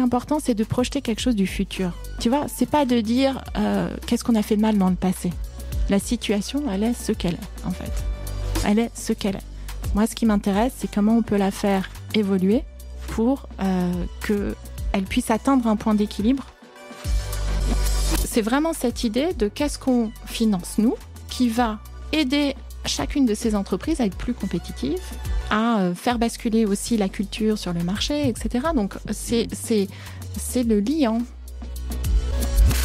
important, c'est de projeter quelque chose du futur. Tu vois, c'est pas de dire euh, qu'est-ce qu'on a fait de mal dans le passé. La situation, elle est ce qu'elle est, en fait. Elle est ce qu'elle est. Moi, ce qui m'intéresse, c'est comment on peut la faire évoluer pour euh, qu'elle puisse atteindre un point d'équilibre. C'est vraiment cette idée de qu'est-ce qu'on finance, nous, qui va aider chacune de ces entreprises à être plus compétitives, à euh, faire basculer aussi la culture sur le marché, etc. Donc c'est le lien. Hein.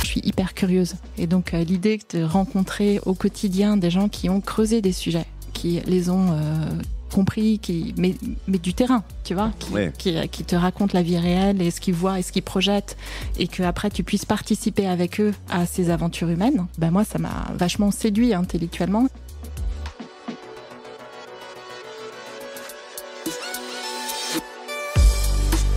Je suis hyper curieuse. Et donc euh, l'idée de rencontrer au quotidien des gens qui ont creusé des sujets, qui les ont euh, compris, qui, mais, du terrain, tu vois, qui, qui, te raconte la vie réelle et ce qu'ils voient et ce qu'ils projettent, et que après tu puisses participer avec eux à ces aventures humaines, ben moi ça m'a vachement séduit intellectuellement.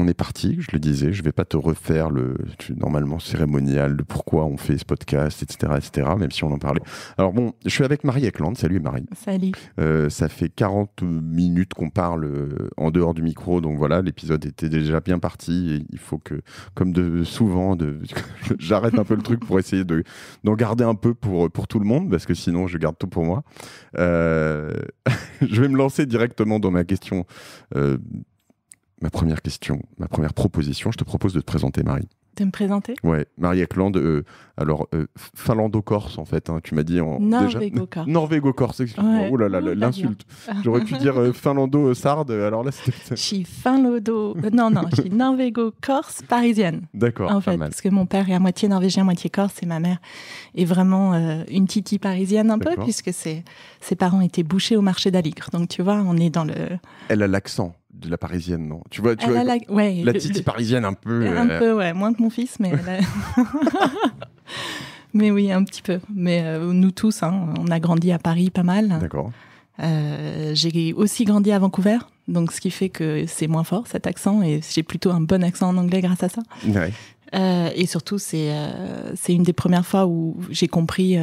on est parti, je le disais, je vais pas te refaire le normalement cérémonial, de pourquoi on fait ce podcast, etc., etc., même si on en parlait. Alors bon, je suis avec Marie Eklund. Salut Marie. Salut. Euh, ça fait 40 minutes qu'on parle euh, en dehors du micro, donc voilà, l'épisode était déjà bien parti. il faut que, comme de souvent, de, j'arrête un peu le truc pour essayer de, d'en garder un peu pour, pour tout le monde, parce que sinon je garde tout pour moi. Euh, je vais me lancer directement dans ma question euh, ma première question, ma première proposition, je te propose de te présenter, Marie. De me présenter Ouais, Marie Eklund, euh, alors euh, finlando-corse en fait, hein, tu m'as dit en. Norvégo-corse. Norvégo-corse, excuse-moi. oh là là, l'insulte. J'aurais pu dire euh, finlando-sarde, alors là c'était. Je suis finlando. non, non, je suis norvégo-corse parisienne. D'accord. En fait, parce que mon père est à moitié norvégien, moitié corse, et ma mère est vraiment une titi parisienne un peu, puisque ses, ses parents étaient bouchés au marché d'Aligre. Donc tu vois, on est dans le. Elle a l'accent de la parisienne, non Tu vois, tu vois la, petite parisienne un peu. Un euh, peu, ouais, moins que mon fils, mais. mais oui, un petit peu. Mais euh, nous tous, hein, on a grandi à Paris pas mal. D'accord. Euh, j'ai aussi grandi à Vancouver, donc ce qui fait que c'est moins fort cet accent et j'ai plutôt un bon accent en anglais grâce à ça. et surtout, c'est c'est une des premières fois où j'ai compris.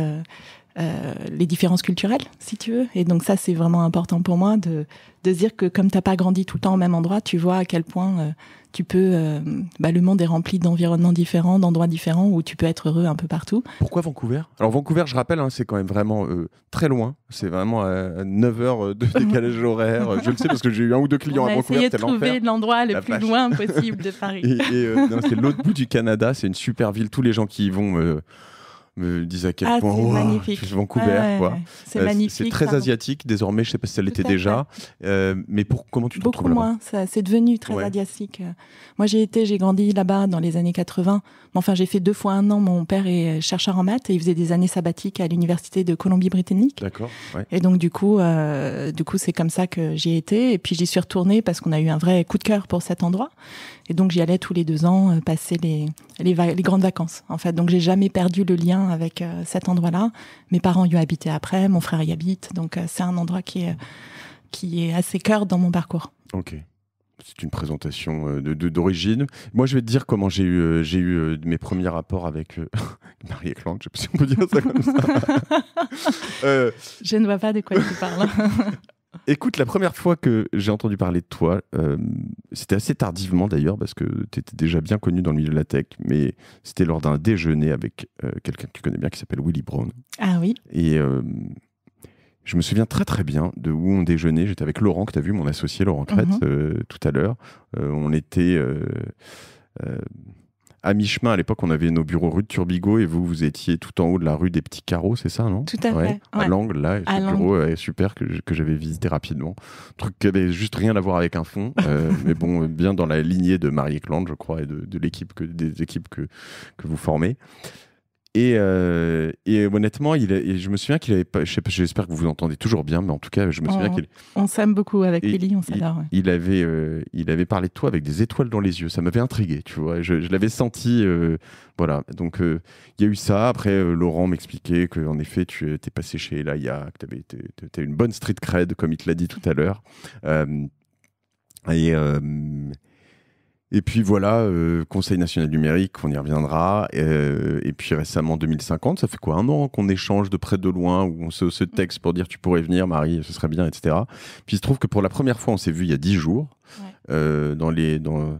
les différences culturelles, si tu veux. Et donc ça, c'est vraiment important pour moi de, de dire que comme t'as pas grandi tout le temps au même endroit, tu vois à quel point euh, tu peux. Euh, bah, le monde est rempli d'environnements différents, d'endroits différents où tu peux être heureux un peu partout. Pourquoi Vancouver Alors Vancouver, je rappelle, hein, c'est quand même vraiment euh, très loin. C'est vraiment à 9 heures de décalage horaire. Je le sais parce que j'ai eu un ou deux clients à Vancouver. Essayé de trouver l'endroit le plus loin possible de Paris. et, c'est l'autre bout du Canada. C'est une super ville. Tous les gens qui y vont me disent à quel ah, point c'est Vancouver. C'est euh, magnifique. C'est très asiatique désormais, je ne sais pas si ça l'était déjà. Euh, mais pour, comment tu te Beaucoup moins, c'est devenu très asiatique. Moi j'ai été, j'ai grandi là-bas dans les années 80 enfin, j'ai fait deux fois un an. Mon père est euh, chercheur en maths et il faisait des années sabbatiques à l'université de Colombie-Britannique. D'accord. Et donc du coup, euh, du coup, c'est comme ça que j'y ai été. Et puis j'y suis retournée parce qu'on a eu un vrai coup de cœur pour cet endroit. Et donc j'y allais tous les deux ans euh, passer les les, grandes vacances. En fait, donc j'ai jamais perdu le lien avec cet endroit-là. Mes parents y ont habité après, mon frère y habite. Donc c'est un endroit qui est qui est assez cœur dans mon parcours. Ok. C'est une présentation euh, d'origine. Moi, je vais te dire comment j'ai eu, euh, euh, mes premiers rapports avec Marie Je ne vois pas de quoi tu parles. Écoute, la première fois que j'ai entendu parler de toi, c'était assez tardivement d'ailleurs, parce que tu étais déjà bien connu dans le milieu de la tech, mais c'était lors d'un déjeuner avec quelqu'un que tu connais bien qui s'appelle Willy Brown. Ah oui. Et je me souviens très très bien de où on déjeunait. J'étais avec Laurent, que tu as vu, mon associé Laurent Crête, mhm. euh, tout à l'heure. Euh, on était euh, à mi-chemin. À l'époque, on avait nos bureaux rue de Turbigo et vous, vous étiez tout en haut de la rue des Petits Carreaux, c'est ça, non Tout à fait. À l'angle, là, à bureau est super que, j'avais visité rapidement. Un truc qui avait juste rien à voir avec un fond, mais bon, bien dans la lignée de marie Clante, je crois, et de, l'équipe que, des équipes que, que vous formez. Euh, et, honnêtement, il je me souviens qu'il avait pas. J'espère que vous vous entendez toujours bien, mais en tout cas, je me souviens qu'il. On s'aime beaucoup avec Billy, on s'adore. Il, avait, euh, il avait parlé de toi avec des étoiles dans les yeux. Ça m'avait intrigué, tu vois. Je, je l'avais senti. Euh, voilà. Donc, il y a eu ça. Après, Laurent m'expliquait qu'en effet, tu étais passé chez Elaya, que tu as une bonne street cred, comme il te l'a dit tout à l'heure. et. Et puis voilà, euh, Conseil national numérique, on y reviendra. Euh, et puis récemment, 2050, ça fait quoi Un an qu'on échange de près de loin, où on se mm. texte pour dire tu pourrais venir, Marie, ce serait bien, etc. Puis il se trouve que pour la première fois, on s'est vu il y a dix jours, euh, dans les. Dans,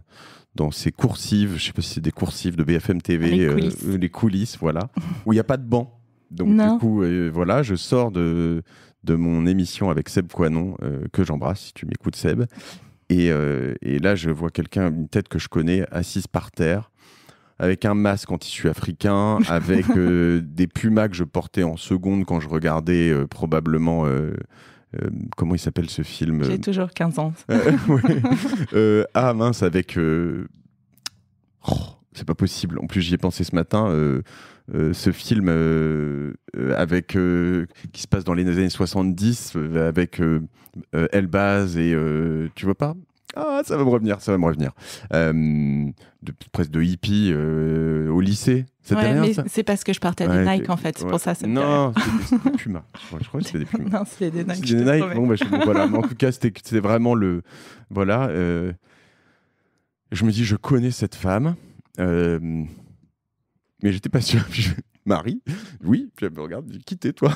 dans ces coursives, je sais pas si c'est des coursives de BFM TV, ah, les coulisses, voilà, où il n'y a pas de banc. Donc du coup, voilà, je sors de, de mon émission avec Seb Quanon, que j'embrasse si tu m'écoutes Seb, euh, et, là, je vois quelqu'un, une tête que je connais, assise par terre, avec un masque en tissu africain, avec euh, des pumas que je portais en seconde quand je regardais euh, probablement. comment il s'appelle ce film J'ai toujours 15 ans. ah mince, avec. Oh, c'est pas possible. En plus, j'y ai pensé ce matin. Euh, ce film euh, euh, avec qui se passe dans les années 70 avec Elbaz et tu vois pas ah ça va me revenir ça va me revenir de presque de hippie au lycée c'est parce que je partais des Nike en fait c'est pour ça, non c'était des je crois que c'était des Puma non c'était des Nike, des Nike. Bon, bah, voilà. en tout cas c'était vraiment le voilà je me dis je connais cette femme mais j'étais pas sûr. Marie, oui, puis elle me regarde, dit quittez toi,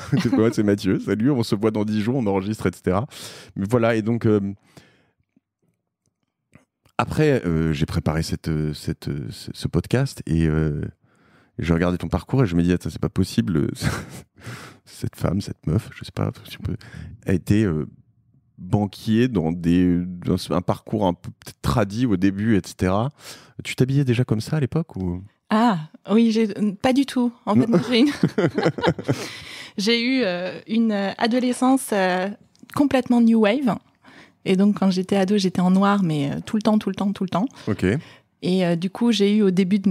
c'est Mathieu, salut, on se voit dans dix jours, on enregistre, etc. Mais voilà, et donc. Euh, après, euh, j'ai préparé cette, euh, cette, ce podcast et je j'ai regardé ton parcours et je me dis, ça c'est pas possible. cette femme, cette meuf, je sais pas a été banquier dans, des, un parcours un peu tradit au début, etc. Tu t'habillais déjà comme ça à l'époque ah oui, euh, pas du tout. En fait, j'ai eu euh, une euh, adolescence complètement new wave. Et donc, quand j'étais ado, j'étais en noir, mais tout le temps, tout le temps, tout le temps. Ok. Et du coup, j'ai eu au début de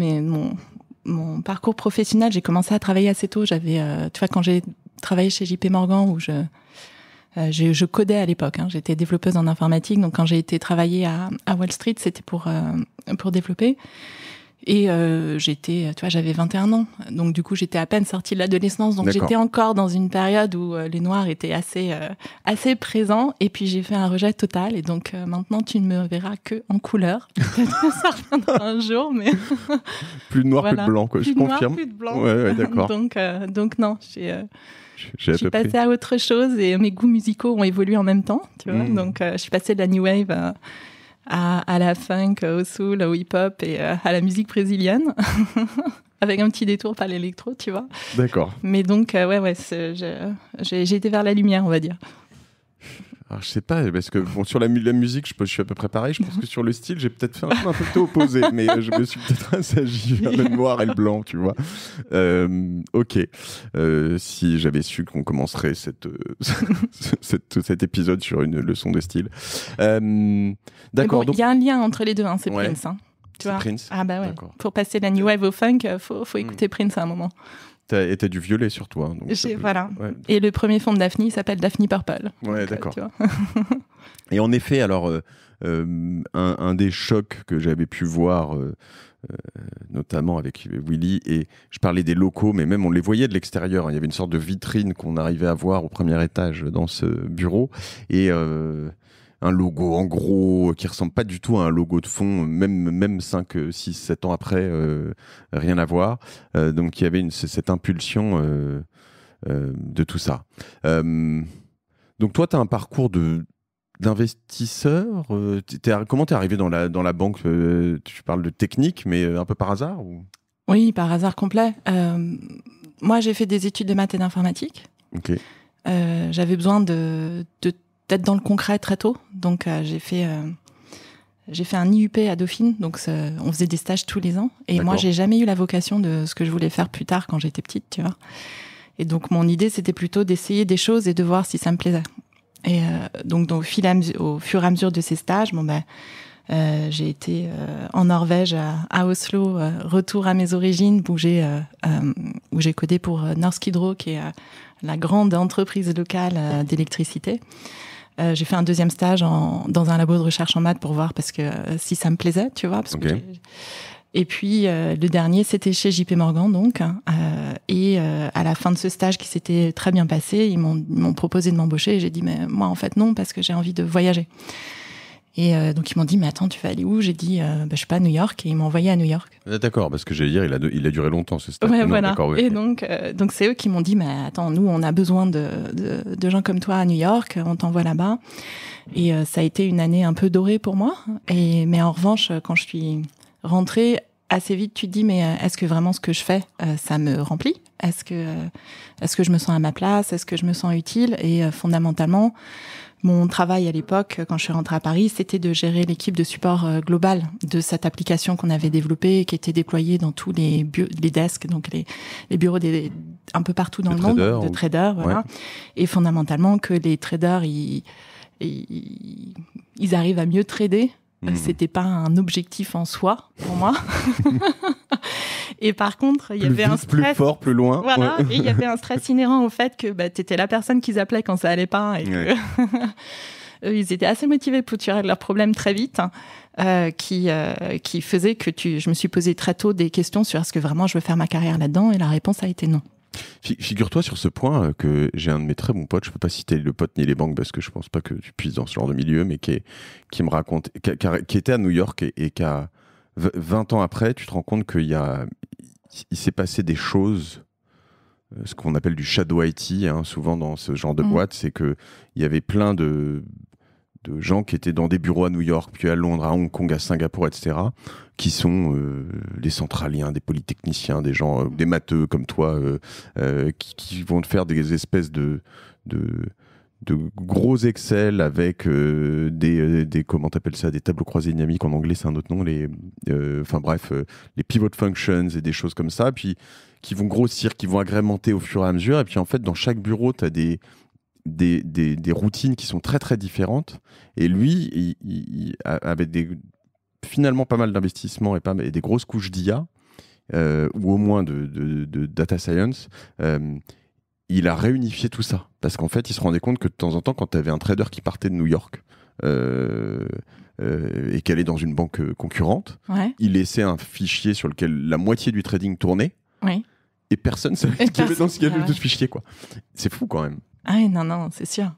mon, parcours professionnel, j'ai commencé à travailler assez tôt. J'avais, tu vois, quand j'ai travaillé chez JP Morgan, où je, codais à l'époque. Hein. j'étais développeuse en informatique. Donc, quand j'ai été travailler à, Wall Street, c'était pour développer. Et euh, j'étais, tu vois, j'avais 21 ans. Donc, du coup, j'étais à peine sortie de l'adolescence. Donc, j'étais encore dans une période où euh, les Noirs étaient assez, euh, assez présents. Et puis, j'ai fait un rejet total. Et donc, maintenant, tu ne me verras que en couleur. ça reviendra un jour, mais. plus de noir, que plus de blanc, quoi. Plus de Noir, plus de blanc. Ouais, d'accord. donc, donc, non, j'ai. je suis passée à autre chose et mes goûts musicaux ont évolué en même temps, tu vois. Hmm. Donc, je suis passée de la new wave à à, à, la funk, au soul, au hip-hop et euh, à la musique brésilienne. avec un petit détour par l'électro, tu vois. D'accord. Mais donc, euh, ouais, ouais, j'ai été vers la lumière, on va dire. Ah, je sais pas, parce que bon, sur la, musique, je, je, suis à peu près pareil. Je pense que sur le style, j'ai peut-être fait un peu un peu opposé, mais je me suis peut-être assagi vers le noir et le blanc, tu vois. Euh, ok. Euh, si j'avais su qu'on commencerait euh, cette, cet épisode sur une leçon de style. D'accord. Il y a un lien entre les deux, hein, c'est Prince. Hein. tu vois Ah bah ouais. Pour passer la new wave au funk, faut, faut hmm. écouter Prince à un moment. Et du violet sur toi. Hein, voilà. Et le premier fond de Daphne s'appelle Daphne Purple. Ouais, euh, d'accord. et en effet, alors, euh, euh, un, des chocs que j'avais pu voir. notamment avec Willy, et je parlais des locaux, mais même on les voyait de l'extérieur. Hein. Il y avait une sorte de vitrine qu'on arrivait à voir au premier étage dans ce bureau. Et un logo en gros euh, qui ressemble pas du tout à un logo de fond, même, même 5, 6, 7 ans après, euh, rien à voir. Euh, donc il y avait cette impulsion de tout ça. donc toi, tu as un parcours de d'investisseur Comment tu es arrivé dans la, dans la banque Tu parles de technique, mais un peu par hasard ou... Oui, par hasard complet. moi, j'ai fait des études de maths et d'informatique. j'avais besoin de, de, d'être dans le concret très tôt. Donc euh, j'ai fait euh, j'ai fait un IUP à Dauphine, donc on faisait des stages tous les ans. Et moi, j'ai jamais eu la vocation de ce que je voulais faire plus tard quand j'étais petite, tu vois. Et donc mon idée, c'était plutôt d'essayer des choses et de voir si ça me plaisait. Et euh, donc, au, fur et à mesure de ces stages, bon ben, j'ai été en Norvège, à, Oslo, retour à mes origines, où où j'ai codé pour Norsk Hydro, qui est la grande entreprise locale d'électricité. Euh, j'ai fait un deuxième stage en, dans un labo de recherche en maths pour voir parce que euh, si ça me plaisait, tu vois. Parce que et puis euh, le dernier, c'était chez JP Morgan donc. Hein, et à la fin de ce stage qui s'était très bien passé, ils m'ont proposé de m'embaucher. et J'ai dit mais moi en fait non parce que j'ai envie de voyager. Et euh, donc ils m'ont dit, mais attends, tu vas aller où J'ai dit, je euh, bah, je sais pas, à New York. Et ils m'ont envoyé à New York. Ah, d'accord, parce que j'allais dire, il a, il a duré longtemps ce stage. Ouais, voilà. Et donc, euh, donc c'est eux qui m'ont dit, mais attends, nous, on a besoin de, de, gens comme toi à New York, on t'envoie là-bas. Et ça a été une année un peu dorée pour moi. Et, mais en revanche, quand je suis rentrée, assez vite, tu te dis, mais est-ce que vraiment ce que je fais, ça me remplit Est-ce que, est-ce que je me sens à ma place Est-ce que je me sens utile Et fondamentalement, mon travail à l'époque, quand je suis rentrée à Paris, c'était de gérer l'équipe de support euh, global de cette application qu'on avait développée qui était déployée dans tous les, les desks, donc les, bureaux des, un peu partout dans le, monde, de traders. Voilà. Et fondamentalement, que les traders, ils arrivent à mieux trader Mmh. C'était pas un objectif en soi pour moi. et par contre, il y avait un stress. Plus fort, plus loin. Voilà. Et il y avait un stress inhérent au fait que bah, tu étais la personne qu'ils appelaient quand ça allait pas. Et ils étaient assez motivés pour tirer leurs problèmes très vite. Hein, euh, qui, euh, qui faisait que tu, je me suis posé très tôt des questions sur est-ce que vraiment je veux faire ma carrière là-dedans et la réponse a été non. Figure-toi sur ce point euh, que j'ai un de mes très bons potes, je peux pas citer le pote ni les banques parce que je pense pas que tu puisses dans ce genre de milieu, mais qui, qui me raconte, qui, était à New York et, qu'à qui a 20 ans après, tu te rends compte qu'il y a, il s'est passé des choses, euh, ce qu'on appelle du shadow IT, hein, souvent dans ce genre de mmh. boîte, c'est qu'il y avait plein de de gens qui étaient dans des bureaux à New York, puis à Londres, à Hong Kong, à Singapour, etc., qui sont euh, des centraliens, des polytechniciens, des gens, euh, des matheux comme toi, euh, qui, vont faire des espèces de, de, gros Excel avec des, des, comment t'appelles ça, des tableaux croisés dynamiques en anglais, c'est un autre nom, les, enfin bref, les pivot functions et des choses comme ça, puis qui vont grossir, qui vont agrémenter au fur et à mesure, et puis en fait, dans chaque bureau, tu as des des, routines qui sont très très différentes. Et lui, il, avec des, finalement pas mal d'investissements et, des grosses couches d'IA, euh, ou au moins de, data science, euh, il a réunifié tout ça. Parce qu'en fait, il se rendait compte que de temps en temps, quand tu avais un trader qui partait de New York, euh, et qu'elle est dans une banque concurrente, il laissait un fichier sur lequel la moitié du trading tournait. Et personne ne savait ce qu'il y avait dans ce, ce fichier. quoi. C'est fou quand même. Ah non, non, c'est sûr.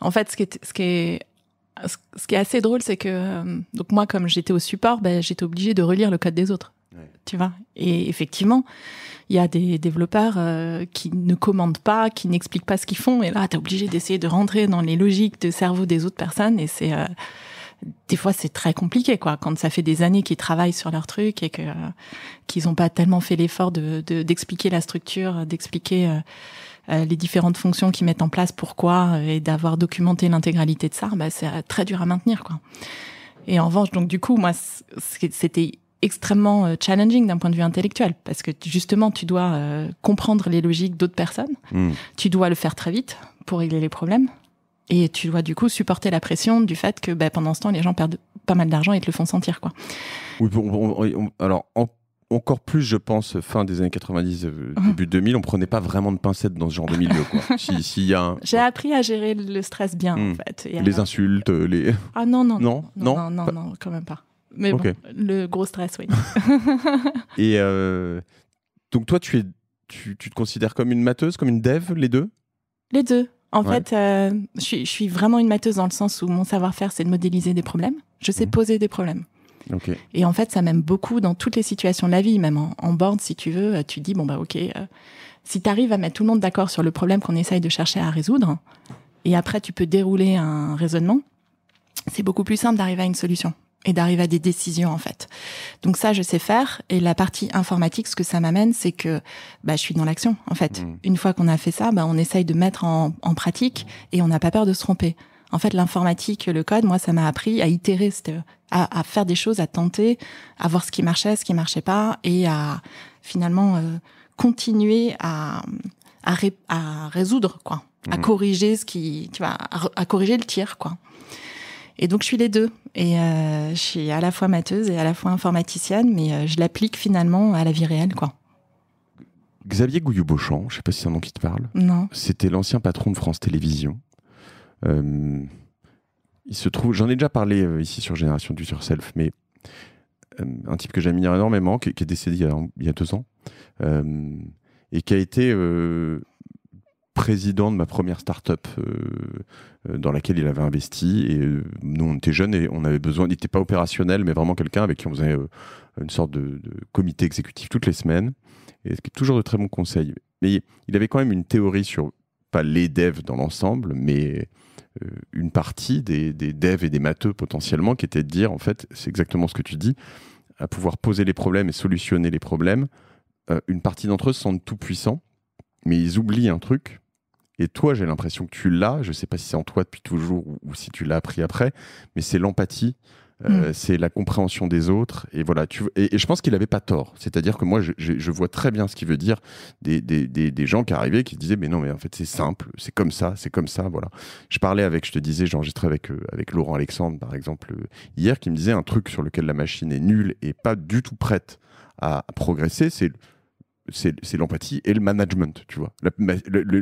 En fait, ce qui est, ce qui est, ce qui est assez drôle, c'est que euh, donc moi, comme j'étais au support, ben, j'étais obligée de relire le code des autres. Tu vois Et effectivement, il y a des développeurs euh, qui ne commandent pas, qui n'expliquent pas ce qu'ils font. Et là, tu es obligé d'essayer de rentrer dans les logiques de cerveau des autres personnes. Et c'est. Euh, des fois, c'est très compliqué, quoi. Quand ça fait des années qu'ils travaillent sur leur truc et que qu'ils n'ont pas tellement fait l'effort de d'expliquer la structure, d'expliquer euh, les différentes fonctions qu'ils mettent en place, pourquoi, euh, et d'avoir documenté l'intégralité de ça, bah, c'est euh, très dur à maintenir. Quoi. Et en revanche, donc du coup, moi, c'était extrêmement challenging d'un point de vue intellectuel parce que justement tu dois comprendre les logiques d'autres personnes, hmm. tu dois le faire très vite pour régler les problèmes et tu dois du coup supporter la pression du fait que bah, pendant ce temps les gens perdent pas mal d'argent et te le font sentir quoi. Oui, bon alors en encore plus, je pense, fin des années 90, euh, début 2000, on prenait pas vraiment de pincettes dans ce genre de milieu. J'ai appris à gérer le stress bien, en hmm. fait. les insultes, euh, les... Ah non, non, non, non, non, non, quand même pas. Mais bon, le gros stress, oui. Et euh, donc toi, tu, es, tu, te considères comme une mateuse, comme une dev, les deux Les deux. En fait, je, suis, vraiment une mateuse dans le sens où mon savoir-faire, c'est de modéliser des problèmes. Je sais hmm. poser des problèmes. Et en fait, ça m'aime beaucoup dans toutes les situations de la vie, même en, board si tu veux. Tu dis, bon, bah, ok, euh, si tu arrives à mettre tout le monde d'accord sur le problème qu'on essaye de chercher à résoudre, et après, tu peux dérouler un raisonnement, c'est beaucoup plus simple d'arriver à une solution et d'arriver à des décisions en fait. Donc ça, je sais faire. Et la partie informatique, ce que ça m'amène, c'est que bah, je suis dans l'action en fait. Mmh. Une fois qu'on a fait ça, bah, on essaye de mettre en pratique et on n'a pas peur de se tromper. En fait, l'informatique, le code, moi, ça m'a appris à itérer, à, à, faire des choses, à tenter, à voir ce qui marchait, ce qui marchait pas, et à finalement euh, continuer à, à, résoudre, quoi, à mhm. corriger ce qui, tu vois, à, corriger le tir, quoi. Et donc je suis les deux, et euh, je suis à la fois matheuse et à la fois informaticienne, mais euh, je l'applique finalement à la vie réelle, quoi. Xavier Gouillou-Beauchamp, je sais pas si c'est un nom qui te parle. Non. C'était l'ancien patron de France Télévisions. Euh, il se trouve, j'en ai déjà parlé euh, ici sur Génération du Self, mais euh, un type que j'admire énormément, qui, est décédé il y a, deux ans, et qui a été président de ma première start-up dans laquelle il avait investi. Et nous, on était jeunes et on avait besoin, il n'était pas opérationnel, mais vraiment quelqu'un avec qui on faisait une sorte de, de, comité exécutif toutes les semaines. Et ce qui est toujours de très bons conseils. Mais il avait quand même une théorie sur, pas les devs dans l'ensemble, mais euh, une partie des, des, devs et des matheux potentiellement qui était de dire, en fait, c'est exactement ce que tu dis, à pouvoir poser les problèmes et solutionner les problèmes. Euh, une partie d'entre eux se sentent tout puissants, mais ils oublient un truc. Et toi, j'ai l'impression que tu l'as, je sais pas si c'est en toi depuis toujours ou si tu l'as appris après, mais c'est l'empathie Hmm. Euh, c'est la compréhension des autres. Et voilà, tu, et, je pense qu'il n'avait pas tort. C'est-à-dire que moi, je, vois très bien ce qu'il veut dire des, gens qui arrivaient qui disaient Mais non, mais en fait, c'est simple, c'est comme ça, c'est comme ça. Voilà. Je parlais avec, je te disais, j'enregistrais avec, euh, avec Laurent Alexandre, par exemple, euh, hier, qui me disait un truc sur lequel la machine est nulle et pas du tout prête à progresser c'est c'est l'empathie et le management, tu vois. le,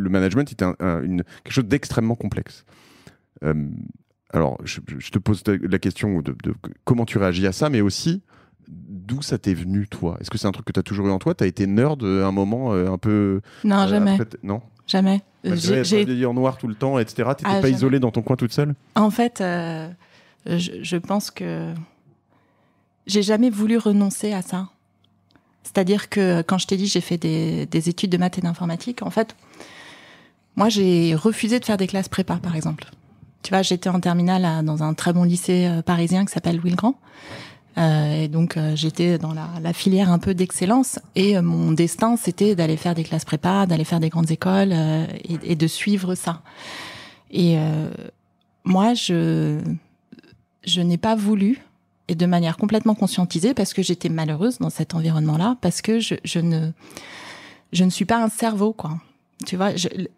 management est une, quelque chose d'extrêmement complexe alors, je, te pose la question de, comment tu réagis à ça, mais aussi d'où ça t'est venu, toi Est-ce que c'est un truc que tu as toujours eu en toi Tu as été nerd à euh, un moment euh, un peu. Non, euh, jamais. non Jamais. J'ai des en noir tout le temps, etc. Tu ah, pas isolée dans ton coin toute seule En fait, je, pense que j'ai jamais voulu renoncer à ça. C'est-à-dire que quand je t'ai dit j'ai fait des, études de maths et d'informatique, en fait, moi j'ai refusé de faire des classes prépa, par exemple tu vois, j'étais en terminale dans un très bon lycée euh, parisien qui s'appelle Louis Grand. Euh, et donc euh, j'étais dans la, filière un peu d'excellence et euh, mon destin c'était d'aller faire des classes prépa, d'aller faire des grandes écoles et, et, de suivre ça. Et moi je je n'ai pas voulu et de manière complètement conscientisée parce que j'étais malheureuse dans cet environnement-là parce que je, je ne je ne suis pas un cerveau quoi. Tu vois,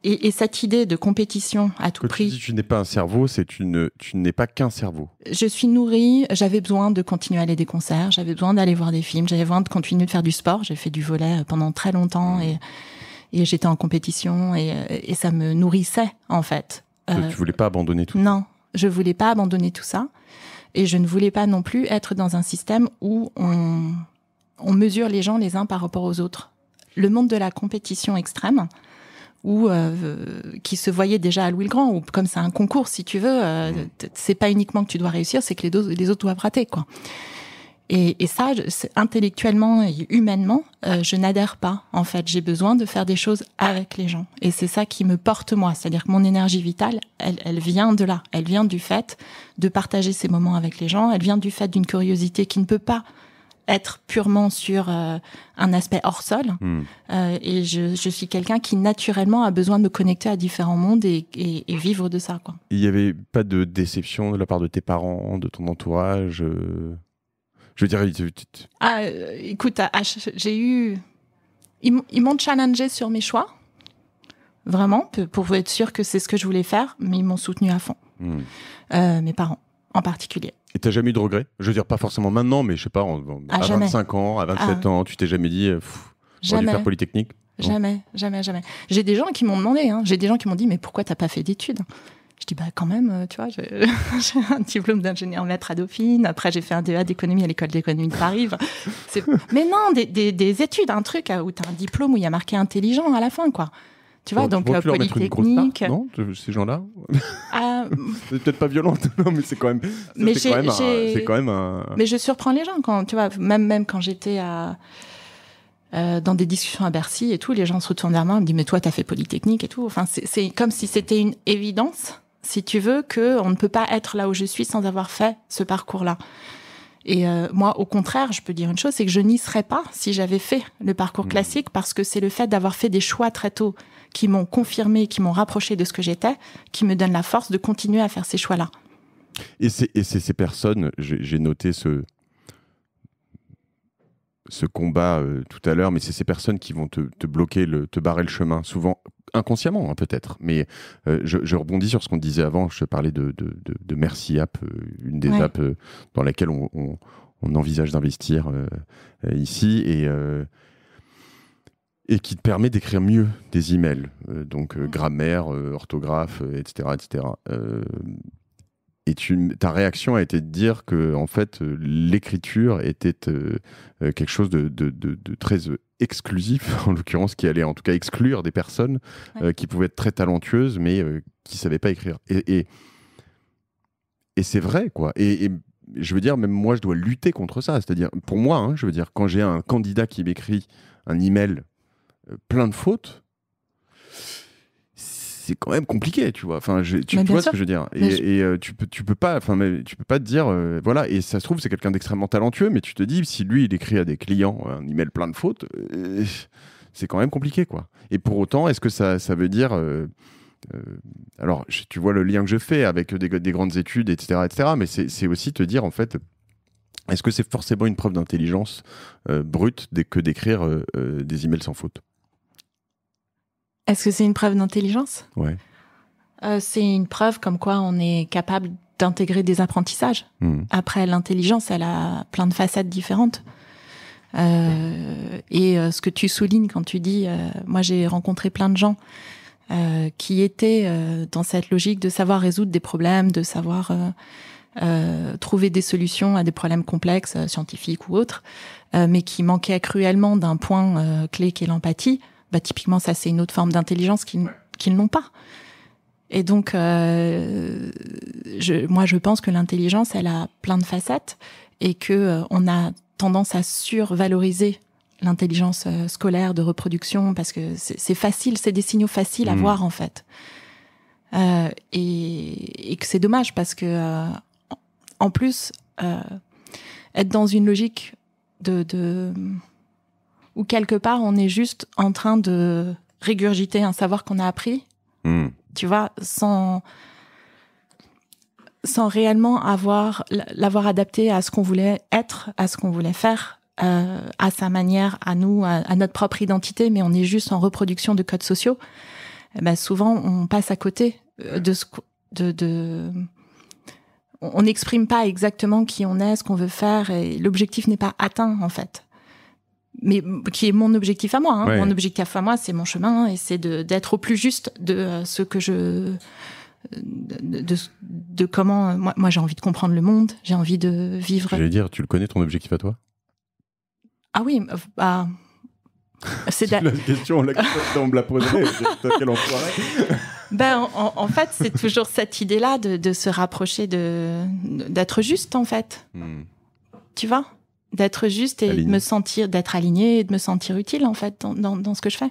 et, cette idée de compétition à tout prix. Tu tu n'es pas un cerveau, c'est tu tu n'es pas qu'un cerveau. Je suis nourrie. J'avais besoin de continuer à aller des concerts. J'avais besoin d'aller voir des films. J'avais besoin de continuer de faire du sport. J'ai fait du volet euh, pendant très longtemps mmh. et, et j'étais en compétition et, euh, et, ça me nourrissait en fait. tu euh, voulais pas abandonner tout. Non, je voulais pas abandonner tout ça et je ne voulais pas non plus être dans un système où on, on mesure les gens les uns par rapport aux autres. Le monde de la compétition extrême ou euh, qui se voyait déjà à Louis le Grand, ou comme c'est un concours, si tu veux, euh, mm. c'est pas uniquement que tu dois réussir, c'est que les, les, autres doivent rater, quoi. Et, et ça, intellectuellement et humainement, euh, je n'adhère pas. En fait, j'ai besoin de faire des choses avec les gens, et c'est ça qui me porte moi. C'est-à-dire que mon énergie vitale, elle, elle vient de là. Elle vient du fait de partager ces moments avec les gens. Elle vient du fait d'une curiosité qui ne peut pas être purement sur euh, un aspect hors sol. Hmm. Euh, et je, suis quelqu'un qui naturellement a besoin de me connecter à différents mondes et, vivre de ça. Quoi. Il n'y avait pas de déception de la part de tes parents, de ton entourage euh, Je veux dire, ah, écoute, j'ai eu, ils, m'ont challengé sur mes choix, vraiment, pour être sûr que c'est ce que je voulais faire, mais ils m'ont soutenu à fond, hmm. mes parents en particulier. Et t'as jamais eu de regret Je veux dire, pas forcément maintenant, mais je sais pas, en, ah, à 25 ans, à 27 ah. ans, tu t'es jamais dit, euh, j'aurais dû faire Polytechnique Jamais, jamais, jamais. J'ai des gens qui m'ont demandé, hein. j'ai des gens qui m'ont dit, mais pourquoi t'as pas fait d'études je dis, bah, quand même, euh, tu vois, j'ai un diplôme d'ingénieur maître à Dauphine. Après, j'ai fait un DEA d'économie à l'école d'économie de Paris. mais non, des, des, études, un truc hein, où t'as un diplôme où il y a marqué intelligent à la fin, quoi. Tu vois, donc euh, la polytechnique. Euh, non, ces gens-là. Ah, c'est peut-être pas violente, non, mais c'est quand même. Mais c'est quand, même Mais je surprends les gens quand, tu vois, même même quand j'étais à. Euh, dans des discussions à Bercy et tout, les gens se retournent vers moi, me disent mais toi t'as fait polytechnique et tout. Enfin c'est comme si c'était une évidence, si tu veux, que on ne peut pas être là où je suis sans avoir fait ce parcours-là. Et moi, au contraire, je peux dire une chose, c'est que je n'y serais pas si j'avais fait le parcours hmm. classique, parce que c'est le fait d'avoir fait des choix très tôt qui m'ont confirmé, qui m'ont rapproché de ce que j'étais, qui me donnent la force de continuer à faire ces choix-là. Et c'est ces personnes, j'ai noté ce, ce combat euh, tout à l'heure, mais c'est ces personnes qui vont te, bloquer, le, te barrer le chemin, souvent inconsciemment hein, peut-être. Mais euh, je, rebondis sur ce qu'on disait avant, je parlais de, de, Merci App, euh, une des apps dans laquelle on, envisage d'investir ici. Et et qui te permet d'écrire mieux des emails, donc grammaire, orthographe, etc. etc. et ta réaction a été de dire que en fait, euh, l'écriture était euh, euh, quelque chose de, très exclusif, en l'occurrence, qui allait en tout cas exclure des personnes qui pouvaient être très talentueuses, mais qui ne savaient pas écrire. Et, et, c'est vrai, quoi. et, je veux dire, même moi, je dois lutter contre ça. C'est-à-dire, pour moi, hein, je veux dire, quand j'ai un candidat qui m'écrit un email euh, plein de fautes, c'est quand même compliqué, tu vois. Enfin, tu, vois ce que je veux dire. Et, euh, tu peux, tu peux pas, enfin, tu peux pas te dire, euh, voilà. Et ça se trouve, c'est quelqu'un d'extrêmement talentueux, mais tu te dis, si lui, il écrit à des clients un email plein de fautes, c'est quand même compliqué, quoi. Et pour autant, est-ce que ça, veut dire alors, tu vois le lien que je fais avec des, grandes études, etc., etc. Mais c'est aussi te dire, en fait, est-ce que c'est forcément une preuve d'intelligence brute que d'écrire des emails sans faute est-ce que c'est une preuve d'intelligence Oui. Euh, c'est une preuve comme quoi on est capable d'intégrer des apprentissages. Hmm. Après, l'intelligence, elle a plein de facettes différentes. Euh, et euh, ce que tu soulignes quand tu dis, moi j'ai rencontré plein de gens qui étaient dans cette logique de savoir résoudre des problèmes, de savoir trouver des solutions à des problèmes complexes, scientifiques ou autres, mais qui manquaient cruellement d'un point clé qui est l'empathie bah, typiquement, ça, c'est une autre forme d'intelligence qu'ils n'ont pas. Et donc, euh, je, moi, je pense que l'intelligence, elle a plein de facettes et que euh, on a tendance à survaloriser l'intelligence euh, scolaire de reproduction parce que c'est facile, c'est des signaux faciles à mmh. voir en fait, et, et, que c'est dommage parce que en plus être dans une logique de, de ou quelque part on est juste en train de régurgiter un savoir qu'on a appris, hmm. tu vois, sans sans réellement avoir l'avoir adapté à ce qu'on voulait être, à ce qu'on voulait faire, euh, à sa manière, à nous, à, notre propre identité, mais on est juste en reproduction de codes sociaux. Eh ben, souvent, on passe à côté euh, de ce de, de on n'exprime pas exactement qui on est, ce qu'on veut faire, et l'objectif n'est pas atteint en fait mais qui est mon objectif à moi. Hein. Mon objectif à moi, c'est mon chemin hein, et c'est d'être au plus juste de euh, ce que je de, comment euh, moi, j'ai envie de comprendre le monde, j'ai envie de vivre. J'allais dire, tu le connais ton objectif à toi Ah oui, euh, bah. C'est la question, la me la poser. ben, en, en, fait, c'est toujours cette idée-là de, se rapprocher de d'être juste, en fait. Hmm. Tu vois d'être juste et de me sentir, d'être aligné et de me sentir utile en fait dans, ce que je fais.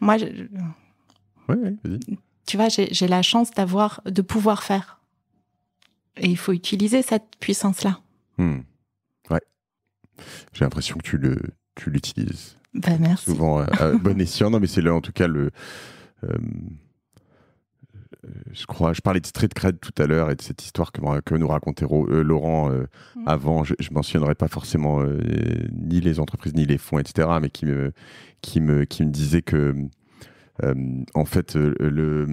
Moi, je... tu vois, j'ai la chance d'avoir, de pouvoir faire. Et il faut utiliser cette puissance-là. Hmm. Ouais. J'ai l'impression que tu le, tu l'utilises. Ben, Souvent euh, à, bon escient. Non, mais c'est là en tout cas le. Euh, euh, je crois, je parlais de street cred tout à l'heure et de cette histoire que, euh, que nous racontait euh, Laurent mm. avant. Je, ne mentionnerai pas forcément ni les entreprises ni les fonds, etc., mais qui me, qui me, qui me disait que, en fait, le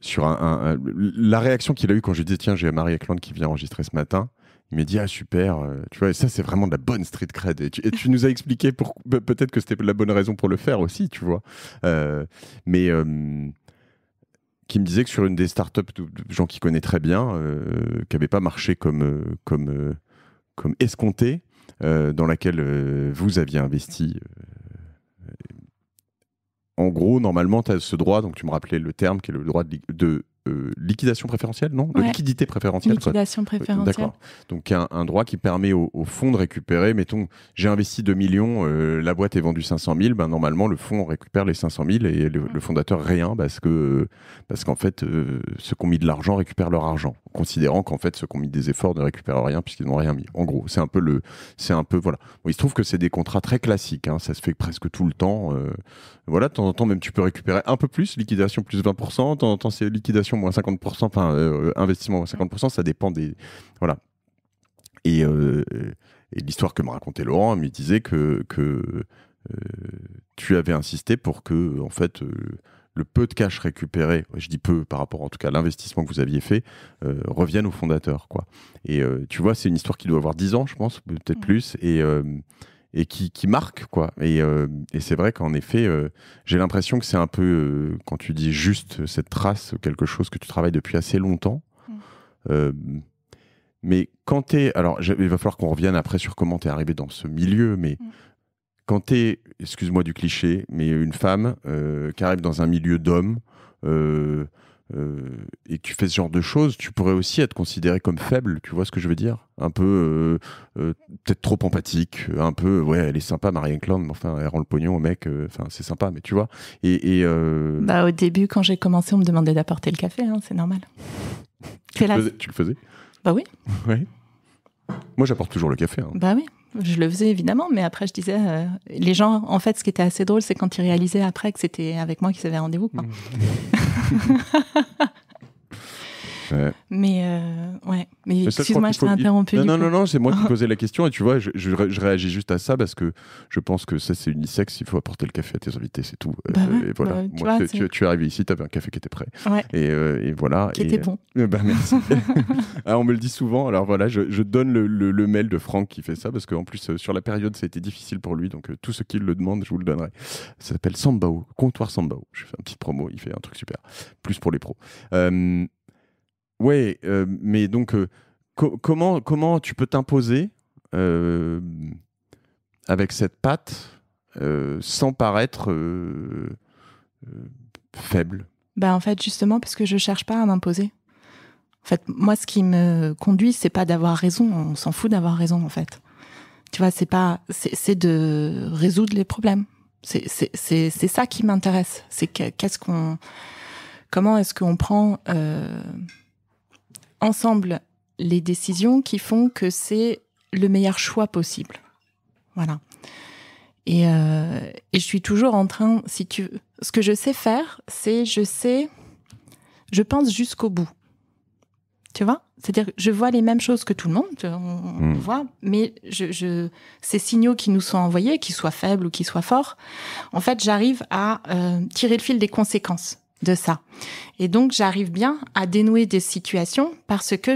sur un, la réaction qu'il a eue quand je lui disais « tiens j'ai Marie Eklund qui vient enregistrer ce matin il m'a dit ah super tu vois et ça c'est vraiment de la bonne street cred et tu, nous as expliqué peut-être que c'était la bonne raison pour le faire aussi tu vois mais qui me disait que sur une des startups, de gens qui connaît très bien, euh, qui n'avait pas marché comme, euh, comme, euh, comme escompté, dans laquelle vous aviez investi. en gros, normalement, tu as ce droit, donc tu me rappelais le terme, qui est le droit de euh, liquidation préférentielle, non liquidité préférentielle. Liquidation préférentielle. D'accord. Donc un, droit qui permet au, fond fonds de récupérer, mettons, j'ai investi 2 millions, euh, la boîte est vendue 500 000, ben, normalement le fonds récupère les 500 000 et le, fondateur rien parce que parce qu'en fait, euh, ceux qui ont mis de l'argent récupèrent leur argent considérant qu'en fait ceux qui ont mis des efforts ne récupèrent rien puisqu'ils n'ont rien mis. En gros, c'est un peu le, c'est un peu voilà. Bon, il se trouve que c'est des contrats très classiques, hein. ça se fait presque tout le temps. Euh. voilà, de temps en temps même tu peux récupérer un peu plus, liquidation plus 20%, de temps en temps c'est liquidation moins 50%, enfin euh, investissement moins 50%, ça dépend des voilà. Et, euh, l'histoire que me racontait Laurent, il me disait que que tu avais insisté pour que en fait le peu de cash récupéré, je dis peu par rapport en tout cas à l'investissement que vous aviez fait, euh, reviennent aux fondateurs. Quoi. Et euh, tu vois, c'est une histoire qui doit avoir 10 ans, je pense, peut-être mmh. plus, et, euh, et qui, marque. Quoi. Euh, et, c'est vrai qu'en effet, j'ai l'impression que c'est un peu, quand tu dis juste cette trace, quelque chose que tu travailles depuis assez longtemps. Mmh. mais quand tu es. Alors, il va falloir qu'on revienne après sur comment tu es arrivé dans ce milieu, mais. Mmh. Quand tu es, excuse-moi du cliché, mais une femme euh, qui arrive dans un milieu d'hommes euh, euh, et que tu fais ce genre de choses, tu pourrais aussi être considéré comme faible, tu vois ce que je veux dire Un peu, peut-être trop empathique, un peu, ouais, elle est sympa, Marianne Clan, mais enfin, elle rend le pognon au mec, enfin, c'est sympa, mais tu vois. Et, bah, au début, quand j'ai commencé, on me demandait d'apporter le café, hein, c'est normal. tu, le faisais, Bah oui. Moi, j'apporte toujours le café. Hein. Bah oui je le faisais évidemment, mais après je disais, euh, les gens, en fait, ce qui était assez drôle, c'est quand ils réalisaient après que c'était avec moi qu'ils avaient rendez-vous. Mmh. Mais ouais. Mais euh, excuse-moi, je t'ai interrompu. Non, non, non, c'est moi qui oh. posais la question et tu vois, je, je, réagis juste à ça parce que je pense que ça c'est unisex. Il faut apporter le café à tes invités, c'est tout. Bah euh, et voilà. Bah tu, es arrivé ici, tu avais un café qui était prêt. Euh, et, voilà. Qui était bon. Bah, ah, on me le dit souvent. Alors voilà, je, je donne le, le, mail de Franck qui fait ça parce qu'en plus sur la période, ça a été difficile pour lui. Donc tout ce qu'il le demande, je vous le donnerai. Ça s'appelle Sambao, comptoir Sambao. Je fais un petit promo. Il fait un truc super. Plus pour les pros. Ouais, euh, mais donc, euh, comment, comment tu peux t'imposer euh, avec cette patte sans paraître faible bah En fait, justement, parce que je cherche pas à m'imposer. En fait, moi, ce qui me conduit, c'est pas d'avoir raison. On s'en fout d'avoir raison, en fait. Tu vois, c'est pas, c'est de résoudre les problèmes. C'est ça qui m'intéresse. C'est qu'est-ce qu'on, comment est-ce qu'on prend ensemble les décisions qui font que c'est le meilleur choix possible. Voilà. Euh, et, je suis toujours en train, si tu veux. Ce que je sais faire, c'est je sais, je pense jusqu'au bout. Tu vois C'est-à-dire, je vois les mêmes choses que tout le monde, on, hmm. voit, mais je, ces signaux qui nous sont envoyés, qu'ils soient faibles ou qu'ils soient forts, en fait, j'arrive à euh, tirer le fil des conséquences de ça. Et donc, j'arrive bien à dénouer des situations parce que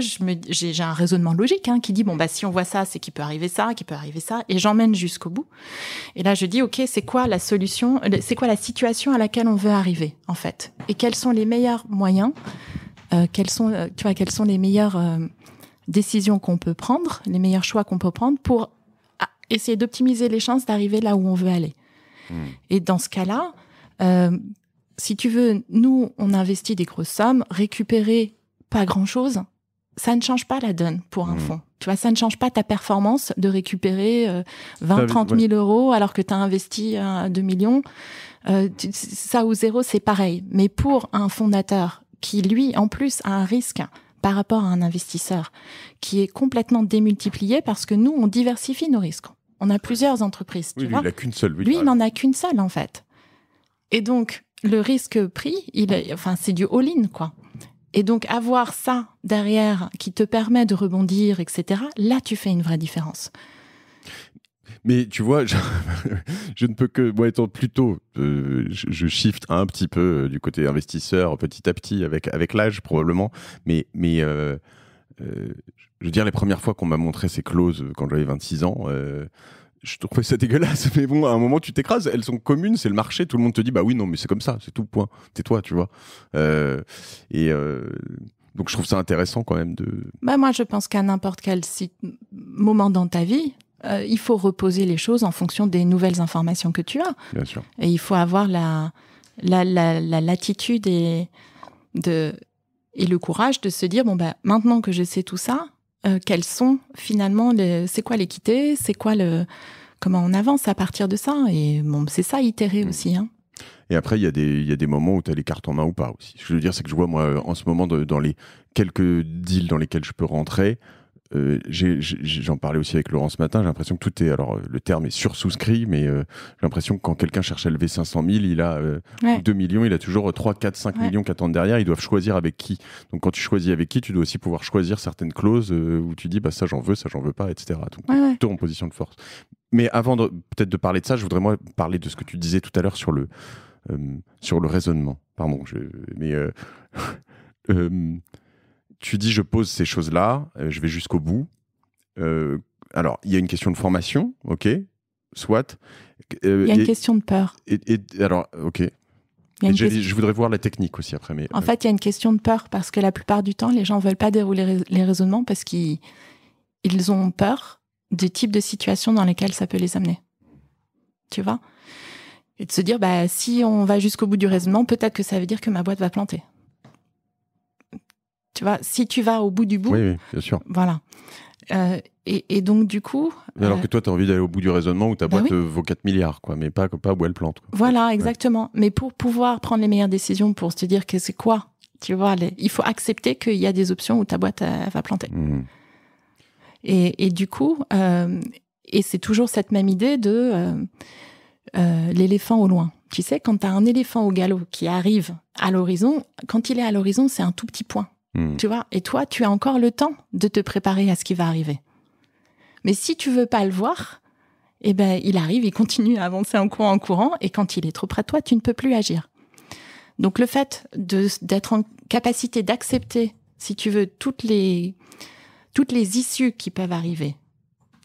j'ai un raisonnement logique hein, qui dit, bon, bah, si on voit ça, c'est qu'il peut arriver ça, qu'il peut arriver ça, et j'emmène jusqu'au bout. Et là, je dis, OK, c'est quoi la solution, euh, c'est quoi la situation à laquelle on veut arriver, en fait? Et quels sont les meilleurs moyens, euh, quels sont, euh, tu vois, quelles sont les meilleures euh, décisions qu'on peut prendre, les meilleurs choix qu'on peut prendre pour ah, essayer d'optimiser les chances d'arriver là où on veut aller. Mmh. Et dans ce cas-là, euh, si tu veux, nous, on investit des grosses sommes, récupérer pas grand-chose, ça ne change pas la donne pour un mmh. fonds. Tu vois, ça ne change pas ta performance de récupérer 20, 30 000 euros alors que euh, tu as investi 2 millions. ça ou zéro, c'est pareil. Mais pour un fondateur qui, lui, en plus, a un risque par rapport à un investisseur qui est complètement démultiplié parce que nous, on diversifie nos risques. On a plusieurs entreprises. Tu lui, il a qu'une seule. lui, il n'en a qu'une seule, en fait. Et donc, le risque pris, il est, enfin, c'est du all-in, quoi. Et donc, avoir ça derrière qui te permet de rebondir, etc., là, tu fais une vraie différence. Mais tu vois, je, ne peux que, moi étant plutôt, euh, je, shift un petit peu euh, du côté investisseur petit à petit avec, avec l'âge probablement, mais, mais euh, je veux dire, les premières fois qu'on m'a montré ces clauses quand j'avais 26 ans, je trouvais ça dégueulasse, mais bon, à un moment, tu t'écrases. Elles sont communes, c'est le marché. Tout le monde te dit, bah oui, non, mais c'est comme ça, c'est tout, point. Tais-toi, tu vois. Euh, et euh, donc, je trouve ça intéressant quand même de. Bah, moi, je pense qu'à n'importe quel moment dans ta vie, euh, il faut reposer les choses en fonction des nouvelles informations que tu as. Bien sûr. Et il faut avoir la, la, latitude et, de, et le courage de se dire, bon, bah, maintenant que je sais tout ça, euh, quelles sont finalement c'est quoi l'équité, c'est quoi le comment on avance à partir de ça et bon c'est ça itérer mm. aussi hein. Et après, il y, a des, y a des moments où tu as les cartes en main ou pas aussi. Ce que je veux dire, c'est que je vois, moi, en ce moment, dans les quelques deals dans lesquels je peux rentrer, euh, j'en parlais aussi avec Laurent ce matin, j'ai l'impression que tout est, alors euh, le terme est sursouscrit, mais euh, j'ai l'impression que quand quelqu'un cherche à lever 500 000, il a 2 millions, il a toujours 3, 4, 5 millions qui attendent derrière, ils doivent choisir avec qui. Donc quand tu choisis avec qui, tu dois aussi pouvoir choisir certaines clauses où tu dis, bah ça j'en veux, ça j'en veux pas, etc. Donc en position de force. Mais avant peut-être de parler de ça, je voudrais moi parler de ce que tu disais tout à l'heure sur le, sur le raisonnement. Pardon, je, mais... tu dis je pose ces choses-là, euh, je vais jusqu'au bout. Euh, alors, il y a une question de formation, ok, soit. Euh, il y a une question de peur. Et, alors, ok. je, voudrais voir la technique aussi après. Mais, en fait, il y a une question de peur parce que la plupart du temps, les gens ne veulent pas dérouler les raisonnements parce qu'ils ils ont peur du type de situation dans lesquelles ça peut les amener. Tu vois Et de se dire, bah, si on va jusqu'au bout du raisonnement, peut-être que ça veut dire que ma boîte va planter. Tu vois, si tu vas au bout du bout. Oui, bien sûr. Voilà. Euh, et, donc, du coup. Alors euh, que toi, tu as envie d'aller au bout du raisonnement où ta bah boîte euh, vaut 4 milliards, quoi, mais pas, pas où elle plante. Voilà, exactement. Mais pour pouvoir prendre les meilleures décisions, pour se dire que c'est quoi, tu vois, il faut accepter qu'il y a des options où ta boîte va planter. Mmh. Et, du coup, et c'est toujours cette même idée de l'éléphant au loin. Tu sais, quand tu as un éléphant au galop qui arrive à l'horizon, quand il est à l'horizon, c'est un tout petit point. Hmm. Tu vois Et toi, tu as encore le temps de te préparer à ce qui va arriver. Mais si tu veux pas le voir, eh ben, il arrive, il continue à avancer en courant, en courant, et quand il est trop près de toi, tu ne peux plus agir. Donc le fait d'être en capacité d'accepter, si tu veux, toutes les, toutes les issues qui peuvent arriver,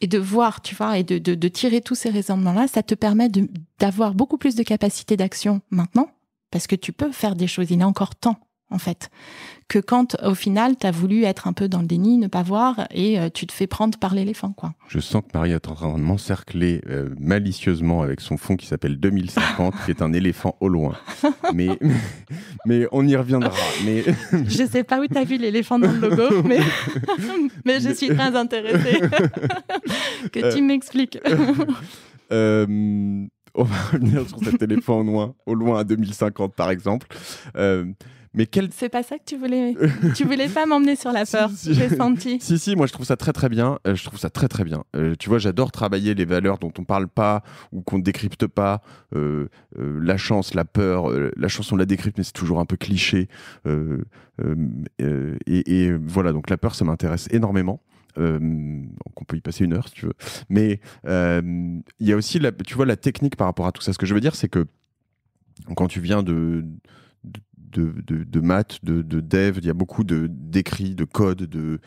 et de voir, tu vois, et de, de, tirer tous ces raisonnements-là, ça te permet d'avoir beaucoup plus de capacité d'action maintenant, parce que tu peux faire des choses, il a encore temps en fait. Que quand, au final, tu as voulu être un peu dans le déni, ne pas voir, et euh, tu te fais prendre par l'éléphant, quoi. Je sens que Marie est en train de m'encercler euh, malicieusement avec son fond qui s'appelle 2050, qui est un éléphant au loin. Mais, mais, on y reviendra. Mais... je sais pas où tu as vu l'éléphant dans le logo, mais, je suis très intéressée que euh, tu m'expliques. on va revenir sur cet éléphant au loin, au loin à 2050 par exemple. Euh, mais C'est pas ça que tu voulais. tu voulais pas m'emmener sur la peur. J'ai senti. si si, moi je trouve ça très très bien. Euh, je trouve ça très très bien. Euh, tu vois, j'adore travailler les valeurs dont on parle pas ou qu'on ne décrypte pas. Euh, la chance, la peur. la chance on la décrypte, mais c'est toujours un peu cliché. Et, voilà, donc la peur, ça m'intéresse énormément. Euh, on peut y passer une heure si tu veux. Mais il y a aussi, tu vois, la technique par rapport à tout ça. Ce que je veux dire, c'est que quand tu viens de, de, de, maths, de, de, dev, il y a beaucoup d'écrits, de, codes,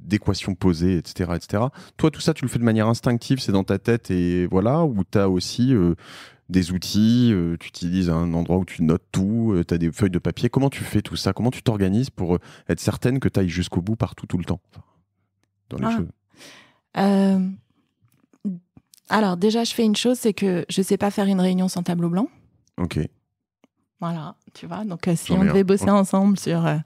d'équations posées, etc., etc. Toi, tout ça, tu le fais de manière instinctive, c'est dans ta tête, et voilà, ou tu as aussi euh, des outils, euh, tu utilises un endroit où tu notes tout, euh, tu as des feuilles de papier. Comment tu fais tout ça Comment tu t'organises pour être certaine que tu ailles jusqu'au bout partout, tout le temps Dans les ah. Alors, déjà, je fais une chose, c'est que je sais pas faire une réunion sans tableau blanc. Ok. Voilà tu vois. Donc, euh, si on devait bosser ensemble sur euh,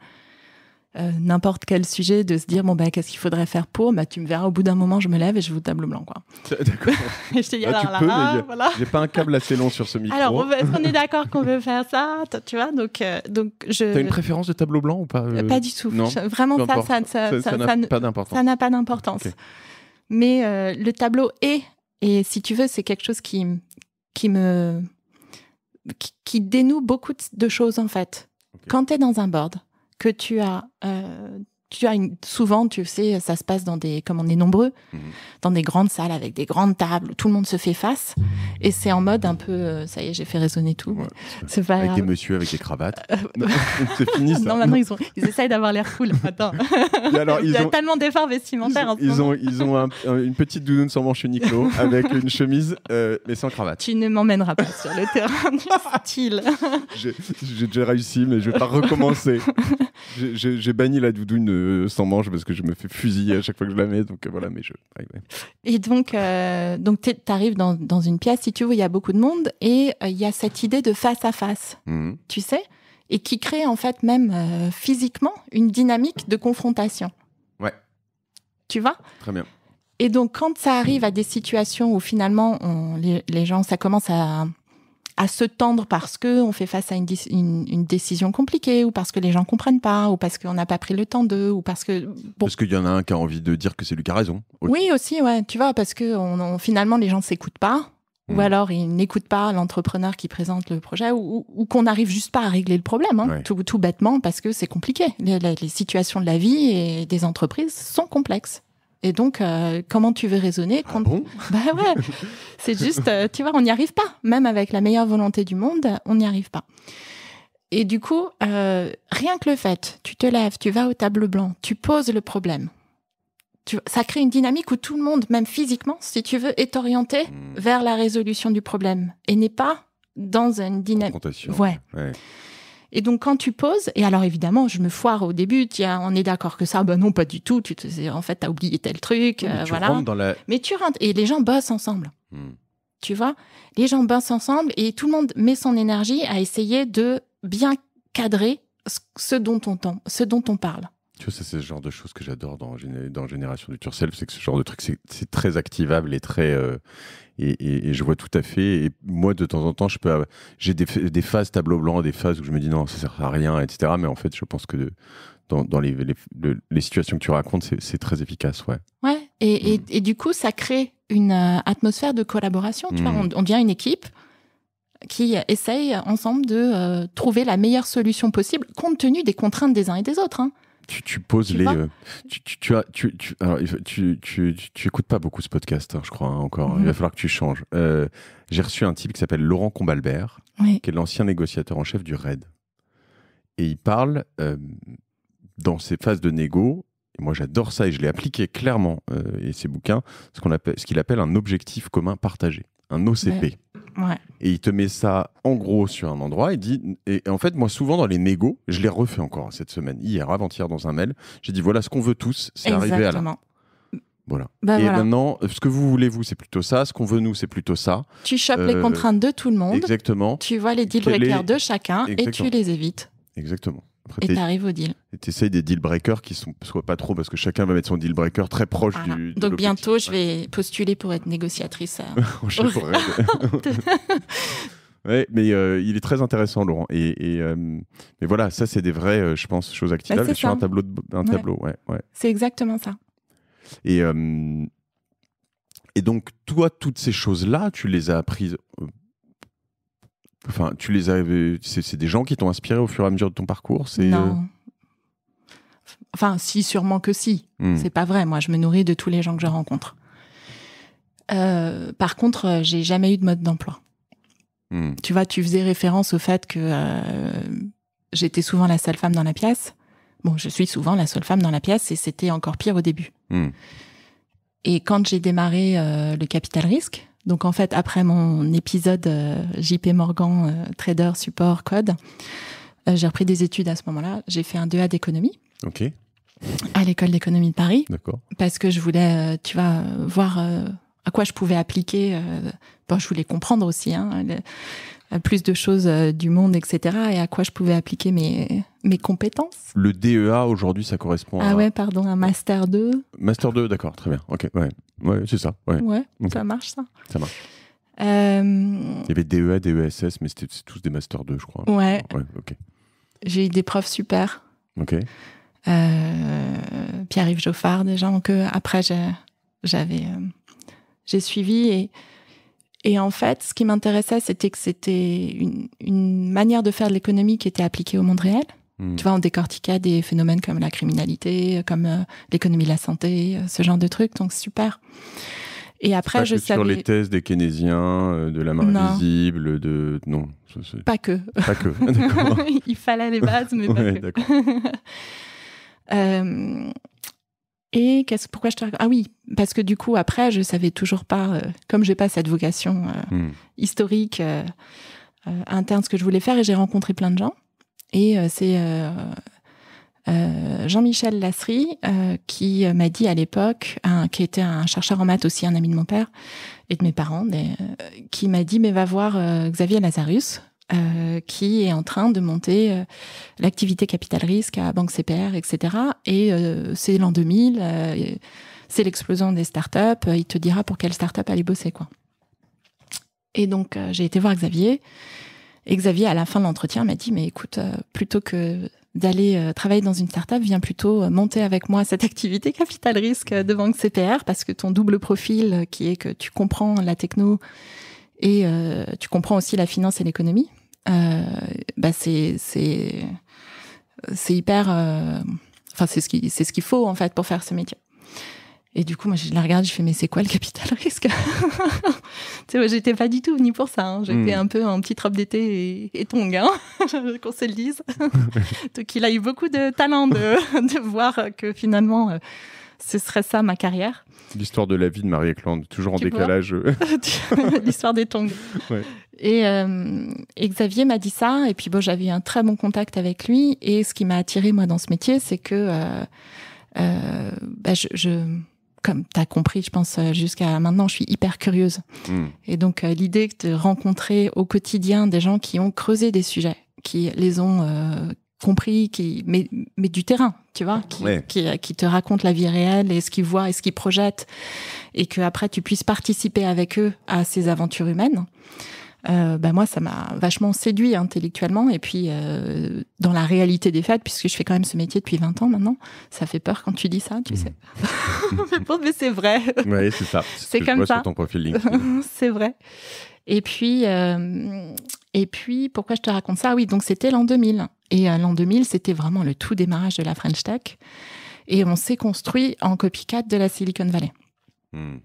euh, n'importe quel sujet, de se dire bon ben qu'est-ce qu'il faudrait faire pour, bah tu me verras au bout d'un moment, je me lève et je vous tableau blanc quoi. D'accord. je te J'ai pas un câble assez long sur ce micro. Alors on, est d'accord qu'on veut faire ça, tu vois donc donc je. T'as une préférence de tableau blanc ou pas Pas du tout. vraiment ça ça, ça ça n'a pas d'importance. Ça n'a pas d'importance. Mais le tableau est et si tu veux c'est quelque chose qui qui me qui, dénoue beaucoup de choses en fait. Quand tu es dans un board, que tu as euh, tu as souvent, tu sais, ça se passe dans des, comme on est nombreux, mhm. dans des grandes salles avec des grandes tables où tout le monde se fait face. Et c'est en mode un peu, euh, ça y est, j'ai fait résonner tout. avec des messieurs avec des cravates. Euh, c'est fini ça. Non, maintenant ils, ils essayent d'avoir l'air cool. Attends. Il y a tellement d'efforts vestimentaires ils, en ils Ont, ils ont une petite doudoune sans manche Uniqlo avec une chemise euh, mais sans cravate. Tu ne m'emmèneras pas sur le terrain du style. j'ai déjà réussi, mais je vais pas recommencer. j'ai banni la doudoune euh, sans manche parce que je me fais fusiller à chaque fois que je la mets. Donc euh, voilà, mais je. Et donc, euh, donc tu arrives dans, dans, une pièce, si tu veux, il y a beaucoup de monde et il y a cette idée de face à face, mhm. tu sais, et qui crée en fait même physiquement une dynamique de confrontation. Ouais. Tu vois Très bien. Et donc, quand ça arrive à des situations où finalement les, gens, ça commence à, à se tendre parce que on fait face à une, une, décision compliquée ou parce que les gens comprennent pas ou parce qu'on n'a pas pris le temps d'eux ou parce que parce qu'il y en a un qui a envie de dire que c'est lui qui a raison. Oui aussi ouais tu vois parce que on, finalement les gens s'écoutent pas ou mm. alors ils n'écoutent pas l'entrepreneur qui présente le projet ou, qu'on n'arrive juste pas à régler le problème hein, tout, bêtement parce que c'est compliqué les, les situations de la vie et des entreprises sont complexes. Et donc, euh, comment tu veux raisonner quand... Ah bah ouais, c'est juste, euh, tu vois, on n'y arrive pas. Même avec la meilleure volonté du monde, on n'y arrive pas. Et du coup, euh, rien que le fait, tu te lèves, tu vas au tableau blanc, tu poses le problème. ça crée une dynamique où tout le monde, même physiquement, si tu veux, est orienté hmm. vers la résolution du problème et n'est pas dans une dynamique. Ouais. ouais. Et donc quand tu poses, et alors évidemment, je me foire au début, tiens, ah, on est d'accord que ça, ben non, pas du tout, tu te, en fait, t'as oublié tel truc, euh, voilà. Mais tu rentres, et les gens bossent ensemble. Hmm. Tu vois, les gens bossent ensemble et tout le monde met son énergie à essayer de bien cadrer ce dont on, ce dont on parle. Tu vois, c'est ce genre de choses que j'adore dans, dans Génération du Turself, c'est que ce genre de truc, c'est très activable et très. Euh, et, et, je vois tout à fait. Et moi, de temps en temps, je peux. J'ai des, des, phases tableau blanc, des phases où je me dis non, ça sert à rien, etc. Mais en fait, je pense que dans, dans les, les, situations que tu racontes, c'est très efficace, ouais. Ouais. Et, et, mm. du coup, ça crée une euh, atmosphère de collaboration. Tu vois, mm. on, devient une équipe qui essaye ensemble de euh, trouver la meilleure solution possible compte tenu des contraintes des uns et des autres. Hein tu, poses les. Euh, tu, as, tu, écoutes pas beaucoup ce podcast, hein, je crois, hein, encore. Il va mhm. falloir que tu changes. Euh, j'ai reçu un type qui s'appelle Laurent Combalbert, qui est l'ancien négociateur en chef du RAID. Et il parle euh, dans ses phases de négo. Et moi, j'adore ça et je l'ai appliqué clairement, et ses bouquins, ce qu'il appelle, appelle, un objectif commun partagé, un OCP. Et il te met ça en gros sur un endroit. Et dit, et en fait, moi, souvent dans les négos, je l'ai refait encore cette semaine, hier, avant-hier, dans un mail. J'ai dit voilà ce qu'on veut tous, c'est arrivé à là. Voilà. Bah, et maintenant, ce que vous voulez, vous, c'est plutôt ça. Ce qu'on veut, nous, c'est plutôt ça. Tu chopes les euh, contraintes de tout le monde. Exactement. Tu vois les deal breakers de chacun et tu les évites. Exactement et et t'arrives au deal. Et t'essayes des deal breakers qui sont soit pas trop, parce que chacun va mettre son deal breaker très proche du. Donc bientôt, je vais postuler pour être négociatrice. Euh, ouais, mais euh, il est très intéressant, Laurent. Et, euh, mais voilà, ça, c'est des vraies, je pense, choses bah, activables sur un tableau. tableau, ouais, ouais. C'est exactement ça. Et et donc, toi, toutes ces choses-là, tu les as apprises Enfin, tu les as. Euh, c'est des gens qui t'ont inspiré au fur et à mesure de ton parcours euh Non. Enfin, si, sûrement que si. Hmm. C'est pas vrai. Moi, je me nourris de tous les gens que je rencontre. Euh, par contre, j'ai jamais eu de mode d'emploi. Hmm. Tu vois, tu faisais référence au fait que j'étais souvent la seule femme dans la pièce. Bon, je suis souvent la seule femme dans la pièce et c'était encore pire au début. Hmm. Et quand j'ai démarré le capital risque, donc en fait, après mon épisode euh, JP Morgan euh, Trader Support Code, euh, j'ai repris des études à ce moment-là. J'ai fait un 2A d'économie. À l'école d'économie de Paris. Parce que je voulais, tu vois, voir à quoi je pouvais appliquer. Bon, je voulais comprendre aussi hein, euh, plus de choses euh, du monde, etc. Et à quoi je pouvais appliquer mes, mes compétences. Le DEA aujourd'hui, ça correspond ah à. Ah ouais, pardon, un Master 2. Master 2, d'accord, très bien. Ok, ouais, ouais c'est ça. Ouais, ça marche ça. Ça marche. Euh, Il y avait DEA, DESS, mais c'était tous des Master 2, je crois. Ouais. ok. J'ai eu des profs super. Ok. Pierre-Yves Joffard, des gens que après, j'avais. J'ai suivi et et en fait, ce qui m'intéressait, c'était que c'était une, une, manière de faire de l'économie qui était appliquée au monde réel. Hmm. Tu vois, on décortiquait des phénomènes comme la criminalité, comme euh, l'économie de la santé, euh, ce genre de trucs. Donc, super. Et après, je que Sur les thèses des keynésiens, euh, de la main visible, de. Non. pas que. Pas que. Il fallait les bases, mais pas que. euh, et qu'est-ce, pourquoi je te Ah oui, parce que du coup, après, je savais toujours pas, euh, comme j'ai pas cette vocation euh, hmm. historique euh, interne, ce que je voulais faire, et j'ai rencontré plein de gens. Et c'est Jean-Michel Lasserie qui m'a dit à l'époque, qui était un chercheur en maths aussi, un ami de mon père et de mes parents, qui m'a dit mais va voir Xavier Lazarus euh, qui est en train de monter euh, l'activité capital risque à Banque CPR, etc. Et euh, c'est l'an 2000, c'est l'explosion des startups. Il te dira pour quelle startup aller bosser, quoi. Et donc j'ai été voir Xavier. Et Xavier, à la fin de l'entretien, m'a dit mais écoute, plutôt que d'aller travailler dans une startup, viens plutôt monter avec moi cette activité capital risque de banque CPR parce que ton double profil qui est que tu comprends la techno et tu comprends aussi la finance et l'économie, euh, bah c'est c'est c'est hyper euh, enfin c'est ce qui c'est ce qu'il faut en fait pour faire ce métier et du coup, moi, je la regarde, je fais, mais c'est quoi le capital risque Tu sais, j'étais pas du tout venue pour ça. Hein. J'étais hmm. un peu en petit robe d'été et, et tongue, hein qu'on se le dise. Donc, il a eu beaucoup de talent de, voir que finalement, euh, ce serait ça ma carrière. L'histoire de la vie de marie claude toujours en décalage. L'histoire des tongs. Euh, et, Xavier m'a dit ça, et puis bon, j'avais un très bon contact avec lui, et ce qui m'a attiré moi dans ce métier, c'est que euh, euh, bah, je, comme tu as compris, je pense, jusqu'à maintenant, je suis hyper curieuse. Hmm. Et donc, l'idée de rencontrer au quotidien des gens qui ont creusé des sujets, qui les ont compris, qui mais, du terrain, tu vois, euh, qui, te raconte la vie réelle et ce qu'ils voient et ce qu'ils projettent, et que après tu puisses participer avec eux à ces aventures humaines. Euh, bah, moi, ça m'a vachement séduit intellectuellement. Et puis, euh, dans la réalité des faits, puisque je fais quand même ce métier depuis 20 ans maintenant, ça fait peur quand tu dis ça, tu mmh. sais. mais c'est vrai. Oui, c'est ça. C'est comme ça. Sur ton profil c'est vrai. Et puis, euh, et puis, pourquoi je te raconte ça Oui, donc c'était l'an 2000. Et à l'an 2000, c'était vraiment le tout démarrage de la French Tech. Et on s'est construit en copycat de la Silicon Valley. Hmm.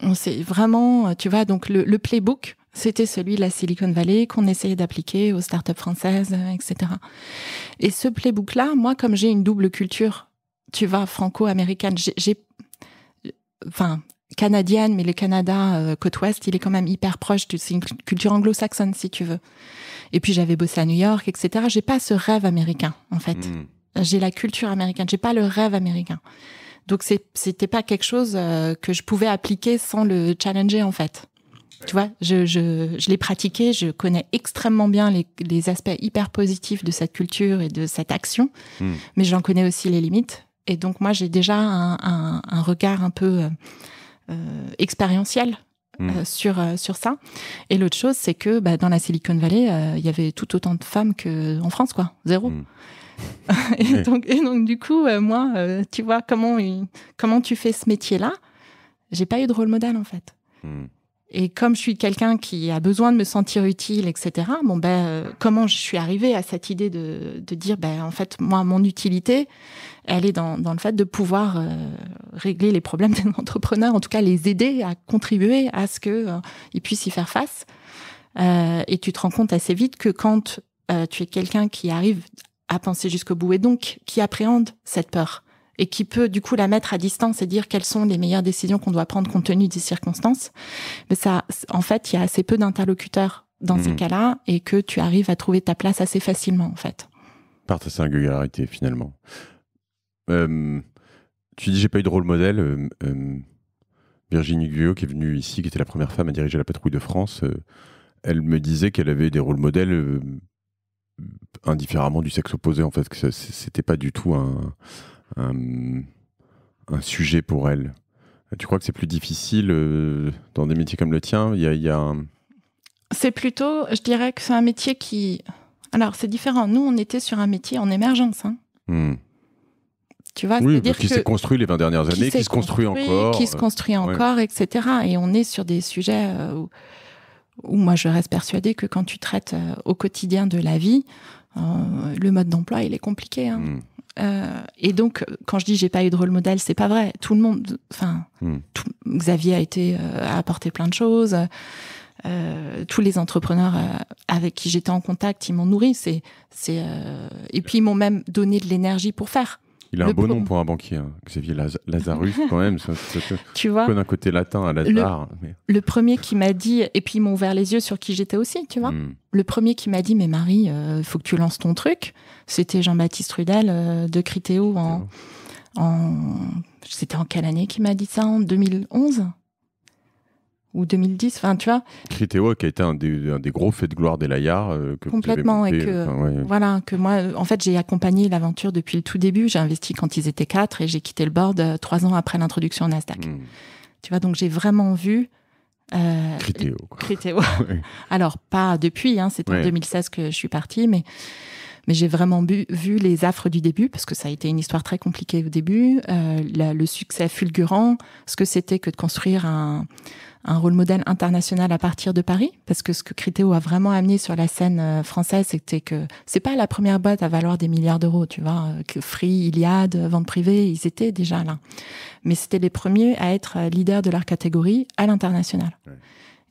On s'est vraiment, tu vois, donc le, playbook, c'était celui de la Silicon Valley qu'on essayait d'appliquer aux startups françaises, etc. Et ce playbook-là, moi, comme j'ai une double culture, tu vois, franco-américaine, j'ai, enfin, canadienne, mais le Canada, euh, côte ouest, il est quand même hyper proche une culture anglo-saxonne, si tu veux. Et puis j'avais bossé à New York, etc. J'ai pas ce rêve américain, en fait. Hmm. J'ai la culture américaine, j'ai pas le rêve américain. Donc c'était pas quelque chose euh, que je pouvais appliquer sans le challenger, en fait. Tu vois, je, l'ai pratiqué, je connais extrêmement bien les, aspects hyper positifs de cette culture et de cette action, hmm. mais j'en connais aussi les limites. Et donc moi, j'ai déjà un, regard un peu euh, euh, expérientiel Mm. Euh, sur, euh, sur ça. Et l'autre chose, c'est que bah, dans la Silicon Valley, euh, il y avait tout autant de femmes qu'en France, quoi. Zéro. Mm. et, donc, du coup, moi, tu vois, comment, comment tu fais ce métier-là J'ai pas eu de rôle modèle, en fait. Mm. Et comme je suis quelqu'un qui a besoin de me sentir utile, etc., bon, ben, euh, comment je suis arrivée à cette idée de, dire, ben, en fait, moi, mon utilité, elle est dans, le fait de pouvoir euh, régler les problèmes d'un entrepreneur, en tout cas les aider à contribuer à ce que euh, puissent y faire face. Euh, et tu te rends compte assez vite que quand tu es quelqu'un qui arrive à penser jusqu'au bout et donc qui appréhende cette peur, et qui peut du coup la mettre à distance et dire quelles sont les meilleures décisions qu'on doit prendre compte tenu des circonstances. Mais ça, en fait, il y a assez peu d'interlocuteurs dans ces mhm. cas-là et que tu arrives à trouver ta place assez facilement en fait. Par ta singularité finalement. Euh, tu dis j'ai pas eu de rôle modèle. Euh, euh, Virginie Guillaume, qui est venue ici, qui était la première femme à diriger la patrouille de France, elle me disait qu'elle avait des rôles modèles indifféremment du sexe opposé en fait que c'était pas du tout un euh, un, sujet pour elle Tu crois que c'est plus difficile euh, dans des métiers comme le tien Il y a, C'est plutôt, je dirais que c'est un métier qui... Alors, c'est différent. Nous, on était sur un métier en émergence. Hein. Hmm. Tu vois, oui, dire qui s'est construit les 20 dernières années, qui, se construit, encore. Qui se euh, construit encore, etc. Et on est sur des sujets où, où, moi, je reste persuadée que quand tu traites au quotidien de la vie, euh, le mode d'emploi, il est compliqué. Hein. Hmm. Euh, et donc, quand je dis j'ai pas eu de rôle modèle, c'est pas vrai. Tout le monde, enfin, hmm. Xavier a été euh, a apporté plein de choses. tous les entrepreneurs avec qui j'étais en contact, ils m'ont nourri. C'est, c'est, et puis ils m'ont même donné de l'énergie pour faire. Il a un beau nom pour un banquier, hein. Xavier Lazarus, quand même. tu vois un côté latin à Lazare. Le, premier qui m'a dit, et puis ils m'ont ouvert les yeux sur qui j'étais aussi, tu vois. Hmm. Le premier qui m'a dit, mais Marie, il euh, faut que tu lances ton truc, c'était Jean-Baptiste Rudel euh, de Critéo en. C'était en quelle année qui m'a dit ça En 2011 ou 2010, enfin tu vois. Critéo qui a été un des, gros faits de gloire des Layard, euh, Complètement, et que, voilà, que moi, en fait, j'ai accompagné l'aventure depuis le tout début. J'ai investi quand ils étaient quatre et j'ai quitté le board euh, trois ans après l'introduction au Nasdaq. Hmm. Tu vois, donc j'ai vraiment vu. Euh, Critéo. Critéo. Alors, pas depuis, hein, c'était en 2016 que je suis partie, mais mais j'ai vraiment vu les affres du début, parce que ça a été une histoire très compliquée au début, euh, le succès fulgurant, ce que c'était que de construire un, un rôle modèle international à partir de Paris, parce que ce que critéo a vraiment amené sur la scène euh, française, c'était que c'est pas la première boîte à valoir des milliards d'euros, tu vois, euh, que Free, Iliad, euh, vente privée, ils étaient déjà là, mais c'était les premiers à être leaders de leur catégorie à l'international.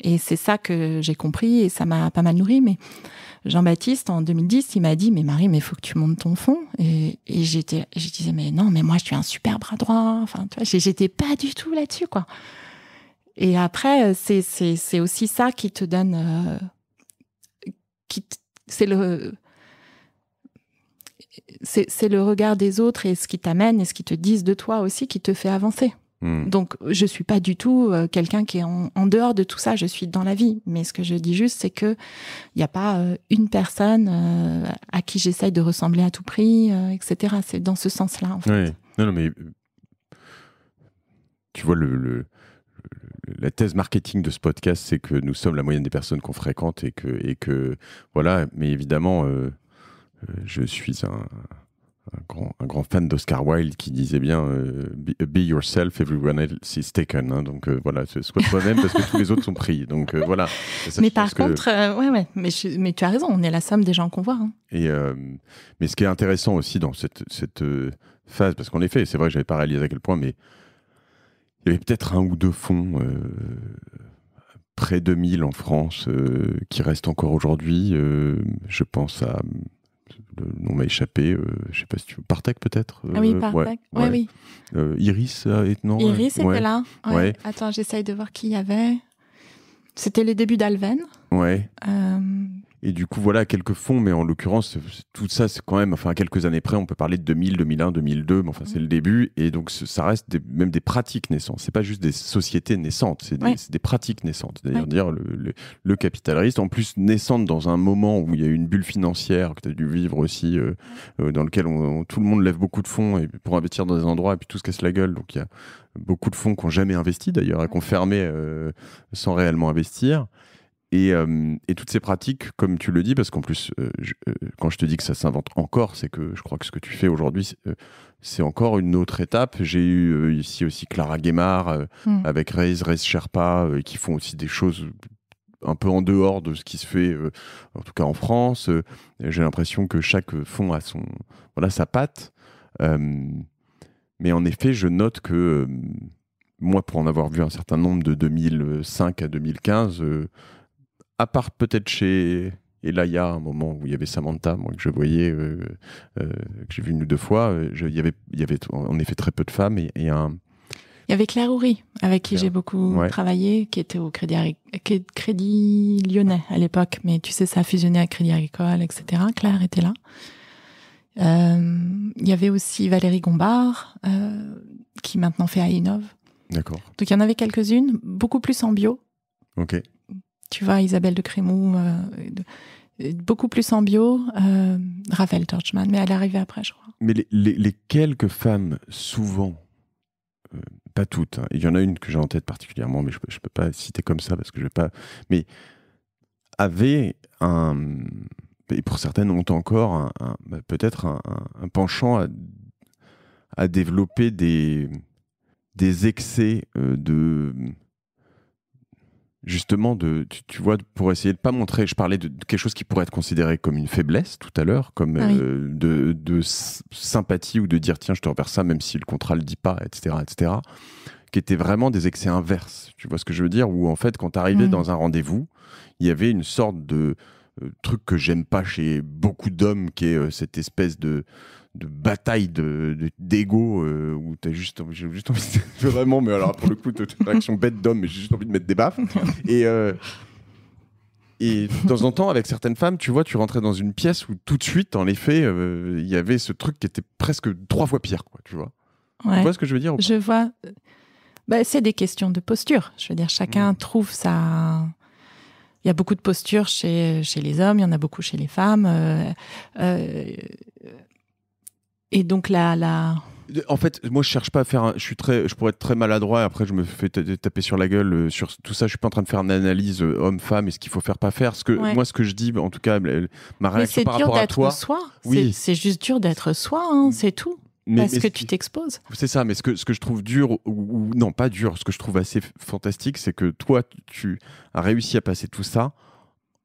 Et c'est ça que j'ai compris et ça m'a pas mal nourri. Mais Jean-Baptiste, en 2010, il m'a dit, mais Marie, mais il faut que tu montes ton fond. Et, et j'étais, je disais, mais non, mais moi, je suis un super bras droit. Enfin, tu vois, j'étais pas du tout là-dessus, quoi. Et après, euh, c'est, aussi ça qui te donne. Euh, qui c'est le. C'est, le regard des autres et ce qui t'amène et ce qui te disent de toi aussi qui te fait avancer. Hmm. Donc, je suis pas du tout euh, quelqu'un qui est en, dehors de tout ça. Je suis dans la vie. Mais ce que je dis juste, c'est que il n'y a pas une personne à qui j'essaye de ressembler à tout prix, etc. C'est dans ce sens-là. En fait. Oui. Non, non, mais tu vois le la thèse marketing de ce podcast, c'est que nous sommes la moyenne des personnes qu'on fréquente et que, et que voilà. Mais évidemment, euh, euh, je suis un, un, grand, fan d'Oscar Wilde qui disait bien euh, be, yourself, everyone else is taken. Hein. donc voilà, voilà, sois toi-même parce que tous les autres sont pris. Donc voilà. mais par contre, ouais, ouais, mais, tu as raison, on est la somme des gens qu'on voit. Hein. Et, mais ce qui est intéressant aussi dans cette, cette phase, parce qu'en effet, c'est vrai que j'avais pas réalisé à quel point, mais il y avait peut-être un ou deux fonds euh, près de 2000 en France euh, qui restent encore aujourd'hui. Euh, je pense à. Le nom m'a échappé, je sais pas si tu veux. Partec peut-être ah oui, Partec. Ouais, oui. Iris, non Iris était là. Attends, j'essaye de voir qui y avait. C'était les débuts d'Alven. Ouais. Et du coup, voilà quelques fonds, mais en l'occurrence, tout ça, c'est quand même, enfin, quelques années près, on peut parler de 2000, 2001, 2002, mais enfin, c'est mm. le début. Et donc, ça reste même des pratiques naissantes. C'est pas juste des sociétés naissantes, c'est des, pratiques naissantes. D'ailleurs, dire le, le, capitaliste, en plus, naissante dans un moment où il y a eu une bulle financière que tu as dû vivre aussi, euh, euh, dans lequel tout le monde lève beaucoup de fonds et pour investir dans des endroits et puis tout se casse la gueule. Donc, il y a beaucoup de fonds qui n'ont jamais investi d'ailleurs et qui ont euh, sans réellement investir. Euh, et, toutes ces pratiques, comme tu le dis, parce qu'en plus, euh, euh, quand je te dis que ça s'invente encore, c'est que je crois que ce que tu fais aujourd'hui, c'est encore une autre étape. J'ai eu ici aussi Clara Guémard mm. avec Raise, Raise Sherpa, qui font aussi des choses un peu en dehors de ce qui se fait, en tout cas en France. J'ai l'impression que chaque fond a son, voilà, sa patte. mais en effet, je note que, moi, pour en avoir vu un certain nombre de 2005 à 2015, à part peut-être chez et un moment où il y avait Samantha, moi, que je voyais, euh, euh, que j'ai vu une ou deux fois. Euh, il, y avait, il y avait en effet très peu de femmes. Et, un... Il y avait Claire Houry, avec qui j'ai beaucoup travaillé, qui était au Crédit, Crédit Lyonnais à l'époque. Mais tu sais, ça a fusionné à Crédit Agricole, etc. Claire était là. il y avait aussi Valérie Gombard, qui maintenant fait à D'accord. Donc il y en avait quelques-unes, beaucoup plus en bio. Ok tu vois, Isabelle de Crémou, euh, beaucoup plus en bio, euh, Ravel Torchman, mais elle est arrivée après, je crois. Mais les, quelques femmes, souvent, euh, pas toutes, hein. il y en a une que j'ai en tête particulièrement, mais je ne peux pas citer comme ça parce que je vais pas. Mais avaient un. Et pour certaines, ont encore bah, peut-être un, penchant à, à développer des, des excès de justement de tu, vois pour essayer de pas montrer je parlais de, quelque chose qui pourrait être considéré comme une faiblesse tout à l'heure comme ah euh, de, sympathie ou de dire tiens je te reverse ça même si le contrat le dit pas etc etc qui étaient vraiment des excès inverses tu vois ce que je veux dire où en fait quand t'arrivais mmh. dans un rendez-vous il y avait une sorte de euh, truc que j'aime pas chez beaucoup d'hommes qui est euh, cette espèce de de bataille de d'ego euh, où t'as juste j'ai juste envie de, vraiment mais alors pour le coup t'as une réaction bête d'homme mais j'ai juste envie de mettre des baffes et euh, et de temps en temps avec certaines femmes tu vois tu rentrais dans une pièce où tout de suite en effet euh, il y avait ce truc qui était presque trois fois pire quoi tu vois tu vois ce que je veux dire je vois bah, c'est des questions de posture je veux dire chacun mm. trouve sa il y a beaucoup de postures chez, chez les hommes, il y en a beaucoup chez les femmes. euh, et donc là la... En fait, moi, je cherche pas à faire. Je suis très, je pourrais être très maladroit. Après, je me fais taper sur la gueule euh, sur tout ça. Je suis pas en train de faire une analyse euh, homme-femme et ce qu'il faut faire, pas faire. Ce que moi, ce que je dis, bah, en tout cas, ma réaction par rapport à toi. Soi. Oui. C'est juste dur d'être soi. Hein, c'est tout. Mais, parce que tu t'exposes. C'est ça, mais ce que, je trouve dur, ou, non pas dur, ce que je trouve assez fantastique, c'est que toi, tu as réussi à passer tout ça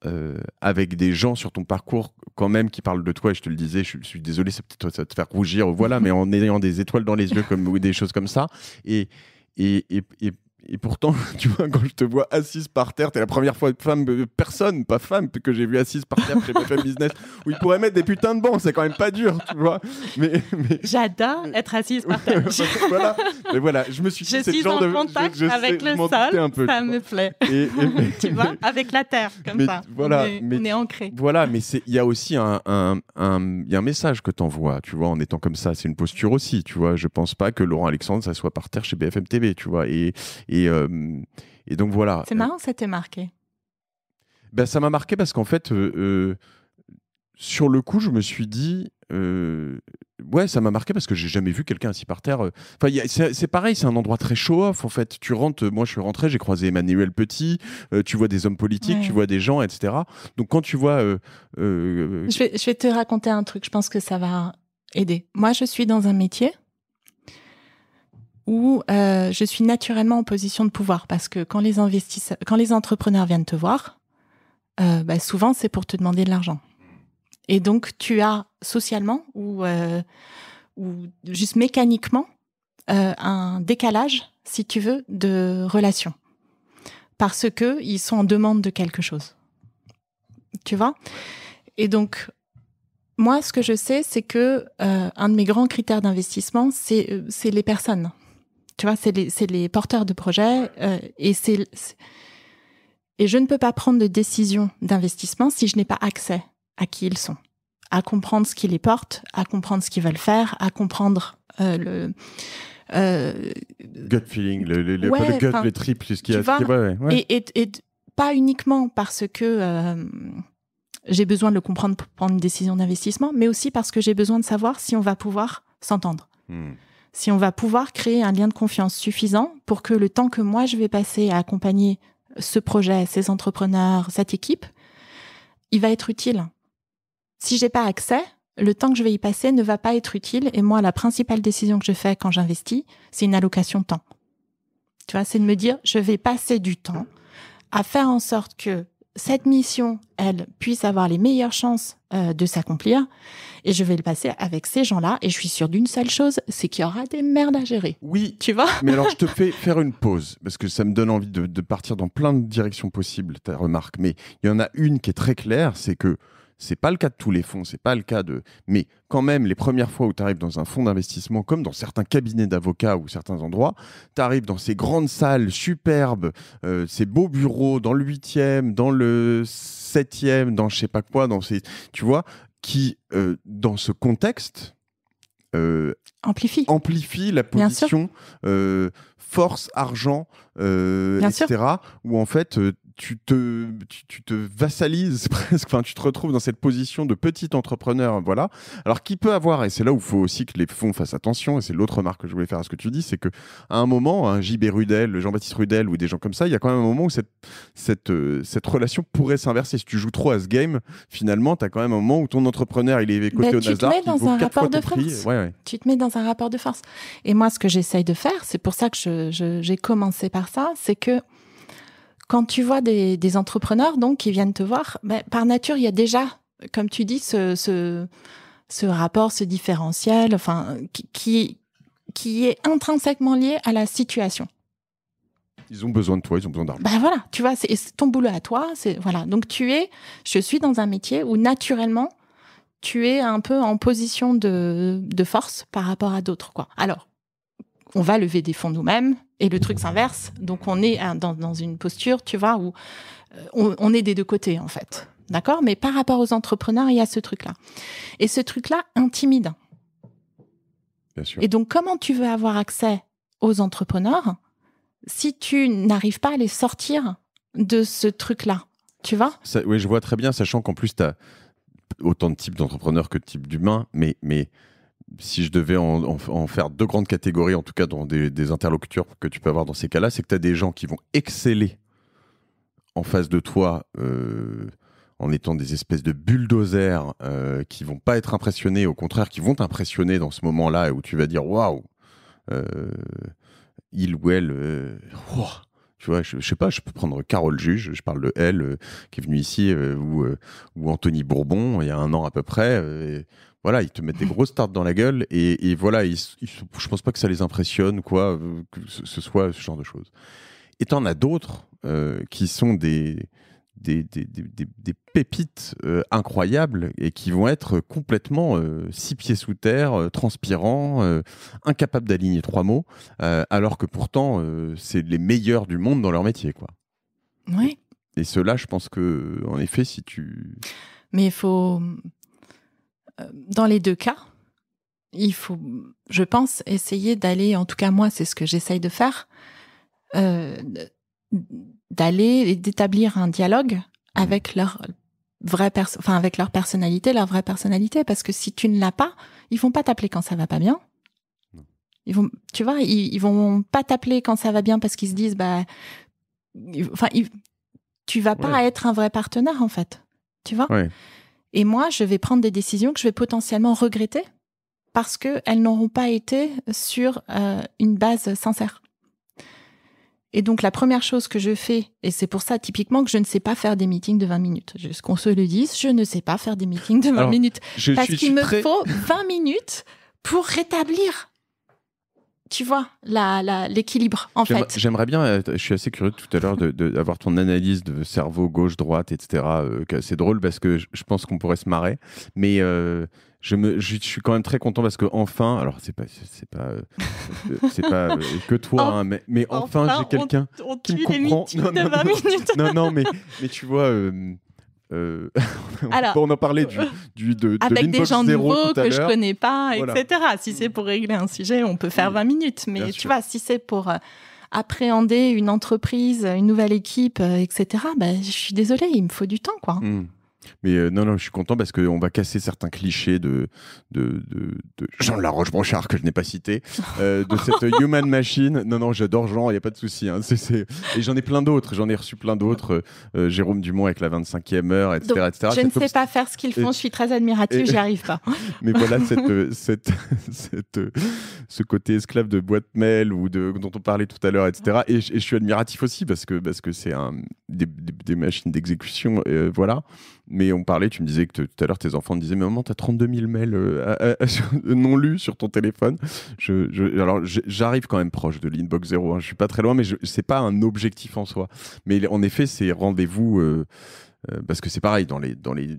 euh, avec des gens sur ton parcours quand même qui parlent de toi. Et je te le disais, je, suis désolé, ça peut ça te faire rougir, voilà, mais en ayant des étoiles dans les yeux comme, ou des choses comme ça. et, et, et et pourtant, tu vois, quand je te vois assise par terre, t'es la première fois femme, euh, personne, pas femme, que j'ai vu assise par terre chez BFM Business, où ils pourraient mettre des putains de bancs, c'est quand même pas dur, tu vois. Mais, J'adore être assise par terre. voilà, mais voilà, je me suis dit, je suis genre en de... contact avec le sol, ça me plaît. Et, tu vois, avec la terre, comme mais, ça. Voilà, on est, ancré. Voilà, mais il y a aussi un, un, un, y a un message que t'envoies, tu vois, en étant comme ça. C'est une posture aussi, tu vois. Je pense pas que Laurent Alexandre, ça soit par terre chez BFM TV, tu vois. et euh, et, donc voilà. C'est marrant, ça t'a marqué. Ben, ça m'a marqué parce qu'en fait, euh, euh, sur le coup, je me suis dit, ouais, ça m'a marqué parce que j'ai jamais vu quelqu'un assis par terre. Enfin, c'est pareil, c'est un endroit très show-off en fait. Tu rentres, moi je suis rentré, j'ai croisé Emmanuel Petit, tu vois des hommes politiques, tu vois des gens, etc. Donc quand tu vois. je vais te raconter un truc, je pense que ça va aider. Moi je suis dans un métier où euh, je suis naturellement en position de pouvoir parce que quand les investisseurs, quand les entrepreneurs viennent te voir, euh, bah souvent c'est pour te demander de l'argent. Et donc tu as socialement ou euh, ou juste mécaniquement euh, un décalage, si tu veux, de relation parce que ils sont en demande de quelque chose. Tu vois Et donc moi, ce que je sais, c'est que euh, un de mes grands critères d'investissement, c'est euh, les personnes tu vois, c'est les, porteurs de projets euh, et c'est et je ne peux pas prendre de décision d'investissement si je n'ai pas accès à qui ils sont, à comprendre ce qui les porte, à comprendre ce qu'ils veulent faire, à comprendre euh, le euh, gut feeling, le, le, le gut, trip, ce y a. Et, pas uniquement parce que j'ai besoin de le comprendre pour prendre une décision d'investissement, mais aussi parce que j'ai besoin de savoir si on va pouvoir s'entendre. Hmm si on va pouvoir créer un lien de confiance suffisant pour que le temps que moi je vais passer à accompagner ce projet, ces entrepreneurs, cette équipe, il va être utile. Si j'ai pas accès, le temps que je vais y passer ne va pas être utile. Et moi, la principale décision que je fais quand j'investis, c'est une allocation de temps. Tu vois, c'est de me dire, je vais passer du temps à faire en sorte que cette mission, elle, puisse avoir les meilleures chances euh, de s'accomplir. Et je vais le passer avec ces gens-là. Et je suis sûre d'une seule chose, c'est qu'il y aura des merdes à gérer. Oui. Tu vois Mais alors, je te fais faire une pause, parce que ça me donne envie de, de partir dans plein de directions possibles, ta remarque. Mais il y en a une qui est très claire, c'est que c'est pas le cas de tous les fonds, c'est pas le cas de. Mais quand même, les premières fois où tu arrives dans un fonds d'investissement, comme dans certains cabinets d'avocats ou certains endroits, tu arrives dans ces grandes salles superbes, euh, ces beaux bureaux, dans le 8e, dans le 7e, dans je sais pas quoi, dans ces. Tu vois, qui, euh, dans ce contexte, euh, amplifie. amplifie la position euh, force, argent, etc. Sûr. Où en fait, tu te, tu, te vassalises presque, enfin, tu te retrouves dans cette position de petit entrepreneur, voilà. Alors, qui peut avoir, et c'est là où il faut aussi que les fonds fassent attention, et c'est l'autre remarque que je voulais faire à ce que tu dis, c'est que à un moment, un JB Rudel, Jean-Baptiste Rudel ou des gens comme ça, il y a quand même un moment où cette, cette, euh, cette relation pourrait s'inverser. Si tu joues trop à ce game, finalement, tu as quand même un moment où ton entrepreneur, il est ben, coté au tu te mets dans un rapport de force. Ouais, Tu te mets dans un rapport de force. Et moi, ce que j'essaye de faire, c'est pour ça que j'ai commencé par ça, c'est que quand tu vois des, entrepreneurs donc qui viennent te voir, ben, par nature, il y a déjà, comme tu dis, ce, ce, rapport, ce différentiel, enfin, qui, qui est intrinsèquement lié à la situation. Ils ont besoin de toi, ils ont besoin d'argent. Ben, voilà, tu vois, c'est ton boulot à toi. C'est voilà. Donc tu es, je suis dans un métier où naturellement tu es un peu en position de, de force par rapport à d'autres, quoi. Alors on va lever des fonds nous-mêmes et le truc s'inverse. Donc on est dans, une posture, tu vois, où euh, on, est des deux côtés en fait. D'accord Mais par rapport aux entrepreneurs, il y a ce truc-là. Et ce truc-là intimide. Bien sûr. Et donc comment tu veux avoir accès aux entrepreneurs si tu n'arrives pas à les sortir de ce truc-là Tu vois Oui, je vois très bien, sachant qu'en plus, tu as autant de types d'entrepreneurs que de types d'humains, mais, mais si je devais en, faire deux grandes catégories, en tout cas dans des, des interlocuteurs que tu peux avoir dans ces cas-là, c'est que tu as des gens qui vont exceller en face de toi euh, en étant des espèces de bulldozers euh, qui vont pas être impressionnés, au contraire, qui vont t'impressionner dans ce moment-là où tu vas dire waouh, euh, il ou elle, euh, Tu vois, je, ne sais pas, je peux prendre Carole Juge, je parle de elle, qui est venue ici, ou Anthony Bourbon, il y a un an à peu près voilà, ils te mettent des grosses tartes dans la gueule et, et voilà, je pense pas que ça les impressionne, quoi, euh, que ce soit ce genre de choses. Et t'en as d'autres euh, qui sont des, des, pépites euh, incroyables et qui vont être complètement six pieds sous terre, transpirants, incapables d'aligner trois mots, alors que pourtant, c'est les meilleurs du monde dans leur métier, quoi. Oui. Et, et cela, je pense que, en effet, si tu. Mais il faut euh, dans les deux cas, il faut, je pense, essayer d'aller, en tout cas moi, c'est ce que j'essaye de faire, euh, d'aller et d'établir un dialogue mmh. avec leur vraie enfin avec leur personnalité, leur vraie personnalité, parce que si tu ne l'as pas, ils vont pas t'appeler quand ça va pas bien. Ils vont, tu vois, ils, vont pas t'appeler quand ça va bien parce qu'ils se disent, bah, enfin, tu vas pas être un vrai partenaire en fait, tu vois. Et moi, je vais prendre des décisions que je vais potentiellement regretter parce qu'elles n'auront pas été sur euh, une base sincère. Et donc la première chose que je fais, et c'est pour ça typiquement que je ne sais pas faire des meetings de 20 minutes, ce qu'on se le dise, je ne sais pas faire des meetings de 20 minutes. parce qu'il me faut 20 minutes pour rétablir tu vois l'équilibre la, en fait. J'aimerais bien, je suis assez curieux tout à l'heure d'avoir ton analyse de cerveau gauche-droite, etc. Euh, c'est drôle parce que je, pense qu'on pourrait se marrer, mais euh, je, me, je, suis quand même très content parce que enfin, alors c'est pas, c'est pas, euh, c'est pas que toi, hein, mais, mais, enfin, j'ai quelqu'un qui me comprend. Non non, non, non, mais, mais tu vois, euh, on en parlait du, du de, avec des gens nouveaux que je connais pas, etc. Si c'est pour régler un sujet, on peut faire 20 minutes. Mais tu vois, si c'est pour euh, appréhender une entreprise, une nouvelle équipe, euh, etc. Ben, je suis désolée, il me faut du temps, quoi. Hmm. Mais euh, non, non, je suis content parce qu'on va casser certains clichés de, de, de, Jean de la Roche-Brochard, que je n'ai pas cité, euh, de cette Human Machine. Non, non, j'adore Jean, il n'y a pas de souci. Hein. Et j'en ai plein d'autres, j'en ai reçu plein d'autres. Euh, Jérôme Dumont avec la 25e heure, etc. je ne sais pas faire ce qu'ils font, je suis très admiratif, j'y arrive pas. Mais voilà, cette, cette, ce côté esclave de boîte mail ou de, dont on parlait tout à l'heure, etc. Et, je suis admiratif aussi parce que c'est parce que des, des machines d'exécution. voilà. Mais on parlait, tu me disais que tout à l'heure, tes enfants te disaient, mais maman, t'as 32 000 mails euh, euh, non lus sur ton téléphone. Je, alors, j'arrive quand même proche de l'inbox zéro. Je hein. Je suis pas très loin, mais n'est pas un objectif en soi. Mais en effet, c'est rendez-vous, euh, parce que c'est pareil, dans les, dans les,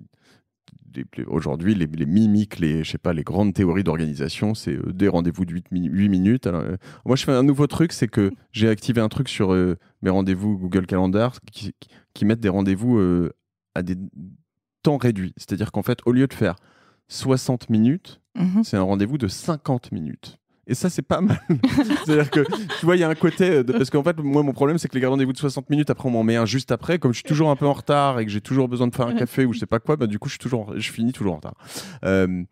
aujourd'hui, les, mimiques, les, je sais pas, les grandes théories d'organisation, c'est des rendez-vous de 8, minutes. Alors, moi, je fais un nouveau truc, c'est que j'ai activé un truc sur mes rendez-vous Google Calendar qui, mettent des rendez-vous à des temps réduits. C'est-à-dire qu'en fait, au lieu de faire 60 minutes, mhm. c'est un rendez-vous de 50 minutes. Et ça, c'est pas mal. C'est-à-dire que, tu vois, il y a un côté. Euh, parce qu'en fait, moi, mon problème, c'est que les gars rendez-vous de 60 minutes, après, on m'en met un juste après. Comme je suis toujours un peu en retard et que j'ai toujours besoin de faire un café ou je sais pas quoi, bah, du coup, je, suis toujours... je finis toujours en retard. Euh,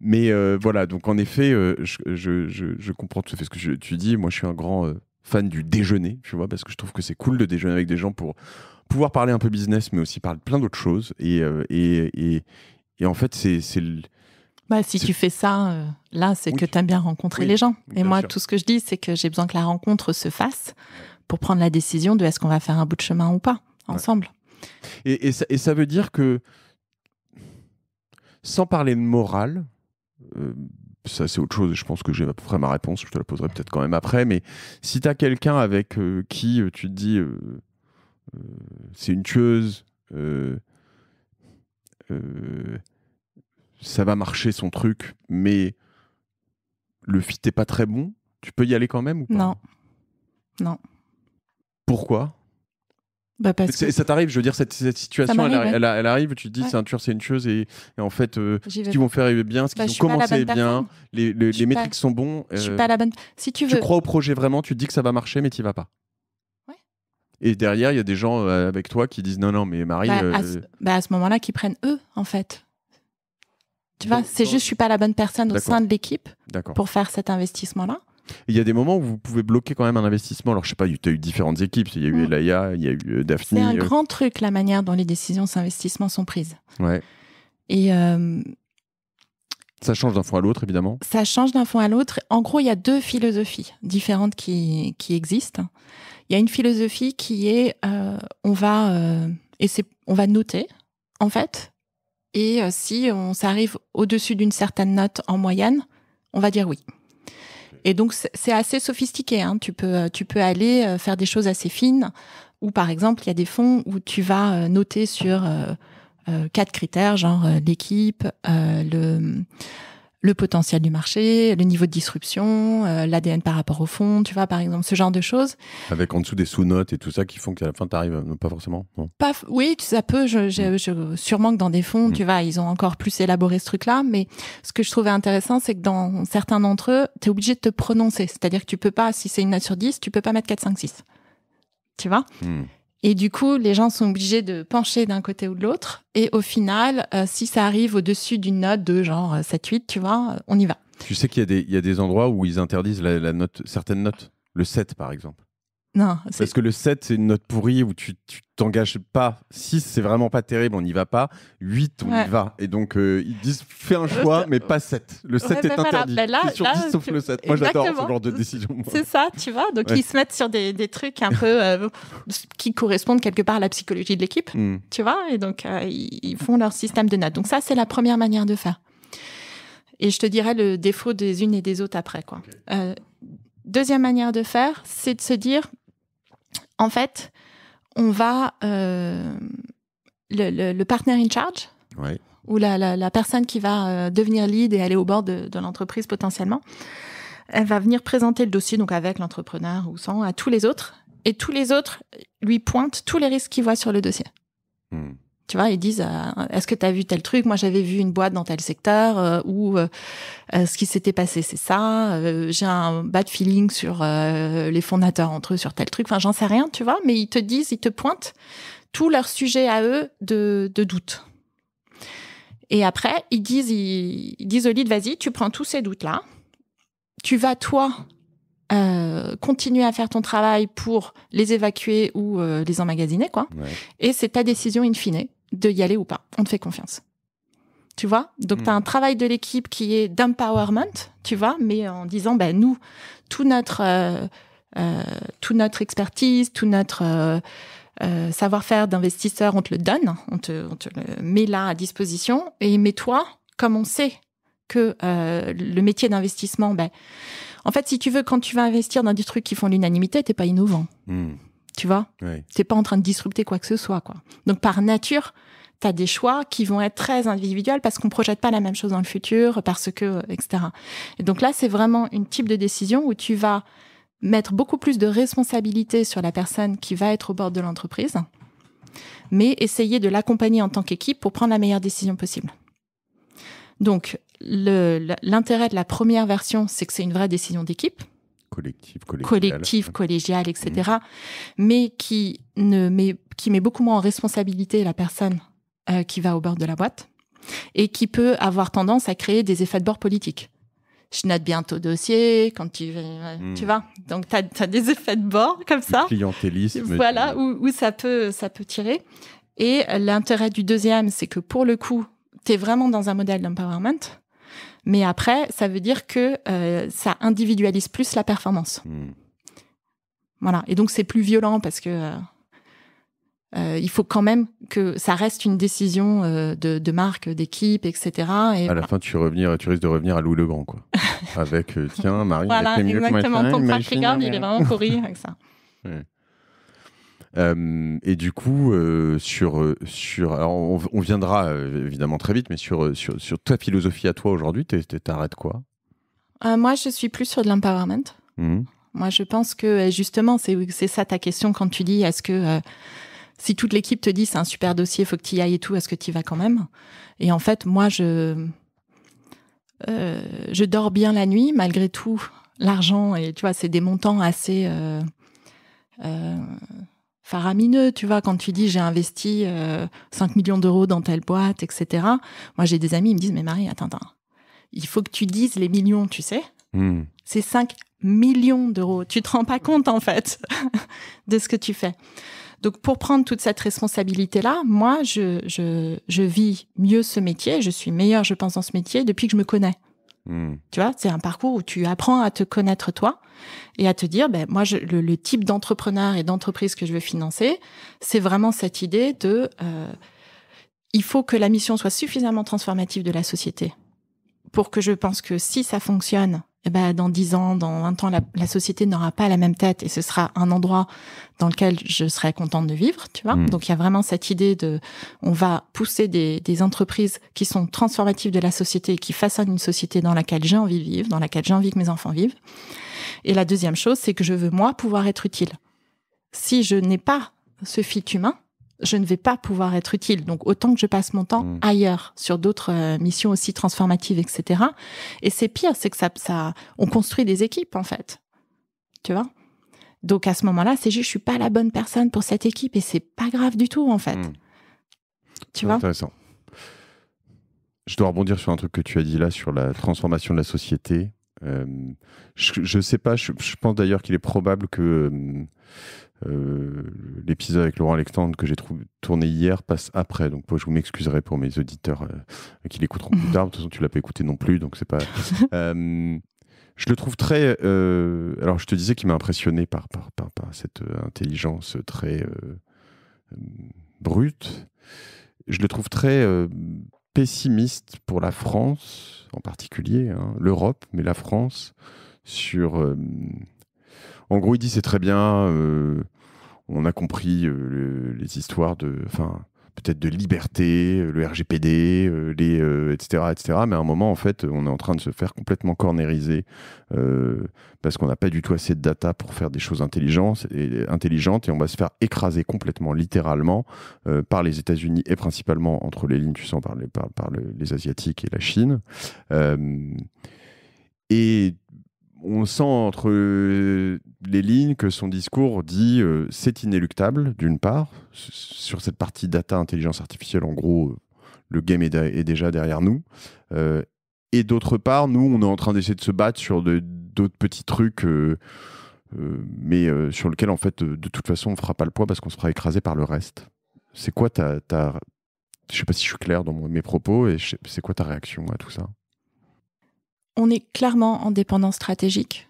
mais euh, voilà, donc en effet, je, je, comprends tout à fait ce que tu dis. Moi, je suis un grand fan du déjeuner, tu vois, parce que je trouve que c'est cool de déjeuner avec des gens pour pouvoir parler un peu business, mais aussi parler plein d'autres choses. Euh, et, et, et, en fait, c'est. Bah, si tu fais ça, euh, là, c'est que tu aimes bien rencontrer les gens. et moi, tout ce que je dis, c'est que j'ai besoin que la rencontre se fasse pour prendre la décision de est-ce qu'on va faire un bout de chemin ou pas, ensemble. Et, ça, et ça veut dire que, sans parler de morale, euh, ça c'est autre chose, je pense que j'ai à peu près ma réponse, je te la poserai peut-être quand même après, mais si tu as quelqu'un avec qui tu te dis, euh, c'est une tueuse, euh, euh, ça va marcher son truc, mais le fit est pas très bon, tu peux y aller quand même ou Non. Non. Pourquoi bah, ça t'arrive, je veux dire, cette, situation, elle, arrive, tu te dis c'est un tueur, c'est une tueuse, et, en fait, ce qu'ils vont faire est bien, ce bah, qu'ils commencé est bien, les, métriques sont bons. pas la Si tu, veux... tu crois au projet vraiment, tu te dis que ça va marcher, mais tu vas pas. Et derrière, il y a des gens euh, avec toi qui disent non, non, mais Marie. Bah, euh, bah, à, ce, moment-là, qui prennent eux, en fait. Tu vois, c'est juste, je suis pas la bonne personne au sein de l'équipe pour faire cet investissement-là. Il y a des moments où vous pouvez bloquer quand même un investissement. Alors, je sais pas, tu as eu différentes équipes. Il y a eu Elaya, il y a eu euh, Daphne. C'est un grand truc, la manière dont les décisions d'investissement sont prises. Ouais. Et. Ça change d'un fond à l'autre, évidemment. Ça change d'un fond à l'autre. En gros, il y a deux philosophies différentes qui, qui existent. Il y a une philosophie qui est euh, on va euh, et c'est on va noter en fait et euh, si on s'arrive au-dessus d'une certaine note en moyenne, on va dire oui. Et donc c'est assez sophistiqué. Hein. Tu peux tu peux aller faire des choses assez fines. Ou par exemple, il y a des fonds où tu vas noter sur quatre critères, genre l'équipe, le le potentiel du marché, le niveau de disruption, euh, l'ADN par rapport au fond, tu vois, par exemple, ce genre de choses. Avec en dessous des sous-notes et tout ça qui font qu'à la fin, tu arrives, euh, pas forcément Pas, Oui, ça peut, je, mm. sûrement que dans des fonds, mm. tu vois, ils ont encore plus élaboré ce truc-là, mais ce que je trouvais intéressant, c'est que dans certains d'entre eux, tu es obligé de te prononcer, c'est-à-dire que tu peux pas, si c'est une note sur 10, tu peux pas mettre 4, 5, 6. Tu vois mm. Et du coup, les gens sont obligés de pencher d'un côté ou de l'autre. Et au final, euh, si ça arrive au-dessus d'une note de genre 7-8, euh, tu vois, euh, on y va. Tu sais qu'il y, a des endroits où ils interdisent note, certaines notes, le 7 par exemple. Non. Parce que le 7, c'est une note pourrie où tu t'engages pas. 6, c'est vraiment pas terrible, on n'y va pas. 8, on y va. Et donc, euh, ils disent fais un choix, mais pas 7. Le 7 est interdit. Tu là, sur là, 10, sauf le 7. Moi, j'adore ce genre de décision. C'est ça, tu vois. Donc, ils se mettent sur des, des trucs un peu euh, qui correspondent quelque part à la psychologie de l'équipe, hmm. tu vois. Et donc, euh, ils font leur système de notes. Donc, ça, c'est la première manière de faire. Et je te dirais le défaut des unes et des autres après, quoi. Deuxième manière de faire, c'est de se dire en fait, on va. Euh, le, partner in charge, ou la, personne qui va euh, devenir lead et aller au bord de, l'entreprise potentiellement, elle va venir présenter le dossier, donc avec l'entrepreneur ou sans, à tous les autres. Et tous les autres lui pointent tous les risques qu'ils voient sur le dossier. Hmm. Tu vois, ils disent euh, est-ce que tu as vu tel truc Moi, j'avais vu une boîte dans tel secteur euh, ou euh, ce qui s'était passé, c'est ça. J'ai un bad feeling sur les fondateurs entre eux sur tel truc. Enfin, j'en sais rien, tu vois, mais ils te disent, ils te pointent tous leurs sujets à eux de, de doute. Et après, ils disent, ils, ils disent au vas-y, tu prends tous ces doutes-là, tu vas toi euh, continuer à faire ton travail pour les évacuer ou euh, les emmagasiner, quoi. Et c'est ta décision in fine de y aller ou pas. On te fait confiance. Tu vois Donc, tu as hmm. un travail de l'équipe qui est d'empowerment, tu vois, mais en disant, ben, nous, tout notre, euh, tout notre expertise, tout notre savoir-faire d'investisseur, on te le donne, on te, on te le met là à disposition. Et mets-toi, comme on sait que le métier d'investissement, ben, en fait, si tu veux, quand tu vas investir dans des trucs qui font l'unanimité, t'es pas innovant. Hmm. Tu vois Tu T'es pas en train de disrupter quoi que ce soit, quoi. Donc, par nature, tu as des choix qui vont être très individuels parce qu'on projette pas la même chose dans le futur, parce que, euh, etc. Et donc là, c'est vraiment une type de décision où tu vas mettre beaucoup plus de responsabilité sur la personne qui va être au bord de l'entreprise, mais essayer de l'accompagner en tant qu'équipe pour prendre la meilleure décision possible. Donc, l'intérêt de la première version, c'est que c'est une vraie décision d'équipe. Collective, collégiale. etc. Mmh. Mais qui, met, beaucoup moins en responsabilité la personne euh, qui va au bord de la boîte et qui peut avoir tendance à créer des effets de bord politiques. Je note bientôt dossier, quand tu, mmh. tu vas. Donc, tu as, des effets de bord comme ça. clientélisme. Voilà, où, ça, peut, ça peut tirer. Et l'intérêt du deuxième, c'est que pour le coup, tu es vraiment dans un modèle d'empowerment mais après, ça veut dire que euh, ça individualise plus la performance. Hmm. Voilà. Et donc, c'est plus violent parce que euh, euh, il faut quand même que ça reste une décision de, marque, d'équipe, etc. Et à la fin, tu, tu risques de revenir à Louis Legrand, quoi. avec, tiens, Marie, voilà, il est Voilà, exactement. que Ton track il est vraiment pourri avec ça et du coup, euh, sur, euh, sur, alors on, viendra euh, évidemment très vite, mais sur, sur, sur ta philosophie à toi aujourd'hui, t'arrêtes quoi Moi, je suis plus sur de l'empowerment. Mmh. Moi, je pense que justement, c'est ça ta question quand tu dis est-ce que si toute l'équipe te dit c'est un super dossier, faut que tu y ailles et tout, est-ce que tu y vas quand même Et en fait, moi, je, je dors bien la nuit, malgré tout, l'argent, et tu vois, c'est des montants assez. euh, faramineux, tu vois, quand tu dis j'ai investi 5 euh, millions d'euros dans telle boîte, etc. Moi, j'ai des amis, ils me disent, mais Marie, attends, attends, il faut que tu dises les millions, tu sais. Hmm. C'est 5 millions d'euros. Tu te rends pas compte, en fait, de ce que tu fais. Donc, pour prendre toute cette responsabilité-là, moi, je, je, vis mieux ce métier, je suis meilleure, je pense, dans ce métier depuis que je me connais. Hmm. Tu vois, c'est un parcours où tu apprends à te connaître toi et à te dire, ben, moi, le, type d'entrepreneur et d'entreprise que je veux financer, c'est vraiment cette idée de, euh, il faut que la mission soit suffisamment transformative de la société pour que je pense que si ça fonctionne, eh ben, dans 10 ans, dans 20 ans, la, société n'aura pas la même tête et ce sera un endroit dans lequel je serai contente de vivre, tu vois. Mmh. Donc, il y a vraiment cette idée de, on va pousser des, des, entreprises qui sont transformatives de la société et qui façonnent une société dans laquelle j'ai envie de vivre, dans laquelle j'ai envie que mes enfants vivent. Et la deuxième chose, c'est que je veux, moi, pouvoir être utile. Si je n'ai pas ce fit humain, je ne vais pas pouvoir être utile. Donc autant que je passe mon temps mm. ailleurs, sur d'autres euh, missions aussi transformatives, etc. Et c'est pire, c'est que ça, on construit des équipes en fait. Tu vois Donc à ce moment-là, c'est juste, je suis pas la bonne personne pour cette équipe et c'est pas grave du tout en fait. Mm. Tu vois Intéressant. Je dois rebondir sur un truc que tu as dit là sur la transformation de la société. Euh, je ne sais pas, je, pense d'ailleurs qu'il est probable que euh, euh, l'épisode avec Laurent Alexandre que j'ai tourné hier passe après. Donc je vous m'excuserai pour mes auditeurs qui l'écouteront plus tard. De toute façon, tu l'as pas écouté non plus, donc c'est pas. je le trouve très. alors je te disais qu'il m'a impressionné par, cette intelligence très brute. Je le trouve très pessimiste pour la France, en particulier, hein, l'Europe, mais la France, sur... Euh, en gros, il dit c'est très bien, euh, on a compris euh, les histoires de... Enfin, peut-être de liberté, euh, le RGPD, euh, les, etc., euh, etc. Mais à un moment, en fait, on est en train de se faire complètement cornériser parce qu'on n'a pas du tout assez de data pour faire des choses intelligentes et, intelligentes, et on va se faire écraser complètement, littéralement, par les États-Unis et principalement entre les lignes, tu sens, par les, par, par les Asiatiques et la Chine. et on sent entre euh, les lignes que son discours dit euh, c'est inéluctable, d'une part, sur cette partie data, intelligence artificielle, en gros, euh, le game est, déjà derrière nous. et d'autre part, nous, on est en train d'essayer de se battre sur d'autres petits trucs, mais sur lesquels, en fait, de, toute façon, on fera pas le poids parce qu'on sera écrasé par le reste. C'est quoi ta. ta... Je sais pas si je suis clair dans mes propos, et c'est quoi ta réaction à tout ça on est clairement en dépendance stratégique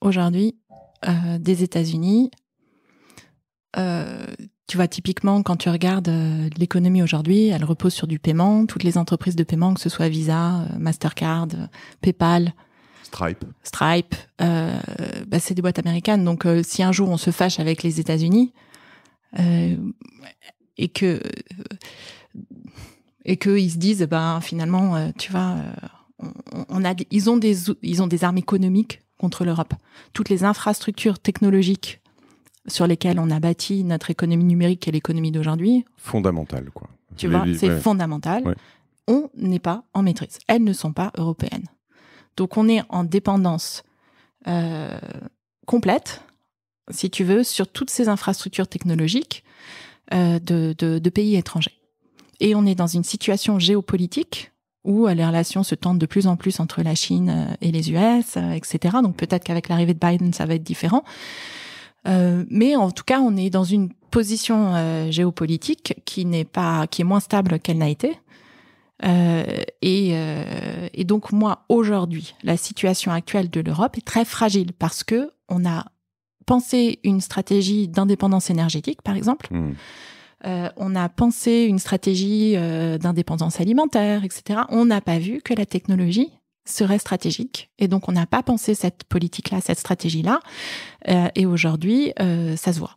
aujourd'hui euh, des États-Unis. Euh, tu vois, typiquement, quand tu regardes euh, l'économie aujourd'hui, elle repose sur du paiement. Toutes les entreprises de paiement, que ce soit Visa, Mastercard, PayPal, Stripe, Stripe, bah, c'est des boîtes américaines. Donc, si un jour on se fâche avec les États-Unis et que et qu'ils se disent, ben finalement, tu vois a, ils, ont des, armes économiques contre l'Europe. Toutes les infrastructures technologiques sur lesquelles on a bâti notre économie numérique et l'économie d'aujourd'hui. Fondamentale, quoi. Tu vois, c'est fondamental. On n'est pas en maîtrise. Elles ne sont pas européennes. Donc on est en dépendance euh, complète, si tu veux, sur toutes ces infrastructures technologiques euh, de pays étrangers. Et on est dans une situation géopolitique où euh, les relations se tendent de plus en plus entre la Chine euh, et les US, etc. Euh, donc peut-être qu'avec l'arrivée de Biden, ça va être différent. Euh, mais en tout cas, on est dans une position géopolitique qui n'est pas, qui est moins stable qu'elle n'a été. Euh, et, et, donc moi, aujourd'hui, la situation actuelle de l'Europe est très fragile parce que on a pensé une stratégie d'indépendance énergétique, par exemple. Hmm. Euh, on a pensé une stratégie euh, d'indépendance alimentaire, etc. On n'a pas vu que la technologie serait stratégique. Et donc, on n'a pas pensé cette politique-là, cette stratégie-là. Euh, et aujourd'hui, ça se voit.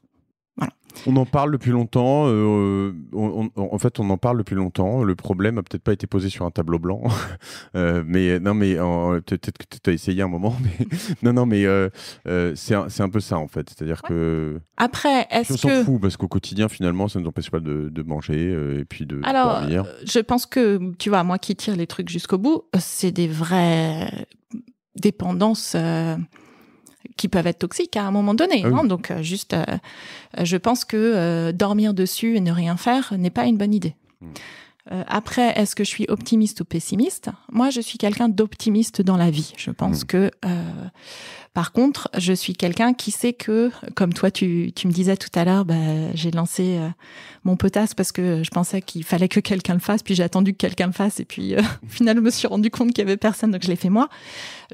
On en parle depuis longtemps. Euh, euh, en fait, on en parle depuis longtemps. Le problème a peut-être pas été posé sur un tableau blanc. Euh, mais non, mais peut-être que tu as essayé un moment. non, non, mais c'est un, peu ça en fait. C'est-à-dire que après, est-ce on s'en fout parce qu'au quotidien, finalement, ça ne nous empêche pas de, manger et puis de Alors, je pense que tu vois, moi qui tire les trucs jusqu'au bout, c'est des vraies dépendances qui peuvent être toxiques à un moment donné. Ah Donc euh, juste, euh, euh, je pense que dormir dessus et ne rien faire n'est pas une bonne idée. Hmm. après, est-ce que je suis optimiste ou pessimiste Moi, je suis quelqu'un d'optimiste dans la vie. Je pense hmm. que par contre, je suis quelqu'un qui sait que, comme toi, tu, me disais tout à l'heure, bah, j'ai lancé euh, mon potasse parce que je pensais qu'il fallait que quelqu'un le fasse, puis j'ai attendu que quelqu'un le fasse, et puis euh, finalement, je me suis rendu compte qu'il y avait personne, donc je l'ai fait moi.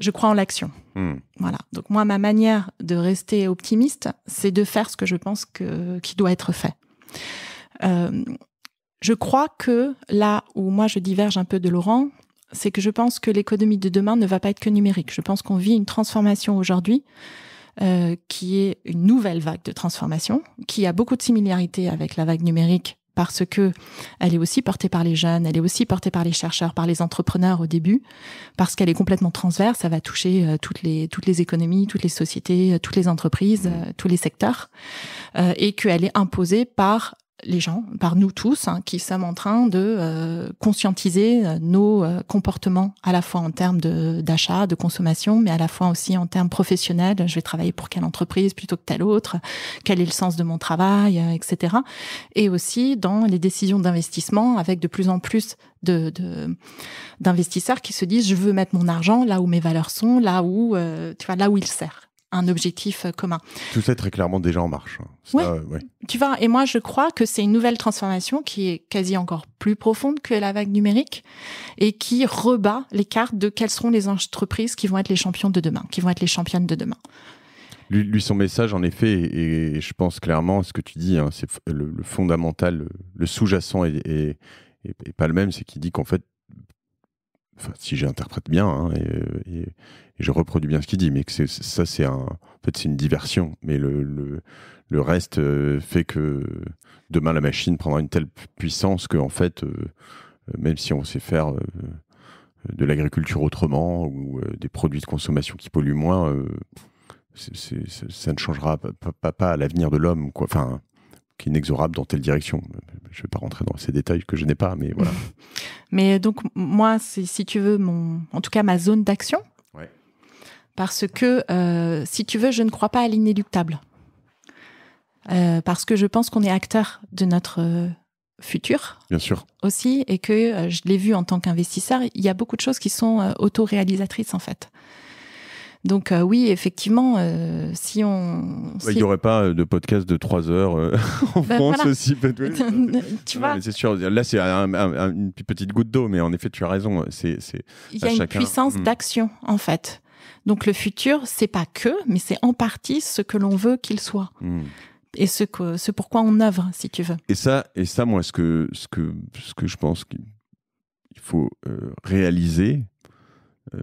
Je crois en l'action. Hmm. Voilà. Donc moi, ma manière de rester optimiste, c'est de faire ce que je pense que qui doit être fait. Euh, je crois que là où moi je diverge un peu de Laurent, c'est que je pense que l'économie de demain ne va pas être que numérique. Je pense qu'on vit une transformation aujourd'hui euh, qui est une nouvelle vague de transformation, qui a beaucoup de similarités avec la vague numérique parce que elle est aussi portée par les jeunes, elle est aussi portée par les chercheurs, par les entrepreneurs au début, parce qu'elle est complètement transverse, ça va toucher euh, toutes les toutes les économies, toutes les sociétés, euh, toutes les entreprises, tous les secteurs, et qu'elle est imposée par les gens, par nous tous, hein, qui sommes en train de euh, conscientiser euh, nos euh, comportements, à la fois en termes d'achat, de, consommation, mais à la fois aussi en termes professionnels. Je vais travailler pour quelle entreprise plutôt que telle autre, quel est le sens de mon travail, etc. Et aussi dans les décisions d'investissement, avec de plus en plus de d'investisseurs qui se disent je veux mettre mon argent là où mes valeurs sont, là où tu vois là où il sert un objectif euh, commun. Tout ça est très clairement déjà en marche. Euh, tu vois, et moi je crois que c'est une nouvelle transformation qui est quasi encore plus profonde que la vague numérique et qui rebat les cartes de quelles seront les entreprises qui vont être les champions de demain, qui vont être les championnes de demain. Lui, son message, en effet, et, je pense clairement à ce que tu dis, hein, c'est le, fondamental, le, sous-jacent et pas le même, c'est qu'il dit qu'en fait, si j'interprète bien, hein, et, et je reproduis bien ce qu'il dit, mais que ça, c'est un, en fait, c'est une diversion. Mais le, le, reste euh, fait que demain, la machine prendra une telle puissance que, en fait, euh, euh, même si on sait faire de l'agriculture autrement ou des produits de consommation qui polluent moins, ça ne changera pas, à l'avenir de l'homme, quoi. Enfin, qui est inexorable dans telle direction. Je ne vais pas rentrer dans ces détails que je n'ai pas, mais voilà. mais donc, moi, si, si tu veux, mon, en tout cas, ma zone d'action, parce que, euh, si tu veux, je ne crois pas à l'inéluctable. Euh, parce que je pense qu'on est acteur de notre euh, futur. Bien sûr. Aussi, et que je l'ai vu en tant qu'investisseur, il y a beaucoup de choses qui sont autoréalisatrices, en fait. Donc oui, effectivement, si on... Il n'y aurait pas de podcast de trois heures en bah, France aussi. tu vois là c'est une petite goutte d'eau, mais en effet tu as raison. C'est, Il y a une puissance hmm. d'action en fait. Donc le futur, c'est pas que, mais c'est en partie ce que l'on veut qu'il soit. Hmm. Et ce, que, ce pourquoi on œuvre, si tu veux. Et ça, et ça moi, ce que, je pense qu'il faut euh, réaliser, euh,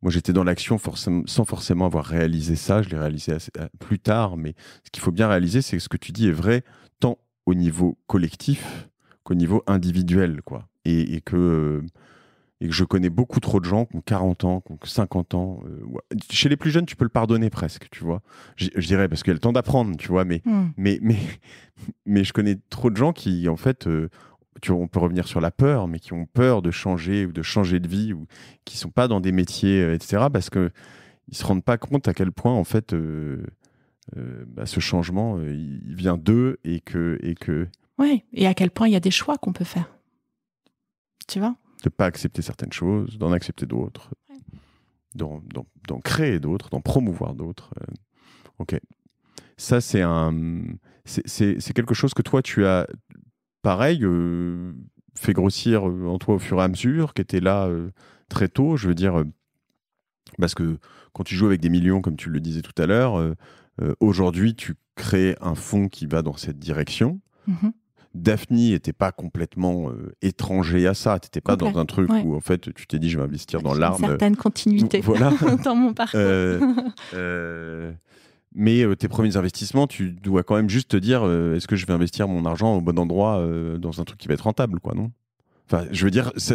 moi j'étais dans l'action sans forcément avoir réalisé ça, je l'ai réalisé euh, plus tard, mais ce qu'il faut bien réaliser, c'est que ce que tu dis est vrai tant au niveau collectif qu'au niveau individuel. quoi. Et, que et que je connais beaucoup trop de gens qui ont 40 ans, qui ont 50 ans. Euh, chez les plus jeunes, tu peux le pardonner presque, tu vois. Je, dirais, parce qu'il y a le temps d'apprendre, tu vois, mais, hmm. mais, mais, mais je connais trop de gens qui, en fait, euh, tu on peut revenir sur la peur, mais qui ont peur de changer ou de changer de vie, ou qui sont pas dans des métiers, euh, etc., parce que ils se rendent pas compte à quel point, en fait, bah, ce changement, il vient d'eux et que, et que... Ouais, et à quel point il y a des choix qu'on peut faire. Tu vois de pas accepter certaines choses, d'en accepter d'autres, d'en créer d'autres, d'en promouvoir d'autres. Euh, ok. Ça, c'est un, c'est quelque chose que toi, tu as, pareil, euh, fait grossir euh, en toi au fur et à mesure, qui était là très tôt, je veux dire, parce que quand tu joues avec des millions, comme tu le disais tout à l'heure, aujourd'hui, tu crées un fonds qui va dans cette direction. Mm-hmm. Daphne était pas complètement euh, étranger à ça. tu n'étais pas dans un truc où en fait tu t'es dit je vais investir dans l'art. Certaine continuité. dans mon parcours. Euh, euh, mais tes premiers investissements, tu dois quand même juste te dire est-ce que je vais investir mon argent au bon endroit dans un truc qui va être rentable, quoi, non Enfin, je veux dire, ce,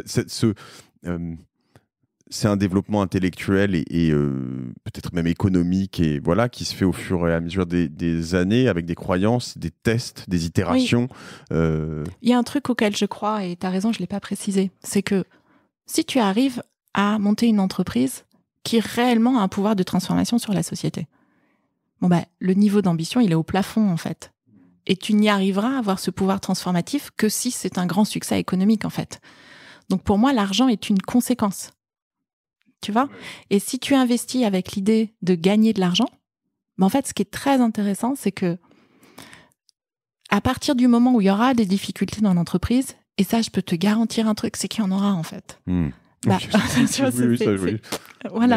c'est un développement intellectuel et, euh, peut-être même économique et voilà qui se fait au fur et à mesure des, années avec des croyances, des tests, des itérations. Euh. Il y a un truc auquel je crois et tu as raison, je ne l'ai pas précisé, c'est que si tu arrives à monter une entreprise qui réellement a un pouvoir de transformation sur la société, bon bah, le niveau d'ambition, il est au plafond en fait. Et tu n'y arriveras à avoir ce pouvoir transformatif que si c'est un grand succès économique en fait. Donc pour moi, l'argent est une conséquence tu vois. Et si tu investis avec l'idée de gagner de l'argent, mais en fait, ce qui est très intéressant, c'est que à partir du moment où il y aura des difficultés dans l'entreprise, et ça, je peux te garantir un truc, c'est qu'il y en aura en fait. Voilà, hmm. bah,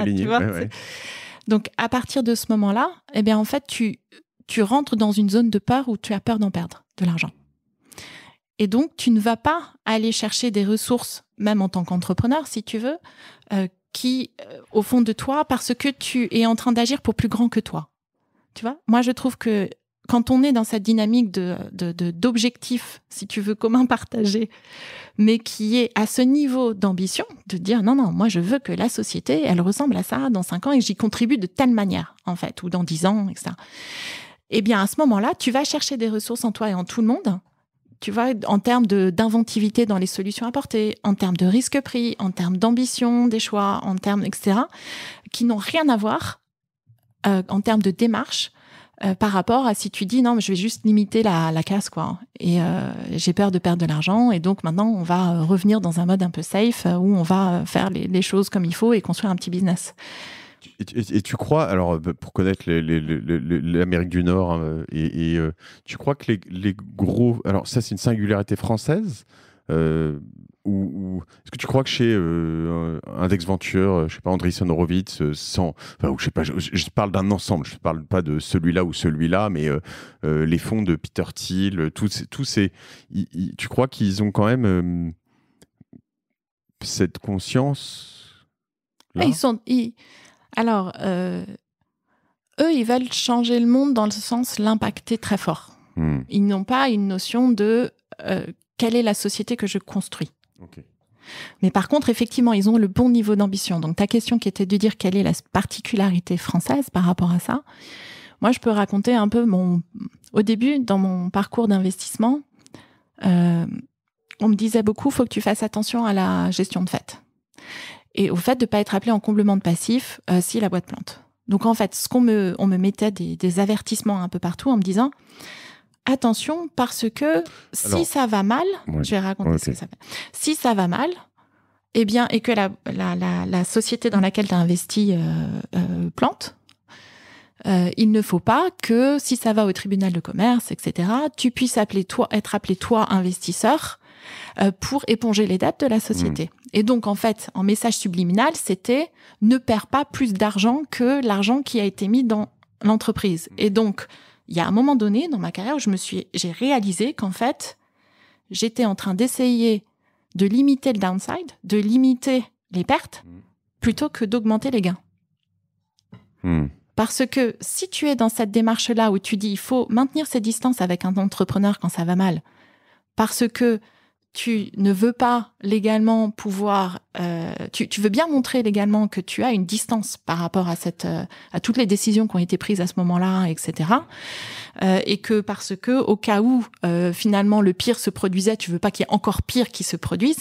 tu vois. Donc, à partir de ce moment-là, eh bien, en fait, tu, tu rentres dans une zone de peur où tu as peur d'en perdre de l'argent. Et donc, tu ne vas pas aller chercher des ressources, même en tant qu'entrepreneur, si tu veux, euh, qui, euh, au fond de toi, parce que tu es en train d'agir pour plus grand que toi. Tu vois Moi, je trouve que quand on est dans cette dynamique de d'objectif, si tu veux, commun partagé, mais qui est à ce niveau d'ambition, de dire non, non, moi je veux que la société, elle ressemble à ça dans cinq ans et j'y contribue de telle manière, en fait, ou dans dix ans, etc. Eh bien, à ce moment-là, tu vas chercher des ressources en toi et en tout le monde tu vois, en termes d'inventivité dans les solutions apportées, en termes de risque pris, en termes d'ambition des choix, en termes, etc., qui n'ont rien à voir euh, en termes de démarche euh, par rapport à si tu dis non, mais je vais juste limiter la, la casse, quoi. Et euh, j'ai peur de perdre de l'argent. Et donc maintenant, on va revenir dans un mode un peu safe où on va faire les, les choses comme il faut et construire un petit business. Et, tu crois, alors euh, pour connaître l'Amérique du Nord, hein, et, euh, tu crois que les, les gros. Alors, ça, c'est une singularité française euh, ou, est-ce que tu crois que chez Index Venture, je sais pas, Andreessen Horowitz, sans, enfin, ou je sais pas, je, parle d'un ensemble, je parle pas de celui-là ou celui-là, mais les fonds de Peter Thiel, tous ces, tous ces, tu crois qu'ils ont quand même cette conscience ah, Ils sont, alors, euh, eux, ils veulent changer le monde dans le sens l'impacter très fort. Hmm. Ils n'ont pas une notion de euh, quelle est la société que je construis. Mais par contre, effectivement, ils ont le bon niveau d'ambition. Donc ta question qui était de dire quelle est la particularité française par rapport à ça, moi je peux raconter un peu mon... Au début, dans mon parcours d'investissement, euh, on me disait beaucoup, faut que tu fasses attention à la gestion de fête et au fait de ne pas être appelé en comblement de passif euh, si la boîte plante. Donc en fait, ce qu'on me, on me mettait des, avertissements un peu partout en me disant attention parce que si ça va mal, je vais raconter ce que ça fait, Si ça va mal, eh bien et que la, société dans laquelle tu as investi euh, euh, plante, il ne faut pas que si ça va au tribunal de commerce, etc., tu puisses appeler toi, être appelé toi investisseur euh, pour éponger les dettes de la société. Hmm. Et donc, en fait, en message subliminal, c'était ne perds pas plus d'argent que l'argent qui a été mis dans l'entreprise. Hmm. Et donc, il y a un moment donné dans ma carrière où je me suis, j'ai réalisé qu'en fait, j'étais en train d'essayer de limiter le downside, de limiter les pertes, hmm. plutôt que d'augmenter les gains. Parce que si tu es dans cette démarche-là où tu dis il faut maintenir ses distances avec un entrepreneur quand ça va mal, parce que tu ne veux pas légalement pouvoir, euh, tu, veux bien montrer légalement que tu as une distance par rapport à cette, euh, à toutes les décisions qui ont été prises à ce moment-là, etc. Euh, et que parce que au cas où finalement le pire se produisait, tu veux pas qu'il y ait encore pire qui se produise.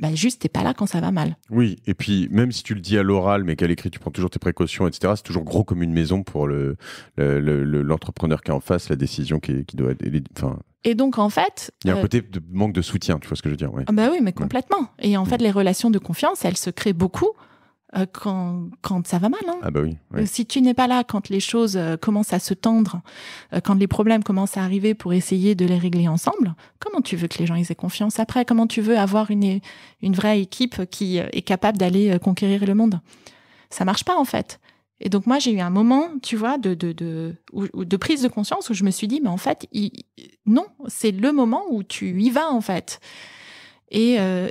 Ben juste t'es pas là quand ça va mal. Oui, et puis même si tu le dis à l'oral, mais qu'à l'écrit tu prends toujours tes précautions, etc. C'est toujours gros comme une maison pour l'entrepreneur qui est en face, la décision qui, doit, enfin et donc, en fait. Il y a un euh, côté de manque de soutien, tu vois ce que je veux dire. Ah bah oui, mais complètement. Et en mm. fait, les relations de confiance, elles se créent beaucoup euh, quand, ça va mal. Hein. Ah bah si tu n'es pas là quand les choses euh, commencent à se tendre, quand les problèmes commencent à arriver pour essayer de les régler ensemble, comment tu veux que les gens aient confiance après Comment tu veux avoir une, une vraie équipe qui est capable d'aller conquérir le monde Ça marche pas en fait. Et donc moi, j'ai eu un moment, tu vois, de, de, de, prise de conscience où je me suis dit, mais en fait, non, c'est le moment où tu y vas, en fait. Et, euh,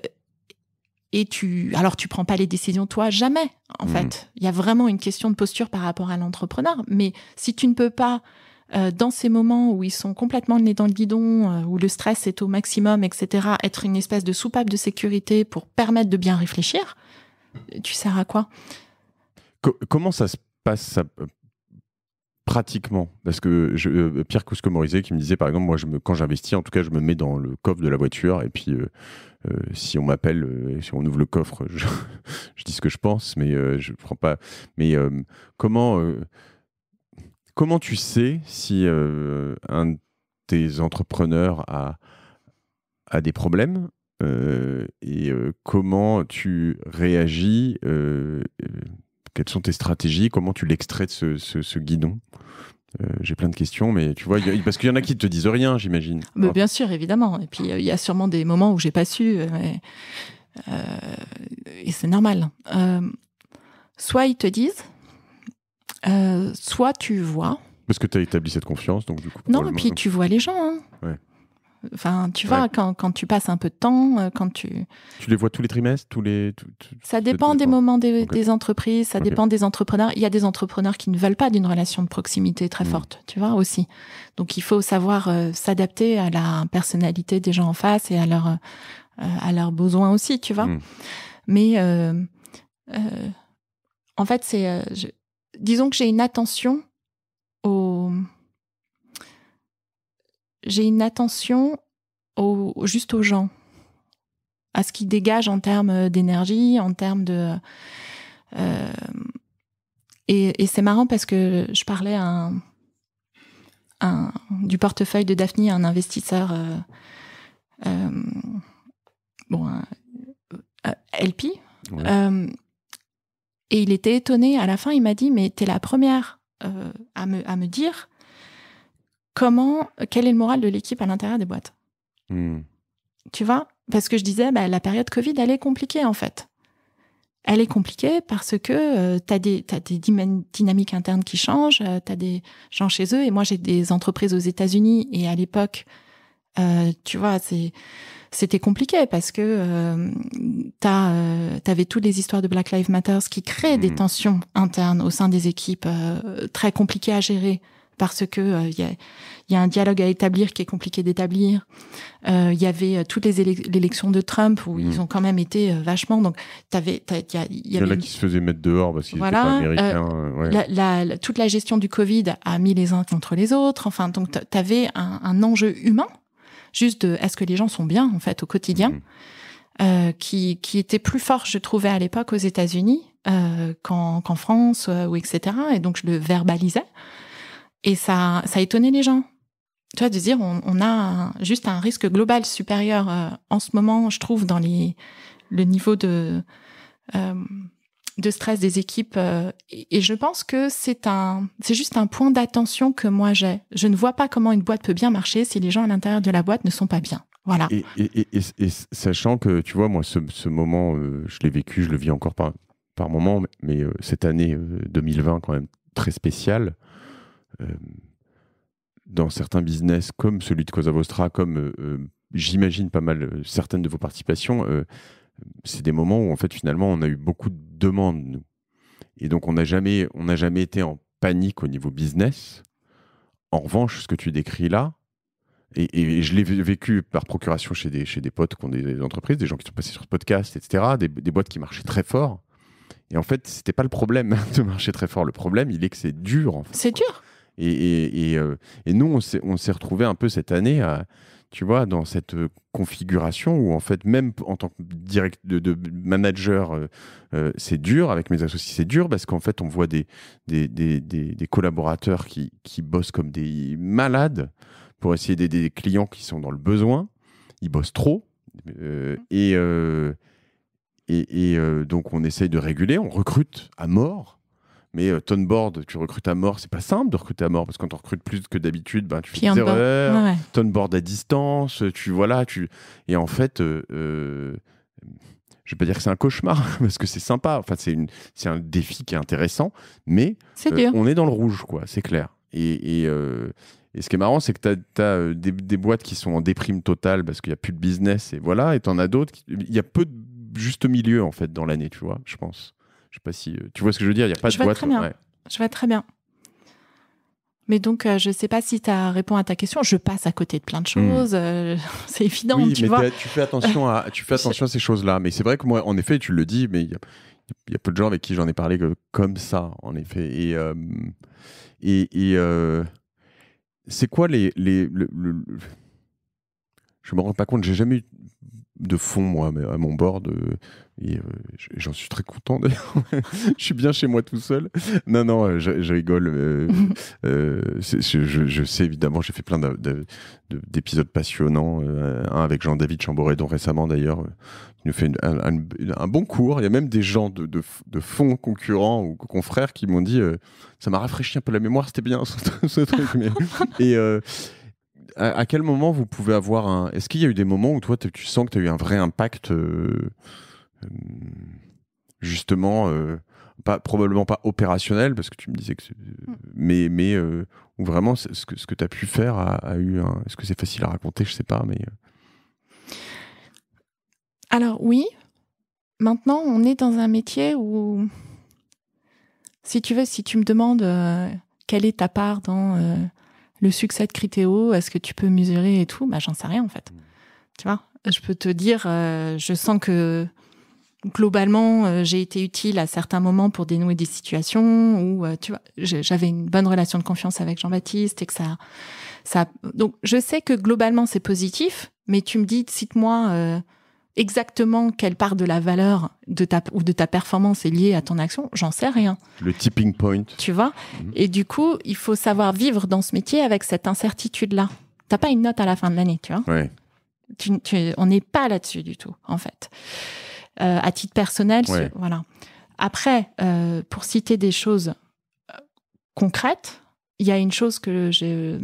et tu... Alors, tu prends pas les décisions, toi, jamais, en mm. fait. Il y a vraiment une question de posture par rapport à l'entrepreneur. Mais si tu ne peux pas, euh, dans ces moments où ils sont complètement nés dans le guidon, euh, où le stress est au maximum, etc., être une espèce de soupape de sécurité pour permettre de bien réfléchir, tu sers à quoi comment ça se passe euh, pratiquement Parce que euh, Pierre Cousco qui me disait, par exemple, moi, quand j'investis, en tout cas, je me mets dans le coffre de la voiture et puis euh, si on m'appelle, si on ouvre le coffre, je, dis ce que je pense, mais je ne prends pas. Mais comment, comment tu sais si un de tes entrepreneurs a, a des problèmes et comment tu réagis quelles sont tes stratégies Comment tu l'extrais de ce, guidon euh, j'ai plein de questions, mais tu vois, parce qu'il y en a qui te disent rien, j'imagine. Ah bah, ah. bien sûr, évidemment. Et puis, euh, il y a sûrement des moments où j'ai pas su, euh, et c'est normal. soit ils te disent, soit tu vois. Parce que tu as établi cette confiance, donc du coup. Non, et puis tu vois les gens. Hein. Enfin, tu vois, quand, tu passes un peu de temps, euh, quand tu... Tu les vois tous les trimestres tous les, Ça dépend des moments des, entreprises, ça dépend des entrepreneurs. Il y a des entrepreneurs qui ne veulent pas d'une relation de proximité très mm. forte, tu vois, aussi. Donc, il faut savoir euh, s'adapter à la personnalité des gens en face et à, leur, euh, à leurs besoins aussi, tu vois. Mm. Mais en fait, c'est... disons que j'ai une attention j'ai une attention juste aux gens, à ce qu'ils dégagent en termes d'énergie, en termes de. Euh, et, c'est marrant parce que je parlais du portefeuille de Daphne un investisseur. Euh, euh, LP. et il était étonné. À la fin, il m'a dit Mais t'es la première à me dire comment, quel est le moral de l'équipe à l'intérieur des boîtes hmm. Tu vois Parce que je disais, bah, la période Covid, elle est compliquée en fait. Elle est compliquée parce que euh, tu as des, dynamiques internes qui changent, euh, tu as des gens chez eux, et moi j'ai des entreprises aux États-Unis, et à l'époque, euh, tu vois, c'était compliqué parce que tu avais toutes les histoires de Black Lives Matter qui créent des hmm. tensions internes au sein des équipes très compliquées à gérer parce que euh, il y, a, un dialogue à établir qui est compliqué d'établir. Euh, il y avait euh, toutes les élections de Trump où ils mm. ont quand même été vachement. Donc, t'avais, il y, en a qui se faisaient mettre dehors parce qu'ils voilà, pas américains. toute la gestion du Covid a mis les uns contre les autres. Enfin, donc t'avais un, un enjeu humain, juste de est-ce que les gens sont bien en fait au quotidien. Mm. qui, qui était plus fort, je trouvais, à l'époque aux États-Unis qu'en France, ou etc. Et donc, je le verbalisais. Et ça, ça étonné les gens. Tu vois, de dire, on, a juste un risque global supérieur euh, en ce moment, je trouve, dans les, le niveau de, euh, de stress des équipes. Euh, et, je pense que c'est un, c'est juste un point d'attention que moi j'ai. Je ne vois pas comment une boîte peut bien marcher si les gens à l'intérieur de la boîte ne sont pas bien. Voilà. Et, sachant que, tu vois, moi, ce, ce moment, je l'ai vécu, je le vis encore par, par moment, mais cette année 2020, quand même très spéciale, euh, dans certains business comme celui de Cosa Vostra, comme euh, euh, j'imagine pas mal certaines de vos participations, c'est des moments où en fait finalement on a eu beaucoup de demandes nous. Et donc on n'a jamais, on jamais été en panique au niveau business. En revanche, ce que tu décris là, et, je l'ai vécu par procuration chez des, chez des potes qui ont des, entreprises, des gens qui sont passés sur ce podcast, etc., des, boîtes qui marchaient très fort. Et en fait, c'était pas le problème de marcher très fort. Le problème, il est que c'est dur. En fait. C'est dur. Euh, et, nous, on s'est retrouvé un peu cette année à, tu vois, dans cette euh, configuration où, en fait, même en tant que direct de, manager, euh, c'est dur, avec mes associés, c'est dur, parce qu'en fait, on voit des, collaborateurs qui, bossent comme des malades pour essayer d'aider des clients qui sont dans le besoin. Ils bossent trop. Mmh. et donc, on essaye de réguler, on recrute à mort mais euh, ton board, tu recrutes à mort, c'est pas simple de recruter à mort parce qu'on quand recrute plus que d'habitude, ben, tu fais des erreurs. Ouais. board à distance, euh, tu voilà, tu et en fait, euh, euh, je vais pas dire que c'est un cauchemar parce que c'est sympa. Enfin, c'est une, c'est un défi qui est intéressant, mais on est dans le rouge, quoi. C'est clair. Et, et, et, ce qui est marrant, c'est que tu as, des, boîtes qui sont en déprime totale parce qu'il n'y a plus de business et voilà, et en as d'autres. Il y a peu de juste milieu en fait dans l'année, tu vois, je pense. Je sais pas si euh, tu vois ce que je veux dire. y a pas je de Très bien. Je vais très bien. Mais donc, euh, je ne sais pas si tu as répondu à ta question. Je passe à côté de plein de hmm. choses. Euh, c'est évident. Oui, tu mais tu fais attention à, tu fais attention à ces choses-là. Mais c'est vrai que moi, en effet, tu le dis, mais il y, a peu de gens avec qui j'en ai parlé comme ça, en effet. Et, et, c'est quoi les. les ne Je me rends pas compte, j'ai jamais eu de fond, moi, à mon bord, de, et euh, j'en suis très content d'ailleurs. je suis bien chez moi tout seul. Non, non, euh, je, rigole. Euh, je, sais évidemment, j'ai fait plein d'épisodes passionnants. un avec Jean-David Chamboredon récemment d'ailleurs, qui nous fait un, bon cours. Il y a même des gens de, de, fonds concurrents ou confrères qui m'ont dit ça m'a rafraîchi un peu la mémoire, c'était bien ce, truc. Et à, quel moment vous pouvez avoir un. Est-ce qu'il y a eu des moments où toi tu sens que tu as eu un vrai impact euh, justement, euh, pas, probablement pas opérationnel, parce que tu me disais que. Euh, mm. Mais, mais vraiment, ce que, ce que tu as pu faire a, eu Est-ce que c'est facile à raconter Je sais pas, mais. Alors, oui. Maintenant, on est dans un métier où. Si tu veux, si tu me demandes quelle est ta part dans le succès de Critéo, est-ce que tu peux mesurer et tout, bah, j'en sais rien en fait. Mm. Tu vois, je peux te dire, je sens que globalement, euh, j'ai été utile à certains moments pour dénouer des situations où, euh, tu vois, j'avais une bonne relation de confiance avec Jean-Baptiste et que ça, ça. Donc, je sais que globalement, c'est positif, mais tu me dis, cite-moi euh, exactement quelle part de la valeur de ta, ou de ta performance est liée à ton action, j'en sais rien. Le tipping point. Tu vois mhm. Et du coup, il faut savoir vivre dans ce métier avec cette incertitude-là. T'as pas une note à la fin de l'année, tu vois On n'est pas là-dessus du tout, en fait. Euh, à titre personnel. voilà. Après, euh, pour citer des choses euh, concrètes, il y a une chose que j'ai.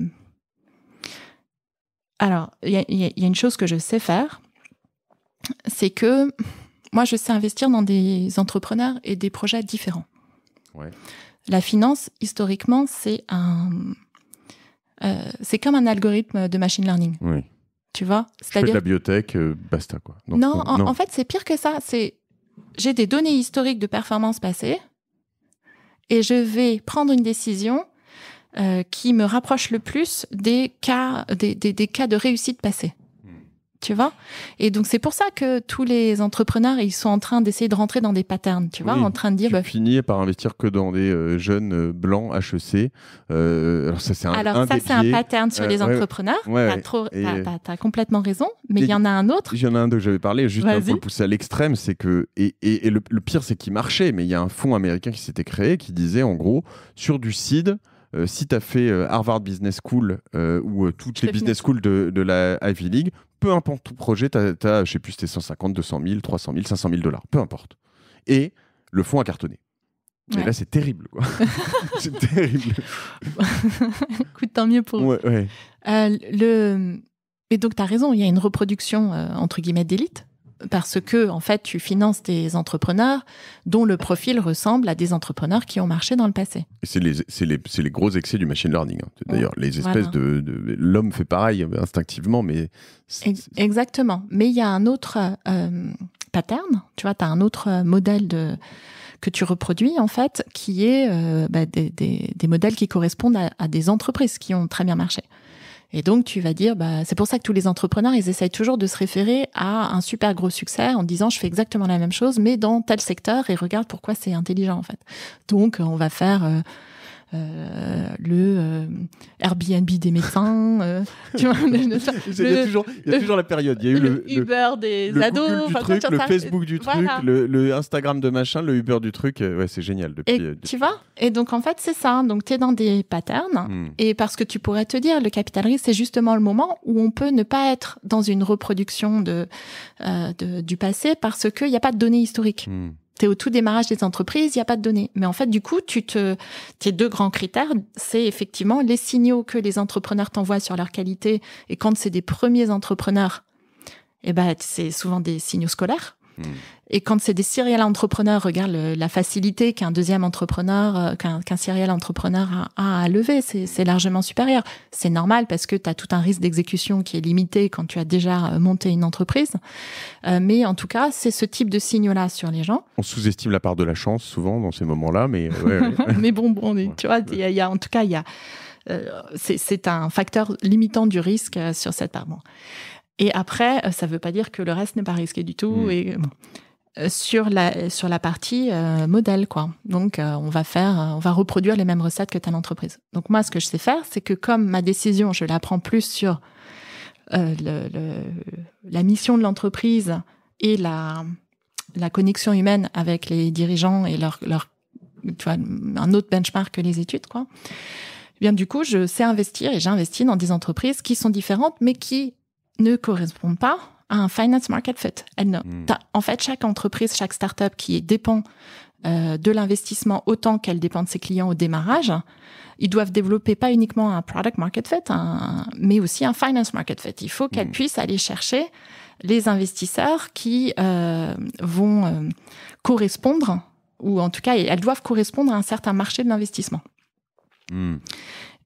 Alors, il a une chose que je sais faire, c'est que moi, je sais investir dans des entrepreneurs et des projets différents. La finance, historiquement, c'est un, c'est comme un algorithme de machine learning. Oui. Tu vois Je fais de la biotech, euh, basta quoi. Euh, non, en, fait, c'est pire que ça. C'est j'ai des données historiques de performances passées et je vais prendre une décision euh, qui me rapproche le plus des cas, des cas de réussite passée tu vois. Et donc c'est pour ça que tous les entrepreneurs, ils sont en train d'essayer de rentrer dans des patterns, tu vois, en train de dire. Tu bah, finis par investir que dans des euh, jeunes euh, blancs HEC. Euh, alors ça c'est un, alors, ça c'est un pattern sur euh, les entrepreneurs. Ouais, T'as, complètement raison, mais il y en a un autre. Il y en a un dont j'avais parlé, juste pour pousser à l'extrême, c'est que et, et, le, pire c'est qu'il marchait, mais il y a un fonds américain qui s'était créé qui disait en gros sur du seed euh, si tu as fait euh, Harvard Business School euh, ou toutes les business schools de, de, la Ivy League, peu importe ton projet, tu as, je sais plus, c'était 150, 200 000, 300 000, 500 000 dollars, peu importe. Et le fonds a cartonné. Et là, c'est terrible. c'est terrible. Écoute, tant mieux pour ouais, ouais. le... Et donc, tu as raison, il y a une reproduction, entre guillemets, d'élite parce que en fait tu finances des entrepreneurs dont le profil ressemble à des entrepreneurs qui ont marché dans le passé. C'est les, gros excès du machine learning. Hein. D'ailleurs, les espèces de, l'homme fait pareil euh, instinctivement, mais exactement. Mais il y a un autre euh, pattern, tu vois, tu as un autre euh, modèle que tu reproduis en fait, qui est bah, des, modèles qui correspondent à des entreprises qui ont très bien marché. Et donc, tu vas dire, bah, c'est pour ça que tous les entrepreneurs, ils essayent toujours de se référer à un super gros succès en disant, je fais exactement la même chose, mais dans tel secteur, et regarde pourquoi c'est intelligent, en fait. Donc, on va faire... Euh, euh, le euh, Airbnb des médecins. Euh, tu vois, il, y a toujours, la période. Il y a eu le, Uber des ados, le Facebook du truc, le, Instagram de machin, le Uber du truc. Ouais, c'est génial. Depuis, et, Tu vois Et donc en fait, c'est ça. Donc tu es dans des patterns. Hmm. Et parce que tu pourrais te dire, le capitalisme, c'est justement le moment où on peut ne pas être dans une reproduction de, du passé parce qu'il n'y a pas de données historiques. Hmm tu au tout démarrage des entreprises, il n'y a pas de données. Mais en fait, du coup, tu te, tes deux grands critères, c'est effectivement les signaux que les entrepreneurs t'envoient sur leur qualité. Et quand c'est des premiers entrepreneurs, eh ben, c'est souvent des signaux scolaires. Et quand c'est des serial entrepreneurs, regarde la facilité qu'un deuxième entrepreneur, euh, qu'un serial entrepreneur a, à lever, c'est largement supérieur. C'est normal parce que tu as tout un risque d'exécution qui est limité quand tu as déjà euh, monté une entreprise. Euh, mais en tout cas, c'est ce type de signe là sur les gens. On sous-estime la part de la chance souvent dans ces moments-là, mais... mais bon, bon tu vois, il y a, en tout cas, il y a... c'est un facteur limitant du risque sur cette part. Bon. Et après, euh, ça ne veut pas dire que le reste n'est pas risqué du tout. Hmm. Et, euh, sur la, sur la partie euh, modèle, quoi. Donc, on va faire, on va reproduire les mêmes recettes que telle entreprise. Donc, moi, ce que je sais faire, c'est que comme ma décision, je la prends plus sur le, la mission de l'entreprise et la, la connexion humaine avec les dirigeants et leur, leur un autre benchmark que les études, quoi. Eh bien, du coup, je sais investir et j'investis dans des entreprises qui sont différentes, mais qui ne correspondent pas à un finance market fit. Hmm. en fait, chaque entreprise, chaque start-up qui dépend euh, de l'investissement autant qu'elle dépend de ses clients au démarrage, ils doivent développer pas uniquement un product market fit, mais aussi un finance market fit. Il faut qu'elle hmm. puisse puissent aller chercher les investisseurs qui euh, vont euh, correspondre, ou en tout cas, elles doivent correspondre à un certain marché de l'investissement. Hmm.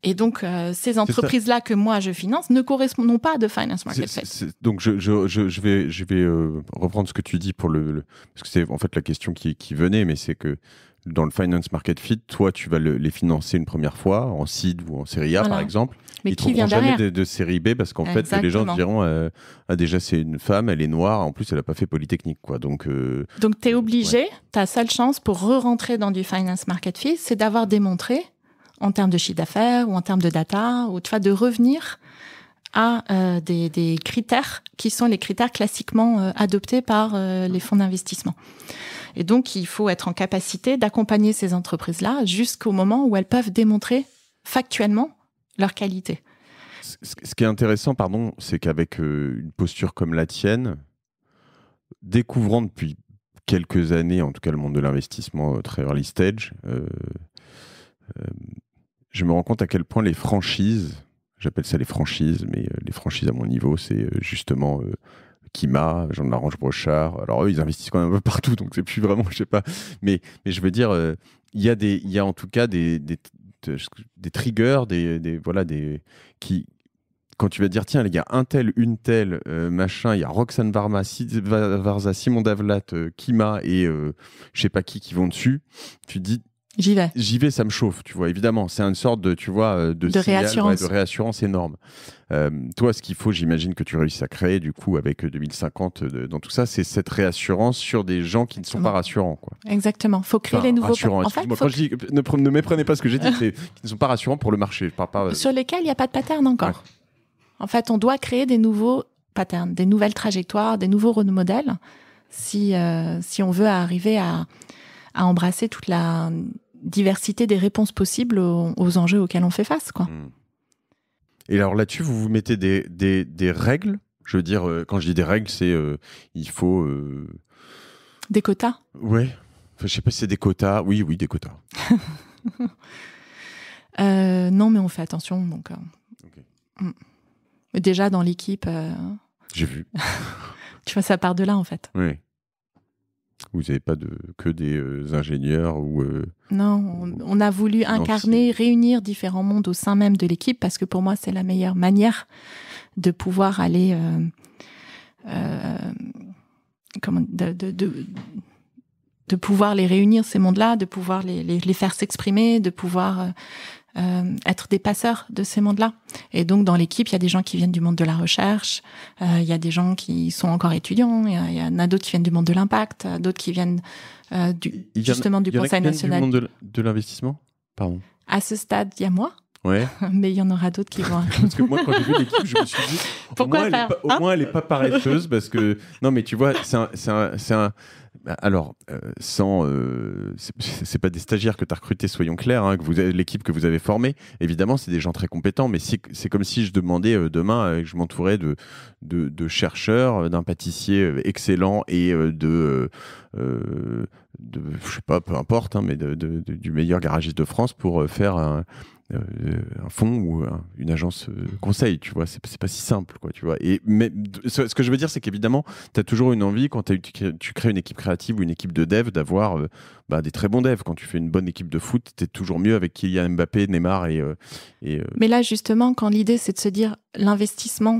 Et donc, euh, ces entreprises-là que moi je finance ne correspondent pas à de Finance fit. donc, je, vais, euh, reprendre ce que tu dis pour le, parce que c'est en fait la question qui, venait, mais c'est que dans le Finance Market Fit, toi, tu vas les financer une première fois en seed ou en série A, par exemple. Mais qui vient jamais de, de, série B parce qu'en fait, les gens diront euh, ah, déjà, c'est une femme, elle est noire, en plus, elle n'a pas fait Polytechnique. Quoi. Donc, donc tu es obligé, ta seule chance pour re-rentrer dans du Finance Market Fit, c'est d'avoir démontré en termes de chiffre d'affaires ou en termes de data, ou tu de revenir à euh, des, critères qui sont les critères classiquement euh, adoptés par euh, les fonds d'investissement. Et donc, il faut être en capacité d'accompagner ces entreprises-là jusqu'au moment où elles peuvent démontrer factuellement leur qualité. Ce qui est intéressant, pardon, c'est qu'avec une posture comme la tienne, découvrant depuis quelques années, en tout cas le monde de l'investissement très early stage, je me rends compte à quel point les franchises, j'appelle ça les franchises, mais euh, les franchises à mon niveau, c'est euh, justement euh, Kima, Jean de range Brochard. Alors eux, ils investissent quand même un peu partout, donc c'est plus vraiment, je sais pas. Mais, je veux dire, il y, a des, y a en tout cas des, des, triggers, des, voilà, des, qui, quand tu vas dire, tiens, les gars, un tel, une telle, machin, il y a Roxane Varma, Simon Davlat, Kima et je je sais pas qui qui vont dessus, tu dis, J'y vais. J'y vais, ça me chauffe, tu vois, évidemment. C'est une sorte de, tu vois, euh, de, réassurance. de réassurance énorme. Euh, toi, ce qu'il faut, j'imagine que tu réussis à créer, du coup, avec 2050 euh, de, dans tout ça, c'est cette réassurance sur des gens qui ne sont pas rassurants. Quoi. Exactement. faut créer les nouveaux. Rassurants, en fait, ne, méprenez pas ce que j'ai dit, qui ne sont pas rassurants pour le marché. Sur lesquels il n'y a pas de pattern encore. En fait, on doit créer des nouveaux patterns, des nouvelles trajectoires, des nouveaux modèles si, si on veut arriver à, à embrasser toute la diversité des réponses possibles aux, enjeux auxquels on fait face. Quoi. Hmm. Et alors là-dessus, vous vous mettez des, règles Je veux dire, euh, quand je dis des règles, c'est euh, il faut... Euh, des quotas Oui. je sais pas si c'est des quotas. Oui, oui, des quotas. non, mais on fait attention. Donc, hmm. Déjà dans l'équipe... J'ai vu. tu vois, ça part de là en fait. Oui. Vous n'avez pas de, que des euh, ingénieurs ou... Euh, non, on, a voulu incarner, réunir différents mondes au sein même de l'équipe parce que pour moi, c'est la meilleure manière de pouvoir aller... Euh, comment, de, de, pouvoir les réunir, ces mondes-là, de pouvoir les faire s'exprimer, de pouvoir euh, être des passeurs de ces mondes-là. Et donc dans l'équipe, il y a des gens qui viennent du monde de la recherche, euh, il y a des gens qui sont encore étudiants, il y, en a, d'autres qui viennent du monde de l'impact, euh, d'autres qui viennent euh, du, justement du y Conseil national. Du monde de, l'investissement, pardon. À ce stade, il y a moi. Ouais. Mais il y en aura d'autres qui vont parce que moi, quand j'ai vu l'équipe, je me suis dit, Pourquoi au, moins, elle est pas, n'est hein pas paresseuse, parce que, non, mais tu vois, c'est un, bah, alors, euh, sans, euh, c'est pas des stagiaires que tu as recrutés, soyons clairs, hein, que vous l'équipe que vous avez formée, évidemment, c'est des gens très compétents, mais c'est comme si je demandais euh, demain que je m'entourais de, de, chercheurs, d'un pâtissier excellent et de, je sais pas, peu importe, hein, mais de, du meilleur garagiste de France pour faire un, euh, un fonds ou une agence euh, conseil, tu vois. C'est pas si simple, quoi, tu vois. Et, mais ce, que je veux dire, c'est qu'évidemment, tu as toujours une envie, quand tu crées une équipe créative ou une équipe de dev, d'avoir euh, bah, des très bons devs. Quand tu fais une bonne équipe de foot, tu es toujours mieux avec Kylian Mbappé, Neymar et. et Mais là, justement, quand l'idée, c'est de se dire l'investissement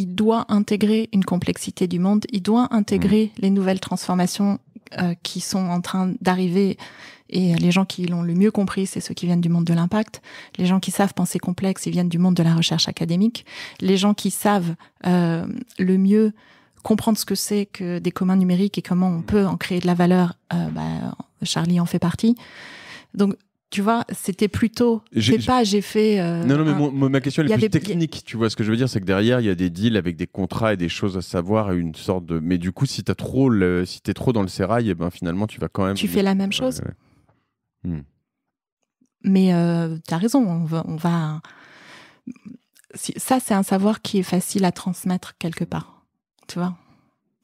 il doit intégrer une complexité du monde, il doit intégrer mmh. les nouvelles transformations qui sont en train d'arriver et euh, les gens qui l'ont le mieux compris, c'est ceux qui viennent du monde de l'impact. Les gens qui savent penser complexe, ils viennent du monde de la recherche académique. Les gens qui savent euh, le mieux comprendre ce que c'est que des communs numériques et comment on peut en créer de la valeur, euh, bah, Charlie en fait partie. Donc, tu vois, c'était plutôt. C'est pas, j'ai fait. non, non, mais ma question est plus technique. Tu vois, ce que je veux dire, c'est que derrière, il y a des deals avec des contrats et des choses à savoir et une sorte de. Mais du coup, si t'as trop, si t'es trop dans le sérail, et eh ben finalement, tu vas quand même. Tu fais la même chose. Hmm. Mais euh, tu as raison, on va. On va ça, c'est un savoir qui est facile à transmettre quelque part. Tu vois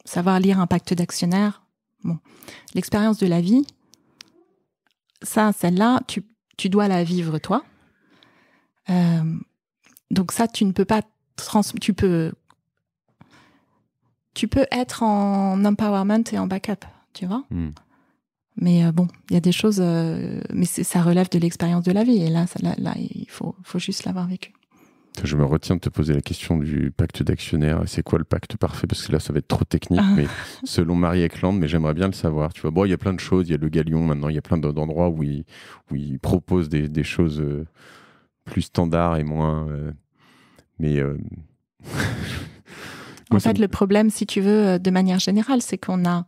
Savoir lire un pacte d'actionnaire. Bon. L'expérience de la vie, ça, celle-là, tu, tu, dois la vivre toi. Euh, donc ça, tu ne peux pas tu peux tu peux être en empowerment et en backup, tu vois. Hmm. Mais euh, bon, il y a des choses, euh, mais ça relève de l'expérience de la vie. Et là, là, il faut, juste l'avoir vécu. Je me retiens de te poser la question du pacte d'actionnaire. C'est quoi le pacte parfait Parce que là, ça va être trop technique. Ah. mais selon Marie Ekland, mais j'aimerais bien le savoir. Tu vois, bon, il y a plein de choses. Il y a le Galion maintenant. Il y a plein d'endroits où ils où il proposent des, des, choses euh, plus standards et moins. mais. en fait, le problème, si tu veux, de manière générale, c'est qu'on a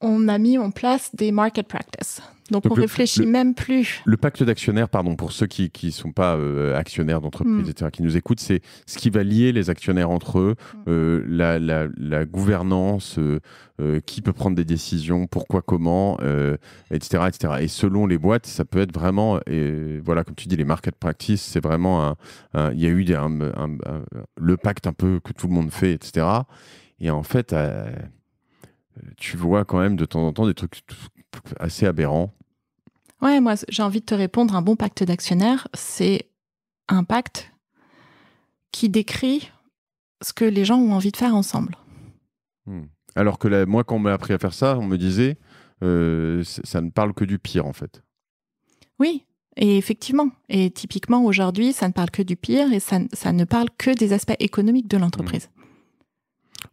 on a mis en place des market practices. Donc, on ne réfléchit même plus. Le pacte d'actionnaires, pardon, pour ceux qui ne sont pas euh, actionnaires d'entreprise, hmm. etc., qui nous écoutent, c'est ce qui va lier les actionnaires entre eux, hmm. euh, la, la, la, gouvernance, euh, qui peut prendre des décisions, pourquoi, comment, etc., etc. Et selon les boîtes, ça peut être vraiment, voilà, comme tu dis, les market practices, c'est vraiment un. Il y a eu le pacte un peu que tout le monde fait, etc. Et en fait tu vois quand même de temps en temps des trucs assez aberrants. Ouais, moi j'ai envie de te répondre, un bon pacte d'actionnaire, c'est un pacte qui décrit ce que les gens ont envie de faire ensemble. Hmm. Alors que moi quand on m'a appris à faire ça, on me disait, euh, ça ne parle que du pire en fait. Oui, et effectivement, et typiquement aujourd'hui, ça ne parle que du pire et ça, ne parle que des aspects économiques de l'entreprise. Hmm.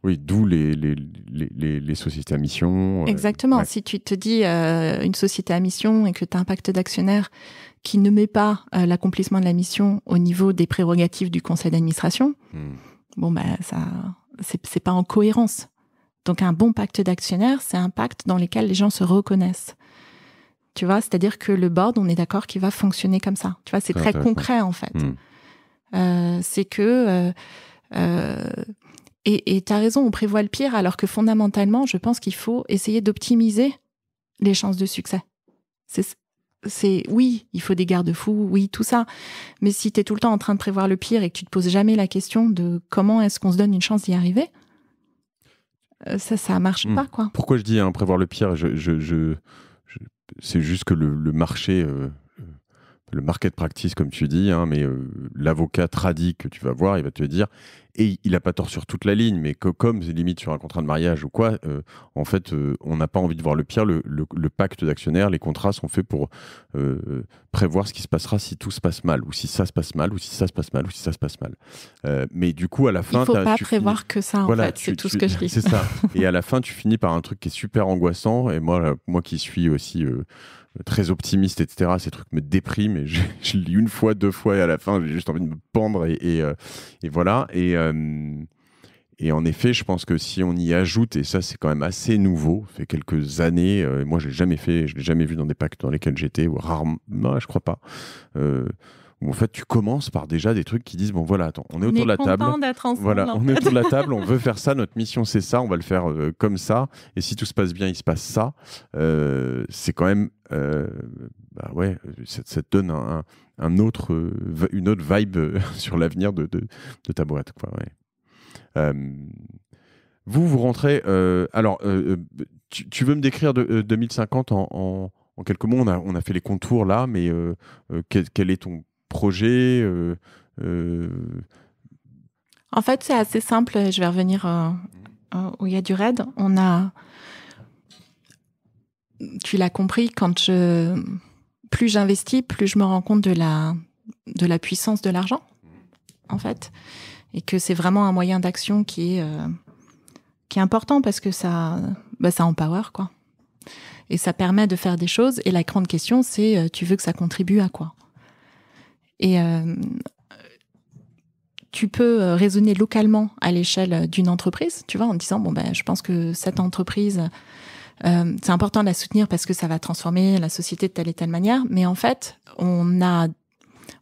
Oui, d'où les, les, les, sociétés à mission. Euh, Exactement. Si tu te dis euh, une société à mission et que tu as un pacte d'actionnaires qui ne met pas euh, l'accomplissement de la mission au niveau des prérogatives du conseil d'administration, hmm. bon, ben, ça, c'est pas en cohérence. Donc, un bon pacte d'actionnaires, c'est un pacte dans lequel les gens se reconnaissent. Tu vois, c'est-à-dire que le board, on est d'accord qu'il va fonctionner comme ça. Tu vois, c'est très concret, en fait. Hmm. c'est que. Et tu as raison, on prévoit le pire, alors que fondamentalement, je pense qu'il faut essayer d'optimiser les chances de succès. C'est oui, il faut des garde-fous, oui, tout ça. Mais si tu es tout le temps en train de prévoir le pire et que tu te poses jamais la question de comment est-ce qu'on se donne une chance d'y arriver, euh, ça, ça marche hmm. pas, quoi. Pourquoi je dis hein, prévoir le pire je, C'est juste que le, marché, euh, euh, le market practice, comme tu dis, hein, mais l'avocat tradit que tu vas voir, il va te dire et il n'a pas tort sur toute la ligne, mais comme c'est limite sur un contrat de mariage ou quoi, euh, en fait, euh, on n'a pas envie de voir le pire. Le, pacte d'actionnaires, les contrats sont faits pour euh, prévoir ce qui se passera si tout se passe mal, ou si ça se passe mal, ou si ça se passe mal, ou si ça se passe mal. mais du coup, à la fin. Il ne faut pas prévoir que ça, en fait. C'est tout ce que je dis. C'est ça. et à la fin, tu finis par un truc qui est super angoissant. Et moi, moi qui suis aussi très optimiste, etc. Ces trucs me dépriment et je, lis une fois, deux fois et à la fin, j'ai juste envie de me pendre et, et voilà. Et, euh, et en effet, je pense que si on y ajoute, et ça c'est quand même assez nouveau, fait quelques années, euh, moi je l'ai jamais fait, je l'ai jamais vu dans des packs dans lesquels j'étais, ou rarement, non, je crois pas. Euh, où en fait tu commences par déjà des trucs qui disent bon voilà attends on est autour de la table voilà on la table on veut faire ça notre mission c'est ça on va le faire comme ça et si tout se passe bien il se passe ça c'est quand même bah ouais ça, ça, te donne un, un autre, euh, une autre vibe euh, sur l'avenir de, de, ta boîte. Euh, vous, vous rentrez. alors, tu, veux me décrire de, 2050 en, en, quelques mots on a, fait les contours là, mais quel, est ton projet en fait, c'est assez simple. Je vais revenir où il y a du raid. On a. Tu l'as compris, quand je plus j'investis, plus je me rends compte de la, de la puissance de l'argent, en fait. Et que c'est vraiment un moyen d'action qui est, euh, qui est important parce que ça, bah, ça empower, quoi. Et ça permet de faire des choses. Et la grande question, c'est euh, tu veux que ça contribue à quoi Et euh, tu peux raisonner localement à l'échelle d'une entreprise, tu vois, en disant bon, ben, je pense que cette entreprise euh, c'est important de la soutenir parce que ça va transformer la société de telle et telle manière. Mais en fait, on a,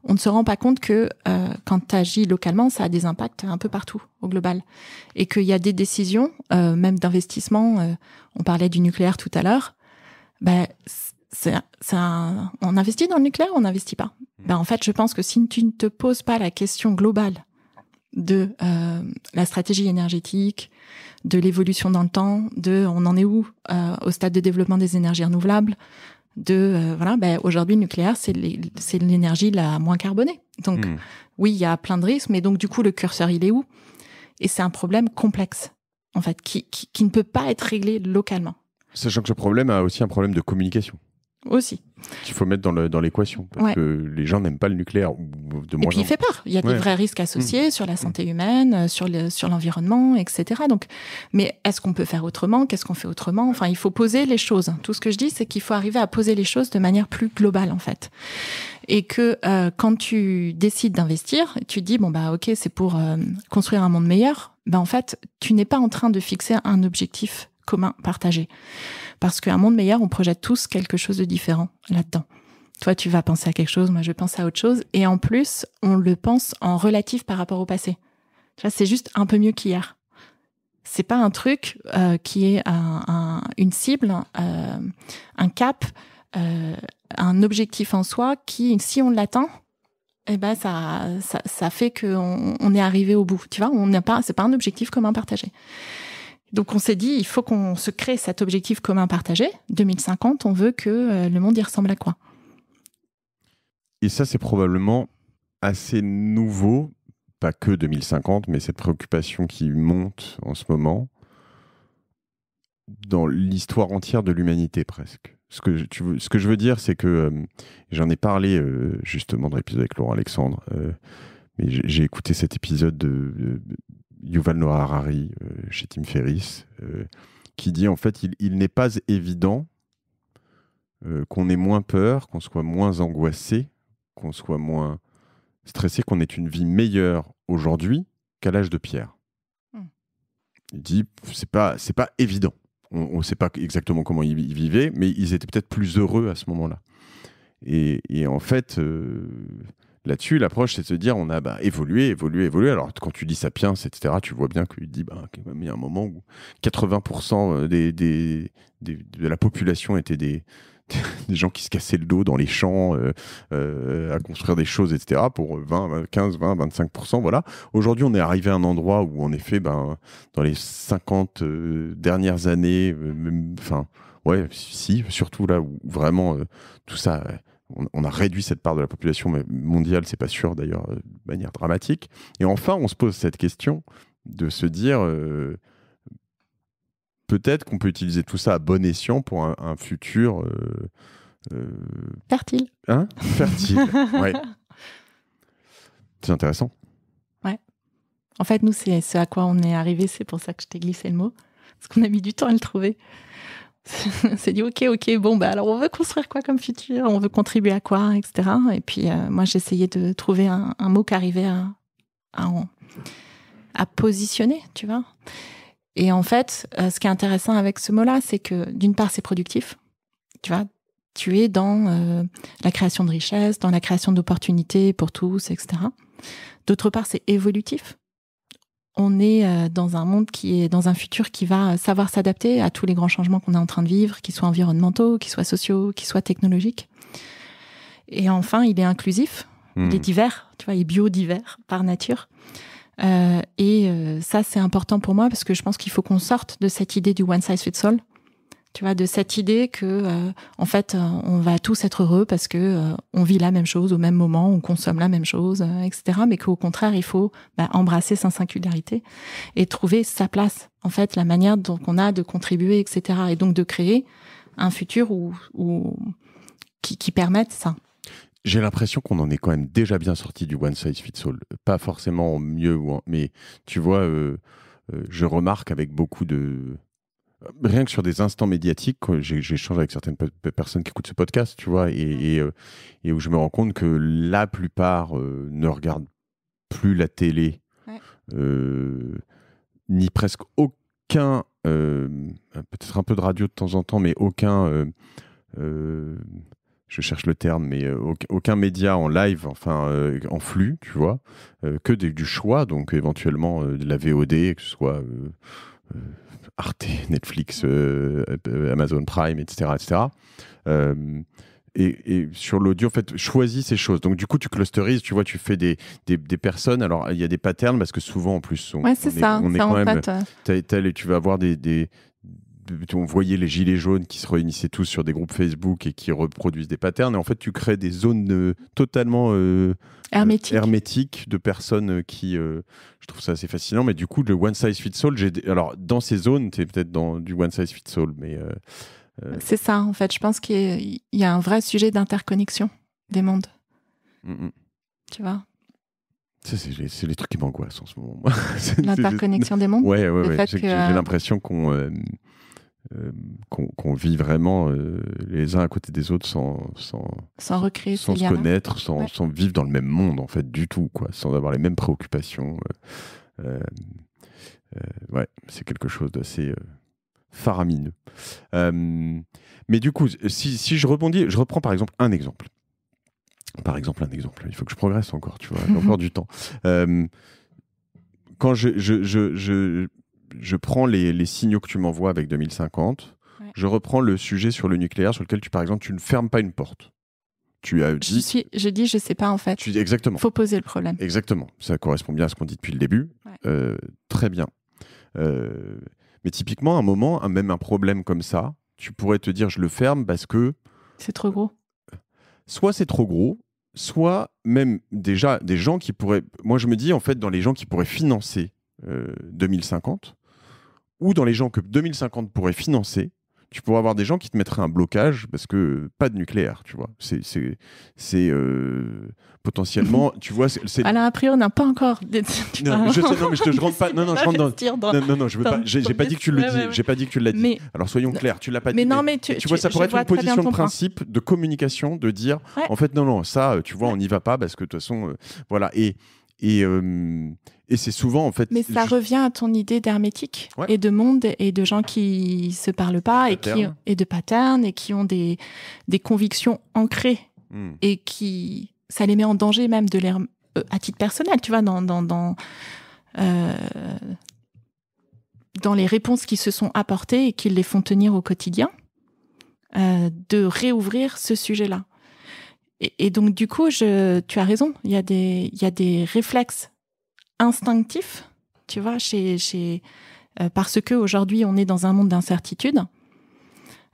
on ne se rend pas compte que euh, quand tu agis localement, ça a des impacts un peu partout au global, et qu'il y a des décisions, euh, même d'investissement. Euh, on parlait du nucléaire tout à l'heure. Ben, c'est, on investit dans le nucléaire, on n'investit pas. Ben, en fait, je pense que si tu ne te poses pas la question globale de euh, la stratégie énergétique, de l'évolution dans le temps, de on en est où euh, au stade de développement des énergies renouvelables, de euh, voilà, ben, aujourd'hui le nucléaire c'est l'énergie la moins carbonée. Donc hmm. oui, il y a plein de risques, mais donc du coup le curseur il est où Et c'est un problème complexe en fait qui ne peut pas être réglé localement. Sachant que ce problème a aussi un problème de communication aussi. Qu'il faut mettre dans, dans l'équation, parce que les gens n'aiment pas le nucléaire. De moins et puis il fait peur. Il y a des vrais risques associés mm. sur la santé mm. humaine, euh, sur, le, sur l'environnement, etc. Donc, mais est-ce qu'on peut faire autrement Qu'est-ce qu'on fait autrement Enfin, il faut poser les choses. Tout ce que je dis, c'est qu'il faut arriver à poser les choses de manière plus globale, en fait. Et que euh, quand tu décides d'investir, tu dis bon bah ok, c'est pour euh, construire un monde meilleur. Ben en fait, tu n'es pas en train de fixer un objectif commun partagé. Parce qu'un monde meilleur, on projette tous quelque chose de différent là-dedans. Toi, tu vas penser à quelque chose, moi, je pense à autre chose. Et en plus, on le pense en relatif par rapport au passé. Tu c'est juste un peu mieux qu'hier. C'est pas un truc euh, qui est une cible, euh, un cap, euh, un objectif en soi qui, si on l'atteint, eh ben ça, ça, fait qu'on on est arrivé au bout. Tu vois, on c'est pas un objectif commun partagé. Donc on s'est dit, il faut qu'on se crée cet objectif commun partagé. 2050, on veut que euh, le monde y ressemble à quoi Et ça, c'est probablement assez nouveau, pas que 2050, mais cette préoccupation qui monte en ce moment dans l'histoire entière de l'humanité presque. Ce que, tu ce que je veux dire, c'est que euh, j'en ai parlé euh, justement dans l'épisode avec Laurent Alexandre, mais j'ai écouté cet épisode de, Yuval Noah Harari euh, chez Tim Ferriss, euh, qui dit en fait, il, n'est pas évident euh, qu'on ait moins peur, qu'on soit moins angoissé, qu'on soit moins stressé, qu'on ait une vie meilleure aujourd'hui qu'à l'âge de pierre. Hmm. Il dit, c'est pas, c'est pas évident. On ne sait pas exactement comment ils, vivaient, mais ils étaient peut-être plus heureux à ce moment-là. Et, en fait, Là-dessus, l'approche, c'est de se dire on a bah, évolué, évolué, évolué. Alors, quand tu dis Sapiens, etc., tu vois bien qu'il dit bah, qu'il y a un moment où 80% euh, de la population était des, gens qui se cassaient le dos dans les champs euh, euh, à construire des choses, etc. pour 20, 15, 20, 25%. Voilà. Aujourd'hui, on est arrivé à un endroit où, en effet, ben, dans les 50 dernières années, enfin, ouais, si, surtout là où vraiment tout ça on, a réduit cette part de la population mondiale, c'est pas sûr d'ailleurs, euh, de manière dramatique. Et enfin, on se pose cette question de se dire euh, peut-être qu'on peut utiliser tout ça à bon escient pour un, futur. Euh, Fertile. Hein Fertile, ouais. C'est intéressant. Ouais. En fait, nous, c'est ce à quoi on est arrivé, c'est pour ça que je t'ai glissé le mot. Parce qu'on a mis du temps à le trouver. c'est dit ok ok bon bah alors on veut construire quoi comme futur on veut contribuer à quoi etc et puis moi, euh, moi j'essayais de trouver un, mot qui arrivait à, à, positionner tu vois et en fait euh, ce qui est intéressant avec ce mot là c'est que d'une part c'est productif tu vois tu es dans euh, la création de richesses dans la création d'opportunités pour tous etc d'autre part c'est évolutif on est euh, dans un monde qui est dans un futur qui va savoir s'adapter à tous les grands changements qu'on est en train de vivre, qu'ils soient environnementaux, qu'ils soient sociaux, qu'ils soient technologiques. Et enfin, il est inclusif, il est hmm. divers, tu vois, il est biodivers par nature. Euh, et euh, ça, c'est important pour moi parce que je pense qu'il faut qu'on sorte de cette idée du one size fits all tu vois, de cette idée que euh, en fait euh, on va tous être heureux parce que euh, on vit la même chose au même moment, on consomme la même chose, etc. Mais qu'au contraire il faut bah, embrasser sa singularité et trouver sa place, en fait, la manière dont on a de contribuer, etc. Et donc de créer un futur où, qui, qui permette ça. J'ai l'impression qu'on en est quand même déjà bien sorti du one size fits all. Pas forcément mieux, mais tu vois, je remarque avec beaucoup de euh, rien que sur des instants médiatiques, j'échange avec certaines personnes qui écoutent ce podcast, tu vois, mmh. euh, et, où je me rends compte que la plupart euh, ne regardent plus la télé, ni presque aucun, peut-être un peu de radio de temps en temps, mais aucun, je cherche le terme, mais aucun média en live, enfin en flux, tu vois, que du choix, donc éventuellement de la VOD, que ce soit Arte, Netflix, euh, euh, Amazon Prime, etc. etc. Euh, et, sur l'audio, en fait, choisis ces choses. Donc, du coup, tu clusterises, tu vois, tu fais des, personnes. Alors, il y a des patterns parce que souvent, en plus, on, ça, est, quand même tel, et tu vas avoir des, on voyait les gilets jaunes qui se réunissaient tous sur des groupes Facebook et qui reproduisent des patterns. Et en fait, tu crées des zones totalement hermétiques de personnes qui, je trouve ça assez fascinant. Mais du coup, le one size fits all, alors dans ces zones, tu es peut-être dans du one size fits all, mais. Euh, euh. C'est ça, en fait. Je pense qu'il y a un vrai sujet d'interconnexion des mondes. Mmh, mmh. Tu vois c'est, les trucs qui m'angoissent en ce moment. L'interconnexion des mondes Ouais, ouais, ouais. j'ai euh, l'impression qu'on. Euh, qu'on vit vraiment euh, les uns à côté des autres sans sans, sans recréer sans se connaître sans, vivre dans le même monde en fait du tout quoi sans avoir les mêmes préoccupations euh, ouais c'est quelque chose d'assez faramineux mais du coup si, je rebondis je reprends par exemple un exemple par exemple un exemple il faut que je progresse encore tu vois encore du temps quand je, je je prends les, signaux que tu m'envoies avec 2050. Je reprends le sujet sur le nucléaire sur lequel tu, par exemple, tu ne fermes pas une porte. Tu as dit. Je, dis, je dis, sais pas en fait. Tu dis exactement. Faut poser le problème. Exactement. Ça correspond bien à ce qu'on dit depuis le début. Euh, très bien. Euh, mais typiquement, à un moment, même un problème comme ça, tu pourrais te dire, je le ferme parce que. C'est trop gros. Soit c'est trop gros, soit même déjà des gens qui pourraient. Moi, je me dis, en fait, dans les gens qui pourraient financer 2050, euh, ou dans les gens que 2050 pourrait financer, tu pourrais avoir des gens qui te mettraient un blocage parce que pas de nucléaire, tu vois. C'est euh, potentiellement, tu vois. Alors, a priori, on n'a pas encore. Non, je ne rentre pas. Non, non, je rentre dans. Non, non, je veux pas. J'ai pas dit que tu le dis. J'ai pas dit que tu l'as dit. Alors, soyons clairs, tu l'as pas dit. mais Non, mais tu, vois, ça pourrait être une position de principe, de communication, de dire, en fait, non, non, ça, euh, tu vois, on n'y va pas parce que de toute façon, euh, voilà. Et et, c'est souvent en fait. Mais ça revient à ton idée d'hermétique et de monde et de gens qui se parlent pas et, qui, et de patterns et qui ont des, des convictions ancrées hmm. et qui ça les met en danger même de l'air euh, à titre personnel, tu vois, dans dans dans, euh, dans les réponses qui se sont apportées et qui les font tenir au quotidien, euh, de réouvrir ce sujet-là. Et, donc, du coup, je, tu as raison, il y, a des, réflexes instinctifs, tu vois, chez, chez, euh, parce qu'aujourd'hui, on est dans un monde d'incertitude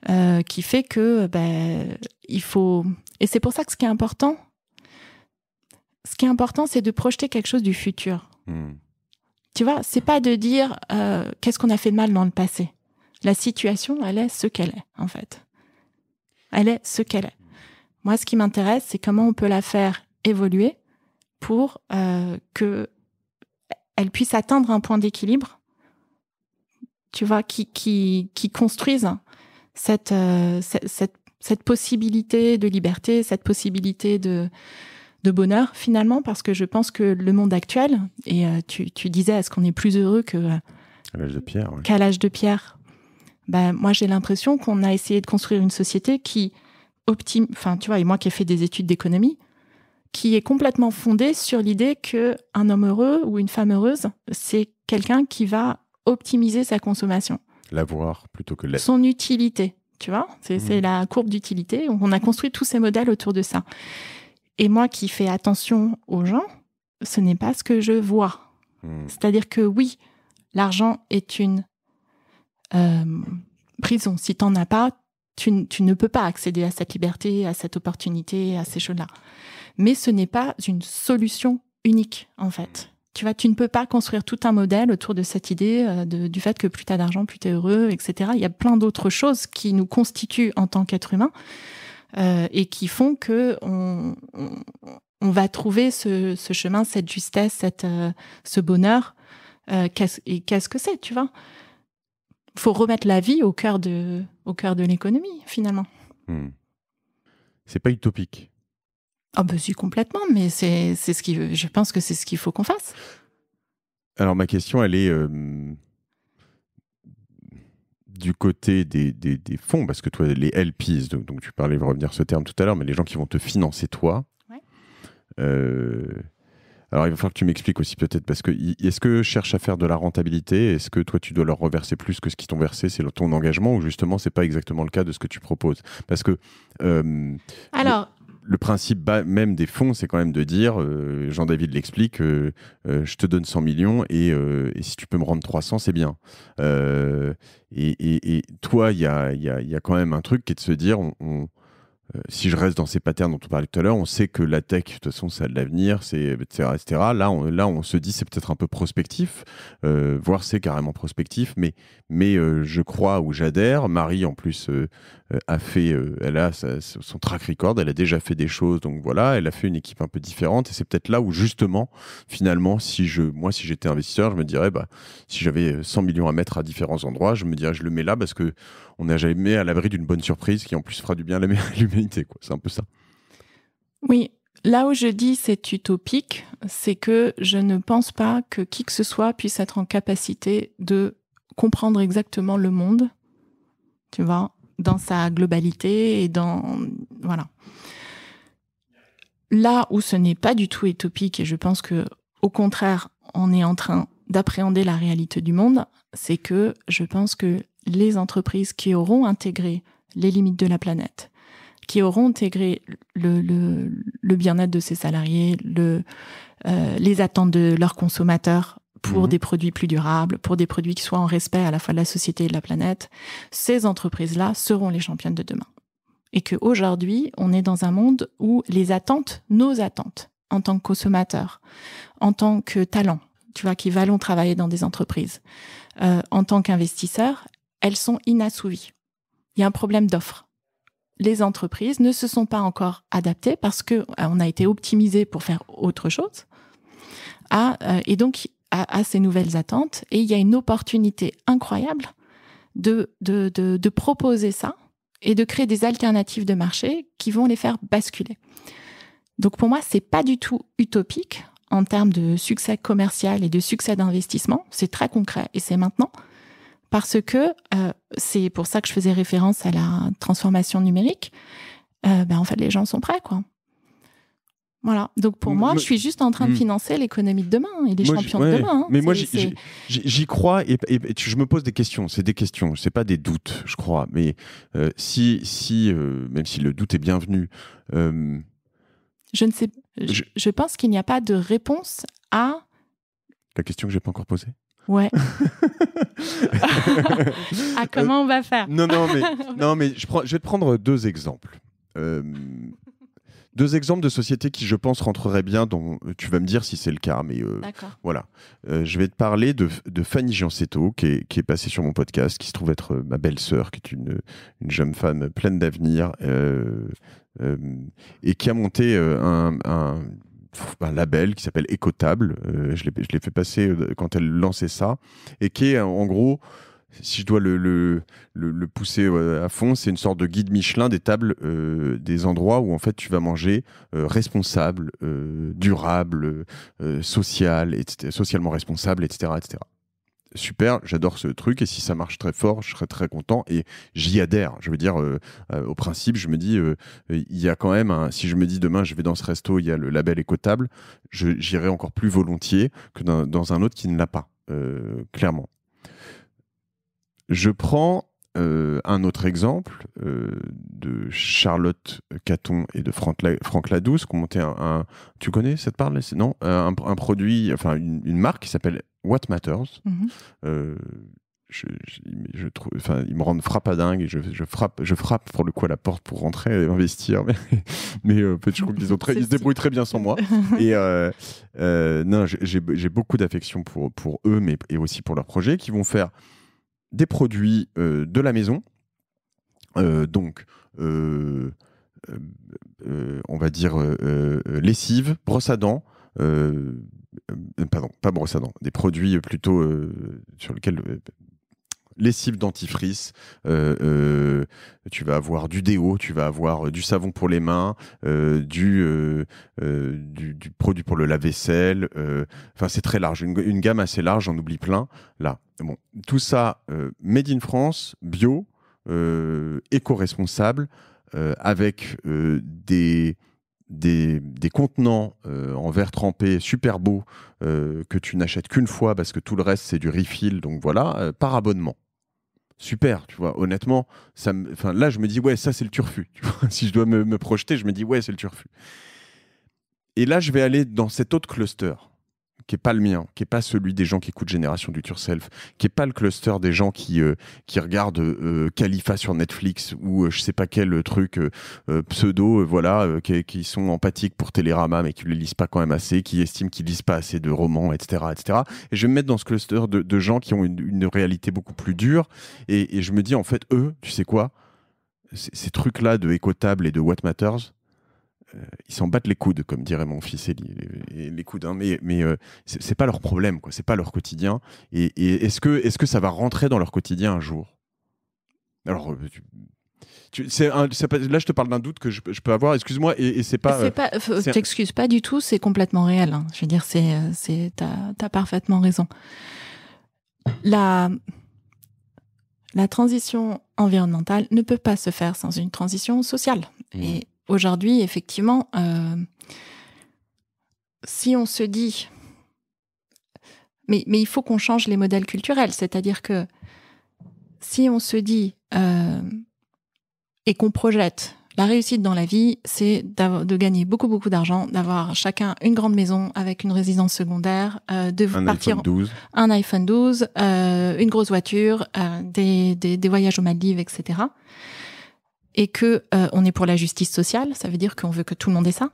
euh, qui fait que ben, il faut. Et c'est pour ça que ce qui est important, ce qui est important, c'est de projeter quelque chose du futur. Hmm. Tu vois, c'est pas de dire euh, qu'est-ce qu'on a fait de mal dans le passé. La situation, elle est ce qu'elle est, en fait. Elle est ce qu'elle est. Moi, ce qui m'intéresse, c'est comment on peut la faire évoluer pour euh, que elle puisse atteindre un point d'équilibre, tu vois, qui, qui, construise euh, cette, cette, possibilité de liberté, cette possibilité de, de bonheur finalement, parce que je pense que le monde actuel, et euh, tu, disais, est-ce qu'on est plus heureux que... Euh, de pierre. Qu'à l'âge de pierre. Ben, moi, j'ai l'impression qu'on a essayé de construire une société qui Optim, enfin tu vois, et moi qui ai fait des études d'économie, qui est complètement fondée sur l'idée que un homme heureux ou une femme heureuse, c'est quelqu'un qui va optimiser sa consommation. L'avoir plutôt que l'être. Son utilité, tu vois, c'est mmh. la courbe d'utilité. On a construit tous ces modèles autour de ça. Et moi qui fais attention aux gens, ce n'est pas ce que je vois. Mmh. C'est-à-dire que oui, l'argent est une euh, prison. Si tu n'en as pas, tu, ne peux pas accéder à cette liberté, à cette opportunité, à ces choses-là. Mais ce n'est pas une solution unique, en fait. Mm. Tu tu ne peux pas construire tout un modèle autour de cette idée euh, du fait que plus tu as d'argent, plus tu es heureux, etc. Il y a plein d'autres choses qui nous constituent en tant qu'être humain euh, et qui font que on, va trouver ce, chemin, cette justesse, euh, ce bonheur. et qu'est-ce que c'est, tu vois faut remettre la vie au cœur de, au cœur de l'économie, finalement. Hmm. C'est pas utopique. Ah, oh si, complètement, mais c'est ce qui, je pense que c'est ce qu'il faut qu'on fasse. Alors, ma question, elle est euh, du côté des, des, fonds, parce que toi, les LPs, donc, tu parlais, je revenir sur ce terme tout à l'heure, mais les gens qui vont te financer, toi. Euh, alors, il va falloir que tu m'expliques aussi peut-être, parce que est-ce que cherche à faire de la rentabilité Est-ce que toi, tu dois leur reverser plus que ce qu'ils t'ont versé C'est ton engagement ou justement, c'est pas exactement le cas de ce que tu proposes Parce que. Alors. Le principe même des fonds, c'est quand même de dire, euh, Jean-David l'explique, euh, euh, je te donne 100 millions et, si tu peux me rendre 300, c'est bien. Et, toi, il y a, quand même un truc qui est de se dire, on, euh, si je reste dans ces patterns dont on parlait tout à l'heure, on sait que la tech, de toute façon, ça a de l'avenir, c'est etc., Là, on, là, on se dit c'est peut-être un peu prospectif, euh, voire c'est carrément prospectif, mais, mais euh, je crois ou j'adhère. Marie, en plus, euh, a fait, euh, elle a son track record, elle a déjà fait des choses, donc voilà, elle a fait une équipe un peu différente. Et c'est peut-être là où justement, finalement, si je, moi, si j'étais investisseur, je me dirais, bah, si j'avais 100 euh, millions à mettre à différents endroits, je me dirais, je le mets là parce que on n'a jamais à l'abri d'une bonne surprise qui en plus fera du bien à l'humanité. C'est un peu ça. Oui, Là où je dis c'est utopique, c'est que je ne pense pas que qui que ce soit puisse être en capacité de comprendre exactement le monde, tu vois, dans sa globalité et dans voilà. Là où ce n'est pas du tout utopique et je pense que au contraire, on est en train d'appréhender la réalité du monde, c'est que je pense que les entreprises qui auront intégré les limites de la planète, qui auront intégré le, bien-être de ses salariés, euh, les attentes de leurs consommateurs, pour mhm. des produits plus durables, pour des produits qui soient en respect à la fois de la société et de la planète, ces entreprises-là seront les championnes de demain. Et qu'aujourd'hui, on est dans un monde où les attentes, nos attentes, en tant que consommateurs, en tant que talents, tu vois, qui valons travailler dans des entreprises, euh, en tant qu'investisseurs, elles sont inassouvies. Il y a un problème d'offre les entreprises ne se sont pas encore adaptées parce qu'on euh, on a été optimisé pour faire autre chose. Ah, euh, et donc à, ces nouvelles attentes. Et il y a une opportunité incroyable de, de, proposer ça et de créer des alternatives de marché qui vont les faire basculer. Donc pour moi, ce n'est pas du tout utopique en termes de succès commercial et de succès d'investissement. C'est très concret et c'est maintenant parce que euh, c'est pour ça que je faisais référence à la transformation numérique. Euh, ben, en fait, les gens sont prêts, quoi. Voilà. Donc pour moi, je suis juste en train de hmm. financer l'économie de demain et les champions de demain. Hein. Mais moi, j'y crois et, je me pose des questions. C'est des questions, c'est pas des doutes, je crois. Mais euh, si, si euh, même si le doute est bienvenu. Euh, je ne sais. Je, pense qu'il n'y a pas de réponse à. La question que j'ai pas encore posée. Ouais. À comment on va faire Non, non, mais, non, mais je, je vais te prendre deux exemples. Euh, deux exemples de sociétés qui, je pense, rentreraient bien, dont tu vas me dire si c'est le cas, mais euh, voilà. Euh, je vais te parler de, Fanny Giancetto, qui est, passée sur mon podcast, qui se trouve être euh, ma belle-sœur, qui est une, une, jeune femme pleine d'avenir, et qui a monté un, label qui s'appelle Écotable. je l'ai fait passer quand elle lançait ça. Et qui est en gros si je dois le, pousser euh, à fond, c'est une sorte de guide Michelin des tables, euh, des endroits où en fait tu vas manger euh, responsable, durable, social, socialement responsable, etc., etc. Super, j'adore ce truc et si ça marche très fort, je serais très content et j'y adhère. Je veux dire, au principe, je me dis, il y a quand même, si je me dis demain je vais dans ce resto, il y a le label écotable, j'irai encore plus volontiers que dans un autre qui ne l'a pas, clairement. Je prends euh, un autre exemple euh, de Charlotte Caton et de Franck, Ladouce qui ont monté un, Tu connais cette parle Non un, produit, enfin une, marque qui s'appelle What Matters. Mhm. Euh, je, trouve, enfin, ils me rendent dingue et je, je, frappe, je frappe pour le coup à la porte pour rentrer et investir. Mais, mais coup je trouve qu'ils ils se débrouillent très bien sans moi. Et non, j'ai beaucoup d'affection pour, pour eux, mais et aussi pour leurs projet qui vont faire des produits euh, de la maison. Euh, donc, euh, on va dire lessive, brosse à dents, pardon, pas brosse à dents, des produits plutôt sur lesquels les cibles dentifrice, euh, euh, tu vas avoir du déo, tu vas avoir euh, du savon pour les mains, du, du, produit pour le lave-vaisselle. Enfin, c'est très large, une, gamme assez large, j'en oublie plein. Là, bon, tout ça, made in France, bio, éco-responsable, avec des. Des, contenants en verre trempé super beau, que tu n'achètes qu'une fois parce que tout le reste c'est du refill donc voilà par abonnement super, tu vois. Honnêtement, ça enfin, là, je me dis, ouais, ça, c'est le turfu. si je dois me, me, projeter, je me dis, ouais, c'est le turfu. Et là, je vais aller dans cet autre cluster qui est pas le mien, qui est pas celui des gens qui écoutent Génération du Turself, qui est pas le cluster des gens qui euh, qui regardent euh, Khalifa sur Netflix ou euh, je sais pas quel truc pseudo, voilà, qui, sont empathiques pour Télérama mais qui ne lisent pas quand même assez, qui estiment qu'ils lisent pas assez de romans, etc., etc. Et je vais me mettre dans ce cluster de, gens qui ont une, réalité beaucoup plus dure et, et, je me dis en fait eux, tu sais quoi, ces trucs là de Écotable et de What Matters, euh, ils s'en battent les coudes, comme dirait mon fils et les, coudes. Hein. mais mais n'est euh, c'est pas leur problème, quoi. C'est pas leur quotidien. Et, est-ce que que ça va rentrer dans leur quotidien un jour Alors. Euh, tu, là, je te parle d'un doute que je, peux avoir. Excuse-moi, et, et c'est pas. pas T'excuses pas du tout. C'est complètement réel. Hein. Je veux dire, c'est c'est as parfaitement raison. La la transition environnementale ne peut pas se faire sans une transition sociale. Et mmh aujourd'hui, effectivement, euh, si on se dit... Mais, il faut qu'on change les modèles culturels, c'est-à-dire que si on se dit euh, et qu'on projette la réussite dans la vie, c'est de gagner beaucoup, beaucoup d'argent, d'avoir chacun une grande maison avec une résidence secondaire, euh, de un partir iPhone 12. un iPhone 12, une grosse voiture, des, voyages aux Maldives, etc et que euh, on est pour la justice sociale, ça veut dire qu'on veut que tout le monde ait ça.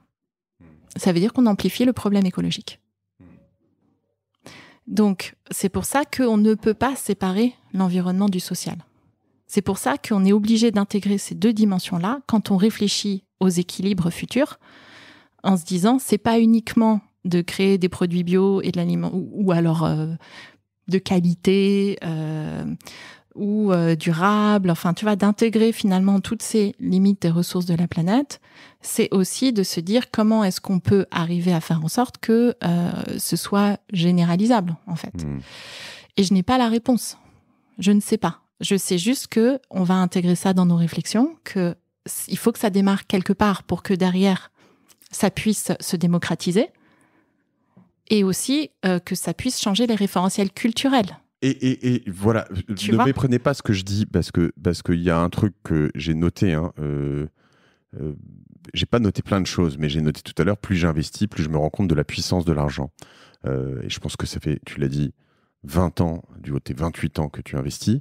Hmm. Ça veut dire qu'on amplifie le problème écologique. Hmm. Donc, c'est pour ça qu'on ne peut pas séparer l'environnement du social. C'est pour ça qu'on est obligé d'intégrer ces deux dimensions-là quand on réfléchit aux équilibres futurs, en se disant c'est pas uniquement de créer des produits bio et de l'aliment ou, alors euh, de qualité, euh, ou euh, durable, enfin tu vois, d'intégrer finalement toutes ces limites des ressources de la planète, c'est aussi de se dire comment est-ce qu'on peut arriver à faire en sorte que euh, ce soit généralisable en fait. Hmm. Et je n'ai pas la réponse. Je ne sais pas. Je sais juste que on va intégrer ça dans nos réflexions, que il faut que ça démarre quelque part pour que derrière ça puisse se démocratiser et aussi euh, que ça puisse changer les référentiels culturels et, et, et, voilà, Ne ne méprenez pas ce que je dis parce que parce qu'il y a un truc que j'ai noté. Hein, euh, euh, j'ai pas noté plein de choses, mais j'ai noté tout à l'heure. Plus j'investis, plus je me rends compte de la puissance de l'argent. Euh, et je pense que ça fait, tu l'as dit, 20 ans, du haut tes 28 ans que tu investis.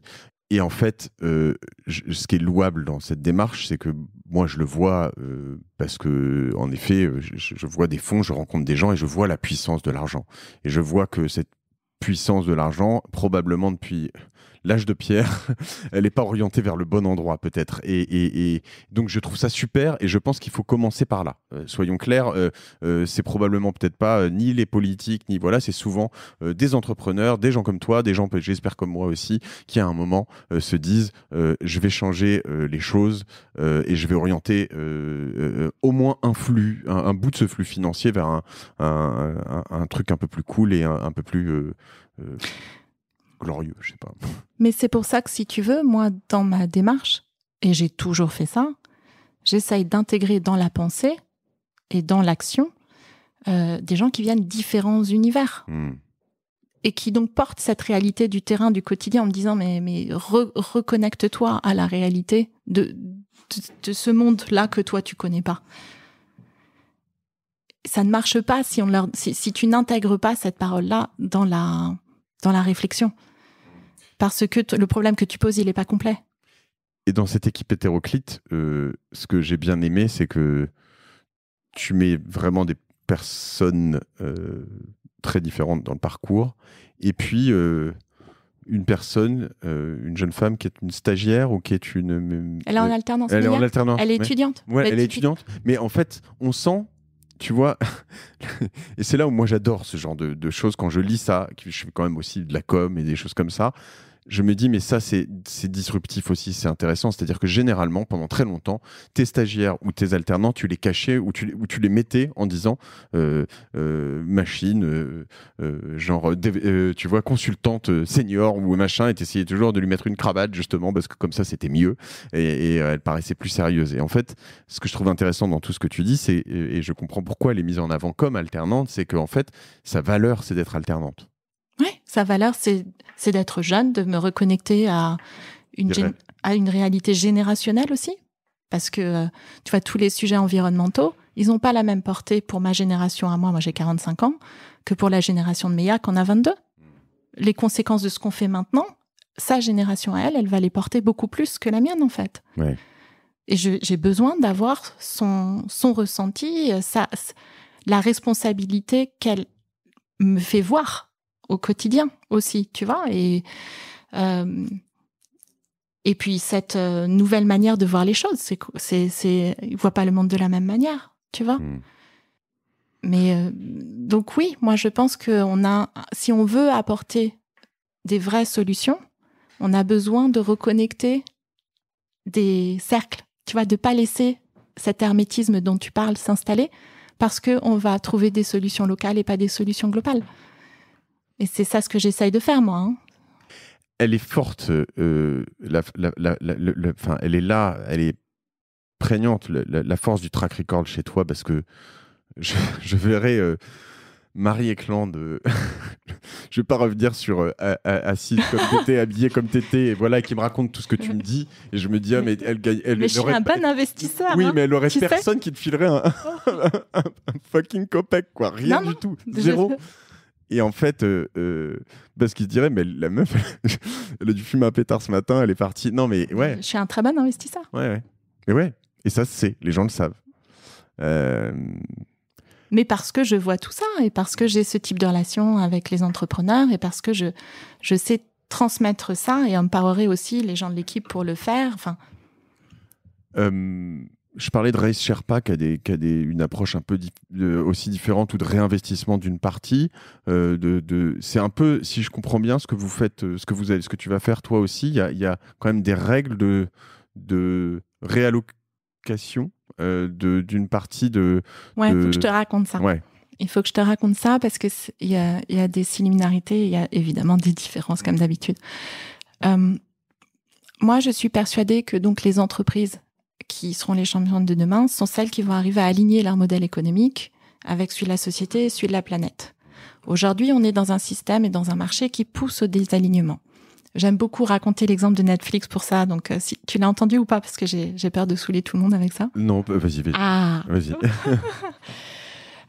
Et en fait, euh, ce qui est louable dans cette démarche, c'est que moi, je le vois parce que, en effet, je, je, vois des fonds, je rencontre des gens et je vois la puissance de l'argent. Et je vois que cette puissance de l'argent, probablement depuis l'âge de pierre, elle n'est pas orientée vers le bon endroit peut-être. Et, donc je trouve ça super et je pense qu'il faut commencer par là. Euh, soyons clairs, euh, euh, c'est probablement peut-être pas ni les politiques, ni voilà, c'est souvent des entrepreneurs, des gens comme toi, des gens, j'espère comme moi aussi, qui à un moment se disent je vais changer les choses et je vais orienter au moins un flux, un, bout de ce flux financier vers un, truc un peu plus cool et un, peu plus glorieux, je sais pas. Mais c'est pour ça que si tu veux, moi, dans ma démarche, et j'ai toujours fait ça, j'essaye d'intégrer dans la pensée et dans l'action euh, des gens qui viennent de différents univers. Hmm. Et qui donc portent cette réalité du terrain, du quotidien, en me disant mais, mais reconnecte-toi à la réalité de, ce monde-là que toi tu connais pas ça ne marche pas si, on leur, si tu n'intègres pas cette parole-là dans la, dans la réflexion. Parce que le problème que tu poses, il n'est pas complet. Et dans cette équipe hétéroclite, euh, ce que j'ai bien aimé, c'est que tu mets vraiment des personnes euh, très différentes dans le parcours. Et puis, euh, une personne, une jeune femme qui est une stagiaire ou qui est une. Elle est en alternance. Elle est en alternance. Elle est étudiante. Ouais, bah, elle est étudiante. Mais en fait, on sent tu vois, et c'est là où moi j'adore ce genre de, choses quand je lis ça. Je fais quand même aussi de la com et des choses comme ça je me dis, mais ça, c'est disruptif aussi, c'est intéressant. C'est-à-dire que généralement, pendant très longtemps, tes stagiaires ou tes alternants, tu les cachais ou tu, les mettais en disant euh, euh, machine, euh, genre, tu vois, consultante senior ou machin, et essayais toujours de lui mettre une cravate, justement, parce que comme ça, c'était mieux et, elle paraissait plus sérieuse. Et en fait, ce que je trouve intéressant dans tout ce que tu dis, c'est, et je comprends pourquoi elle est mise en avant comme alternante, c'est qu'en fait, sa valeur, c'est d'être alternante sa valeur, c'est d'être jeune, de me reconnecter à une, à une réalité générationnelle aussi. Parce que, euh, tu vois, tous les sujets environnementaux, ils n'ont pas la même portée pour ma génération à moi, moi j'ai 45 ans, que pour la génération de qui en a 22. Les conséquences de ce qu'on fait maintenant, sa génération à elle, elle va les porter beaucoup plus que la mienne en fait. Et j'ai besoin d'avoir son, son ressenti, euh, sa, la responsabilité qu'elle me fait voir au quotidien aussi, tu vois. Et, euh, et puis cette euh, nouvelle manière de voir les choses, c'est, c'est, c'est, voient pas le monde de la même manière, tu vois. Hmm. Mais euh, donc oui, moi je pense que a, si on veut apporter des vraies solutions, on a besoin de reconnecter des cercles, tu vois, de pas laisser cet hermétisme dont tu parles s'installer, parce que va trouver des solutions locales et pas des solutions globales. Et c'est ça ce que j'essaye de faire, moi. Hein. Elle est forte, euh, la, la, le, elle est là, elle est prégnante, la, force du track record chez toi, parce que je, je verrai euh, Marie Eklund. Je euh, je vais pas revenir sur assise comme t'étais, habillée comme t'étais, et voilà, qui me raconte tout ce que tu me dis. Et je me dis, ah, mais elle gagne. mais je serais suis un bon investisseur. Oui, hein. mais elle aurait personne qui te filerait un, fucking copec, quoi. Rien du tout. Zéro. Et en fait, euh, euh, parce qu'il se dirait, mais la meuf, elle a dû fumer un pétard ce matin, elle est partie. Non, mais ouais. Je suis un très bon investisseur. Ouais, ouais. Et ouais. Et ça, c'est, les gens le savent. Euh, mais parce que je vois tout ça et parce que j'ai ce type de relation avec les entrepreneurs et parce que je, je sais transmettre ça et emparer aussi les gens de l'équipe pour le faire. Enfin je parlais de Race Sherpa qui a, une approche un peu aussi différente ou de réinvestissement d'une partie. Euh, de, c'est un peu, si je comprends bien, ce que vous faites, euh, ce que, vous, ce que tu vas faire toi aussi. Il y a, quand même des règles de, de réallocation euh, d'une partie de. Ouais, il faut que je te raconte ça. Il faut que je te raconte ça parce qu'il y a, y a des similarités, il y a évidemment des différences comme d'habitude. moi, je suis persuadée que donc les entreprises qui seront les champions de demain sont celles qui vont arriver à aligner leur modèle économique avec celui de la société et celui de la planète. Aujourd'hui, on est dans un système et dans un marché qui pousse au désalignement. J'aime beaucoup raconter l'exemple de Netflix pour ça. Donc, euh, si tu l'as entendu ou pas, parce que j'ai peur de saouler tout le monde avec ça. Non, euh, vas-y, vas Ah. vas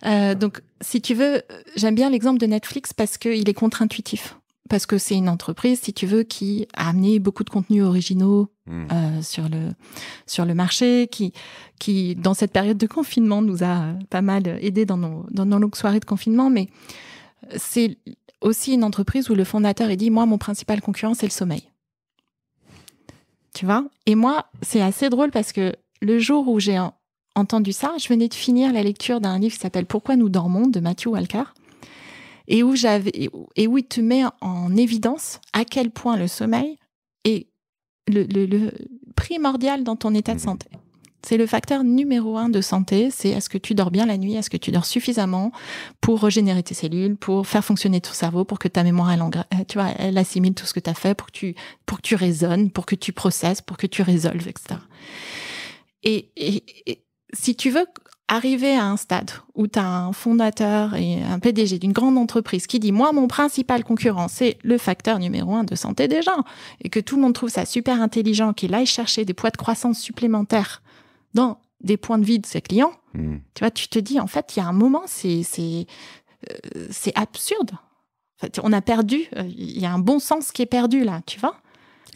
euh, donc, si tu veux, j'aime bien l'exemple de Netflix parce qu'il est contre-intuitif. Parce que c'est une entreprise, si tu veux, qui a amené beaucoup de contenus originaux Mm. Euh, sur le sur le marché qui qui dans cette période de confinement nous a euh, pas mal aidé dans nos dans nos soirées de confinement mais c'est aussi une entreprise où le fondateur est dit moi mon principal concurrent c'est le sommeil tu vois et moi c'est assez drôle parce que le jour où j'ai entendu ça je venais de finir la lecture d'un livre qui s'appelle pourquoi nous dormons de Matthew Walker et où j'avais et où il te met en évidence à quel point le sommeil le, primordial dans ton état de mhm. santé. C'est le facteur numéro un de santé, c'est est-ce que tu dors bien la nuit, est-ce que tu dors suffisamment pour régénérer tes cellules, pour faire fonctionner ton cerveau, pour que ta mémoire, elle, euh, tu vois, elle assimile tout ce que tu as fait, pour que tu, pour que tu raisonnes, pour que tu processes, pour que tu résolves, etc. et, et si tu veux arriver à un stade où tu as un fondateur et un PDG d'une grande entreprise qui dit moi mon principal concurrent c'est le facteur numéro un de santé des gens et que tout le monde trouve ça super intelligent qu'il aille chercher des poids de croissance supplémentaires dans des points de vie de ses clients hmm. tu vois tu te dis en fait il y a un moment c'est c'est euh, absurde on a perdu euh, il y a un bon sens qui est perdu là tu vois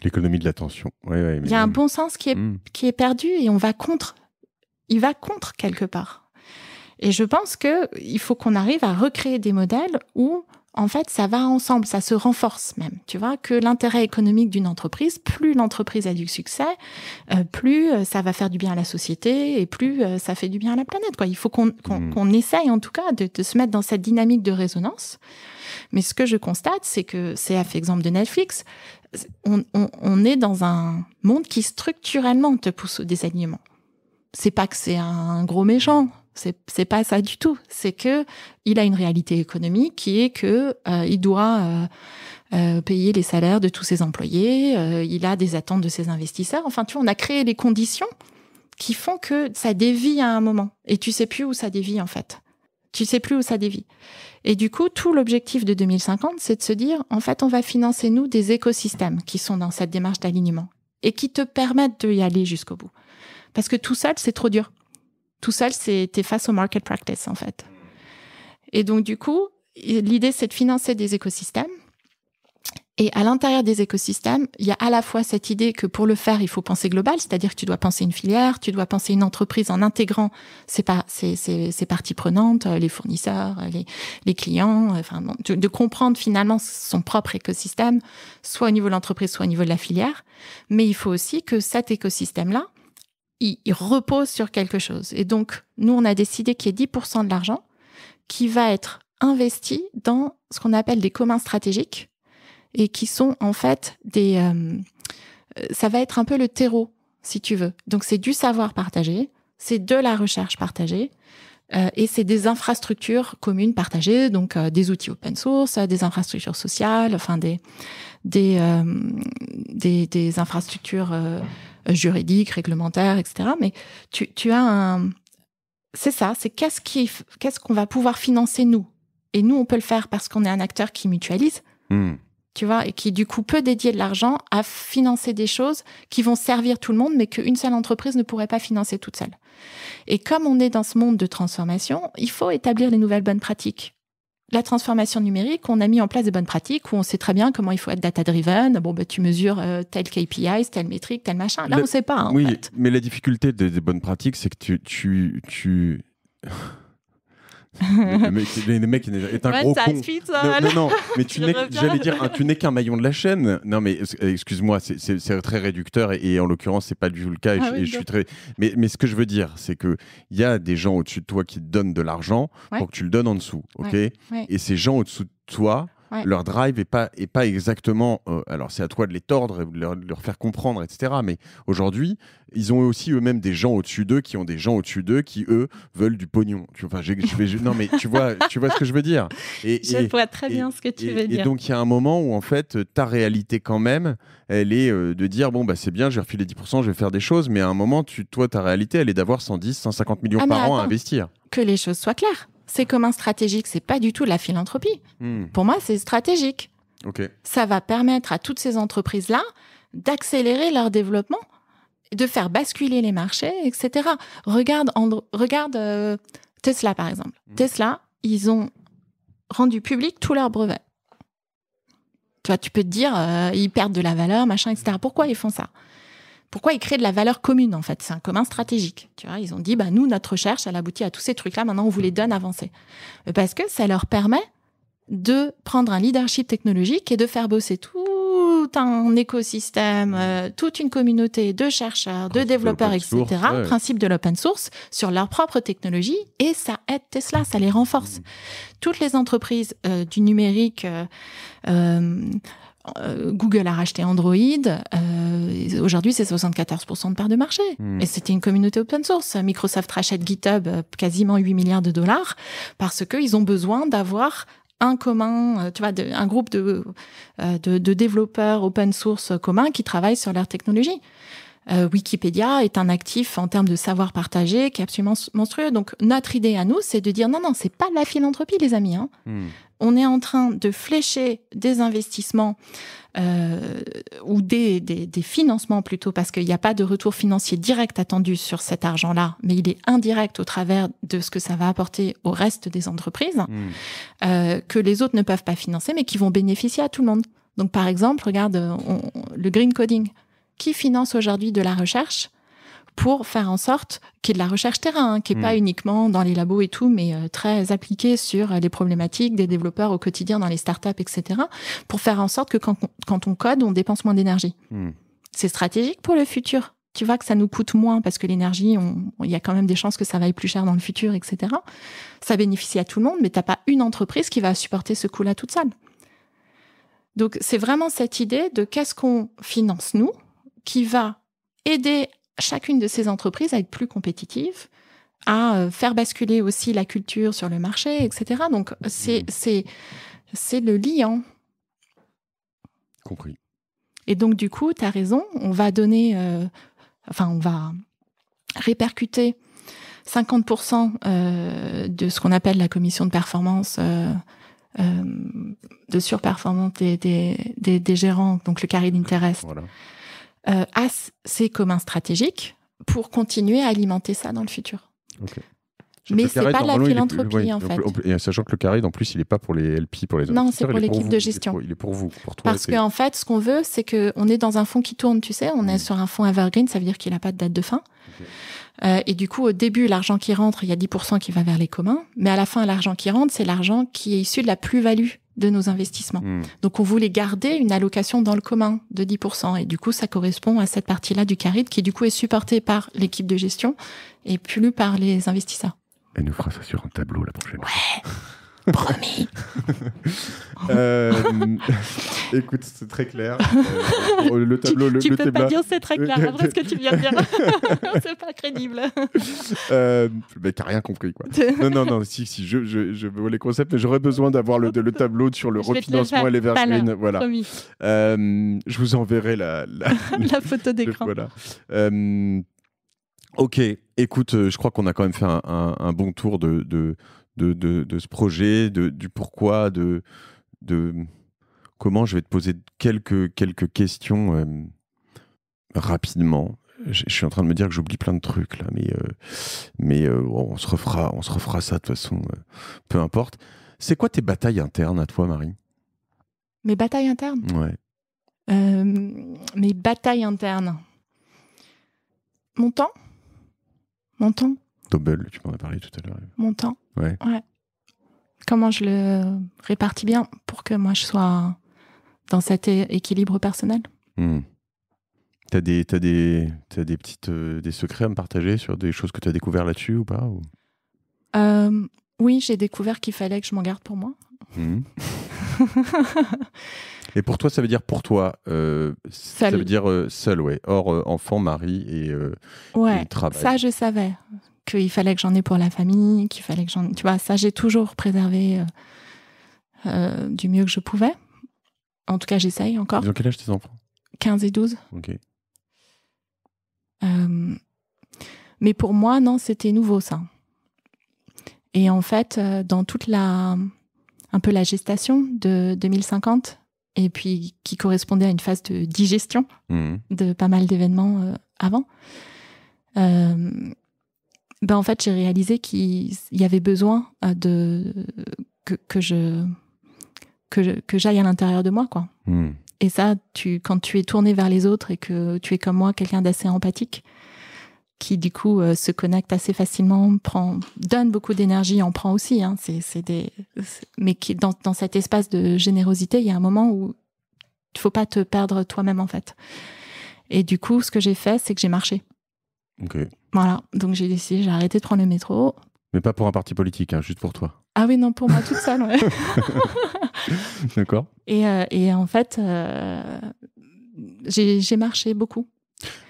L'économie de l'attention. Il y a un bon sens qui est, hmm. qui est perdu et on va contre il va contre quelque part. Et je pense que il faut qu'on arrive à recréer des modèles où en fait, ça va ensemble, ça se renforce même. Tu vois que l'intérêt économique d'une entreprise, plus l'entreprise a du succès, euh, plus euh, ça va faire du bien à la société et plus euh, ça fait du bien à la planète. Quoi. Il faut qu'on mm. essaye en tout cas de, se mettre dans cette dynamique de résonance. Mais ce que je constate, c'est que c'est à fait exemple de Netflix, on, on, est dans un monde qui structurellement te pousse au désalignement c'est pas que c'est un gros méchant. C'est c'est pas ça du tout. C'est que il a une réalité économique qui est que euh, il doit euh, euh, payer les salaires de tous ses employés. il a des attentes de ses investisseurs. Enfin, tu vois, on a créé les conditions qui font que ça dévie à un moment et tu sais plus où ça dévie en fait. Tu sais plus où ça dévie. Et du coup, tout l'objectif de 2050, c'est de se dire, en fait, on va financer nous des écosystèmes qui sont dans cette démarche d'alignement et qui te permettent d'y aller jusqu'au bout. Parce que tout seul, c'est trop dur. Tout seul, c'était face au market practice, en fait. Et donc, du coup, l'idée, c'est de financer des écosystèmes. Et à l'intérieur des écosystèmes, il y a à la fois cette idée que pour le faire, il faut penser global, c'est-à-dire que tu dois penser une filière, tu dois penser une entreprise en intégrant ses, pas parties prenantes, euh, les fournisseurs, euh, les, clients, euh, enfin, de, comprendre finalement son propre écosystème, soit au niveau de l'entreprise, soit au niveau de la filière. Mais il faut aussi que cet écosystème-là, il, repose sur quelque chose. Et donc, nous, on a décidé qu'il y ait 10% de l'argent qui va être investi dans ce qu'on appelle des communs stratégiques et qui sont en fait des... Euh, ça va être un peu le terreau, si tu veux. Donc, c'est du savoir partagé, c'est de la recherche partagée. Euh, et c'est des infrastructures communes partagées, donc euh, des outils open source, des infrastructures sociales, enfin des des des, des, infrastructures juridiques, réglementaires, etc. Mais tu, as un... C'est ça, c'est qu'est-ce qu'on va pouvoir financer nous Et nous, on peut le faire parce qu'on est un acteur qui mutualise, hmm. tu vois, et qui du coup peut dédier de l'argent à financer des choses qui vont servir tout le monde, mais qu'une seule entreprise ne pourrait pas financer toute seule. Et comme on est dans ce monde de transformation, il faut établir les nouvelles bonnes pratiques la transformation numérique, on a mis en place des bonnes pratiques où on sait très bien comment il faut être data-driven. Bon, ben, tu mesures telle euh, tel KPI, telle métrique, tel machin. Là, on ne sait pas. Hein, oui, mais la difficulté des, bonnes pratiques, c'est que tu, tu le mec, est un gros con. Non, non, mais tu n'es, j'allais dire, hein, tu n'es qu'un maillon de la chaîne. Non, mais euh, excuse-moi, c'est, très réducteur et, en l'occurrence, c'est pas du tout le cas. Et, ah je, suis très. Mais, ce que je veux dire, c'est que il y a des gens au-dessus de toi qui te donnent de l'argent pour que tu le donnes en dessous, ok Et ces gens au-dessous de toi leur drive n'est pas, est pas exactement. Euh, alors, c'est à toi de les tordre de leur, faire comprendre, etc. Mais aujourd'hui, ils ont aussi eux-mêmes des gens au-dessus d'eux qui ont des gens au-dessus d'eux qui, eux, veulent du pognon. Tu, enfin, je non, mais tu vois, tu vois ce que je veux dire. Et, je vois très bien ce que tu veux dire. Et donc, il y a un moment où, en fait, ta réalité, quand même, elle est euh, de dire bon, bah, c'est bien, je vais refiler 10%, je vais faire des choses. Mais à un moment, tu, toi, ta réalité, elle est d'avoir 110, 150 millions ah, par an à investir. Que les choses soient claires c'est comme un stratégique, c'est pas du tout de la philanthropie. Hmm. Pour moi, c'est stratégique. Ça va permettre à toutes ces entreprises-là d'accélérer leur développement, de faire basculer les marchés, etc. Regarde, regarde euh, Tesla, par exemple. Hmm. Tesla, ils ont rendu public tous leurs brevets. Tu tu peux te dire, euh, ils perdent de la valeur, machin, etc. Pourquoi ils font ça pourquoi ils créent de la valeur commune en fait C'est un commun stratégique. Tu vois, ils ont dit, bah nous, notre recherche, elle aboutit à tous ces trucs-là. Maintenant, on vous les donne, avancés. Euh, parce que ça leur permet de prendre un leadership technologique et de faire bosser tout un écosystème, mmh. euh, toute une communauté de chercheurs, de développeurs, etc. Principe de l'open source sur leur propre technologie et ça aide Tesla, ça les renforce. Mmh. Toutes les entreprises euh, du numérique. Euh, euh, Google a racheté Android. Euh, aujourd'hui, c'est 74% de part de marché. Hmm. Et c'était une communauté open source. Microsoft rachète GitHub euh, quasiment 8 milliards de dollars parce qu'ils ont besoin d'avoir un commun, tu vois, un groupe de, développeurs open source communs qui travaillent sur leur technologie. Wikipédia est un actif en termes de savoir partagé qui est absolument monstrueux. Donc notre idée à nous, c'est de dire non, non, c'est pas la philanthropie, les amis. Hein. Hmm on est en train de flécher des investissements euh, ou des, financements plutôt, parce qu'il n'y a pas de retour financier direct attendu sur cet argent-là, mais il est indirect au travers de ce que ça va apporter au reste des entreprises, hmm. euh, que les autres ne peuvent pas financer, mais qui vont bénéficier à tout le monde. Donc par exemple, regarde euh, le green coding. Qui finance aujourd'hui de la recherche pour faire en sorte qu'il y ait de la recherche terrain, hein, qui est pas mm. uniquement dans les labos et tout, mais euh, très appliqué sur euh, les problématiques des développeurs au quotidien dans les startups, etc., pour faire en sorte que quand, on code, on dépense moins d'énergie. Mm. C'est stratégique pour le futur. Tu vois que ça nous coûte moins parce que l'énergie, il y a quand même des chances que ça vaille plus cher dans le futur, etc. Ça bénéficie à tout le monde, mais t'as pas une entreprise qui va supporter ce coût-là toute seule. Donc c'est vraiment cette idée de qu'est-ce qu'on finance nous qui va aider chacune de ces entreprises à être plus compétitive, à euh, faire basculer aussi la culture sur le marché, etc. Donc, c'est, mmh. c'est, c'est le liant. Compris. Et donc, du coup, tu as raison, on va donner, euh, enfin, on va répercuter 50% euh, de ce qu'on appelle la commission de performance. Euh, de surperformance des, des, des, des, gérants, donc le carré d'intérêt. Voilà à euh, ses communs stratégiques pour continuer à alimenter ça dans le futur. Mais c'est pas la philanthropie, en fait. et sachant que le carré, en plus, il n'est pas pour les LP, pour les autres. Non, c'est pour l'équipe de gestion. Il est pour, vous, pour toi. Parce que en fait, ce qu'on veut, c'est qu'on est dans un fonds qui tourne, tu sais. On est mm. sur un fonds evergreen, ça veut dire qu'il n'a pas de date de fin. Euh, et du coup, au début, l'argent qui rentre, il y a 10% qui va vers les communs. Mais à la fin, l'argent qui rentre, c'est l'argent qui est issu de la plus-value de nos investissements. Hmm. Donc on voulait garder une allocation dans le commun de 10%. Et du coup, ça correspond à cette partie-là du CARID qui du coup est supportée par l'équipe de gestion et plus par les investisseurs. Elle nous fera ça sur un tableau la prochaine ouais. Promis. Euh, écoute, c'est très clair. Euh, le tableau, tu, le, tu peux pas dire c'est très clair. Après ce que tu viens de dire, c'est pas crédible. Euh, mais t'as rien compris quoi. non non non. Si si, je, je, vois les concepts, mais j'aurais besoin d'avoir le, tableau sur le refinancement et les versions. Voilà. Promis. Euh, je vous enverrai la la, photo d'écran. Voilà. Ok, écoute, je crois qu'on a quand même fait un, bon tour de, de, de, ce projet, de, du pourquoi, de, de comment je vais te poser quelques, quelques questions euh, rapidement. Je, suis en train de me dire que j'oublie plein de trucs là, mais, euh, mais euh, on, se refera, on se refera ça de toute façon, peu importe. C'est quoi tes batailles internes à toi, Marie Mes batailles internes Ouais. mes batailles internes. Mon temps Mon temps Double, tu m'en as parlé tout à l'heure. Mon temps. Ouais. ouais. Comment je le répartis bien pour que moi je sois dans cet équilibre personnel. Tu hmm. T'as des, as des, as des petites euh, des secrets à me partager sur des choses que tu as découvert là-dessus ou pas ou... Euh, oui, j'ai découvert qu'il fallait que je m'en garde pour moi. Hmm. et pour toi, ça veut dire pour toi euh, Ça veut dire euh, seul, ouais. Or, enfant, mari et, ouais, et travail. Ça, je savais qu'il fallait que j'en ai pour la famille, qu'il fallait que j'en... Tu vois, ça, j'ai toujours préservé euh, euh, du mieux que je pouvais. En tout cas, j'essaye encore. Ils quel âge tes enfants 15 et 12. Ok. Euh, mais pour moi, non, c'était nouveau ça. Et en fait, dans toute la, un peu la gestation de 2050, et puis qui correspondait à une phase de digestion mmh. de pas mal d'événements avant, ben en fait, j'ai réalisé qu'il y avait besoin euh, de que, que je que j'aille à l'intérieur de moi, quoi. Hmm. Et ça, tu, quand tu es tourné vers les autres et que tu es comme moi, quelqu'un d'assez empathique, qui du coup euh, se connecte assez facilement, prend, donne beaucoup d'énergie, en prend aussi. Hein, c'est, des, mais qui, dans, dans, cet espace de générosité, il y a un moment où il faut pas te perdre toi-même en fait. Et du coup, ce que j'ai fait, c'est que j'ai marché. Ok. Voilà, donc j'ai décidé, j'ai arrêté de prendre le métro. Mais pas pour un parti politique, hein, juste pour toi. Ah oui, non, pour moi toute seule, D'accord. Et, euh, et, en fait, euh, j'ai marché beaucoup.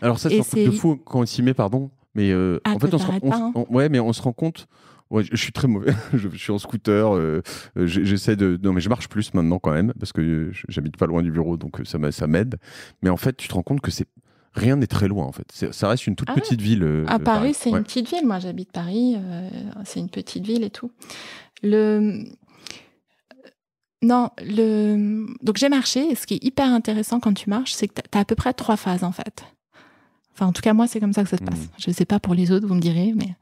Alors ça, c'est un truc de fou quand on s'y met, pardon. Mais euh, ah, en fait, on se, ouais, mais on se rend compte... Ouais, je suis très mauvais. je, suis en scooter. J'essaie de. Non, mais je marche plus maintenant quand même parce que j'habite pas loin du bureau, donc ça m'aide. Mais en fait, tu te rends compte que c'est rien n'est très loin en fait. Ça reste une toute ah petite ville. à euh, ah, euh, Paris, c'est une petite ville. Moi, j'habite Paris. Euh, c'est une petite ville et tout. Le non, le donc j'ai marché. Et ce qui est hyper intéressant quand tu marches, c'est que tu as à peu près trois phases en fait. Enfin, en tout cas, moi, c'est comme ça que ça se hmm. passe. Je ne sais pas pour les autres, vous me direz, mais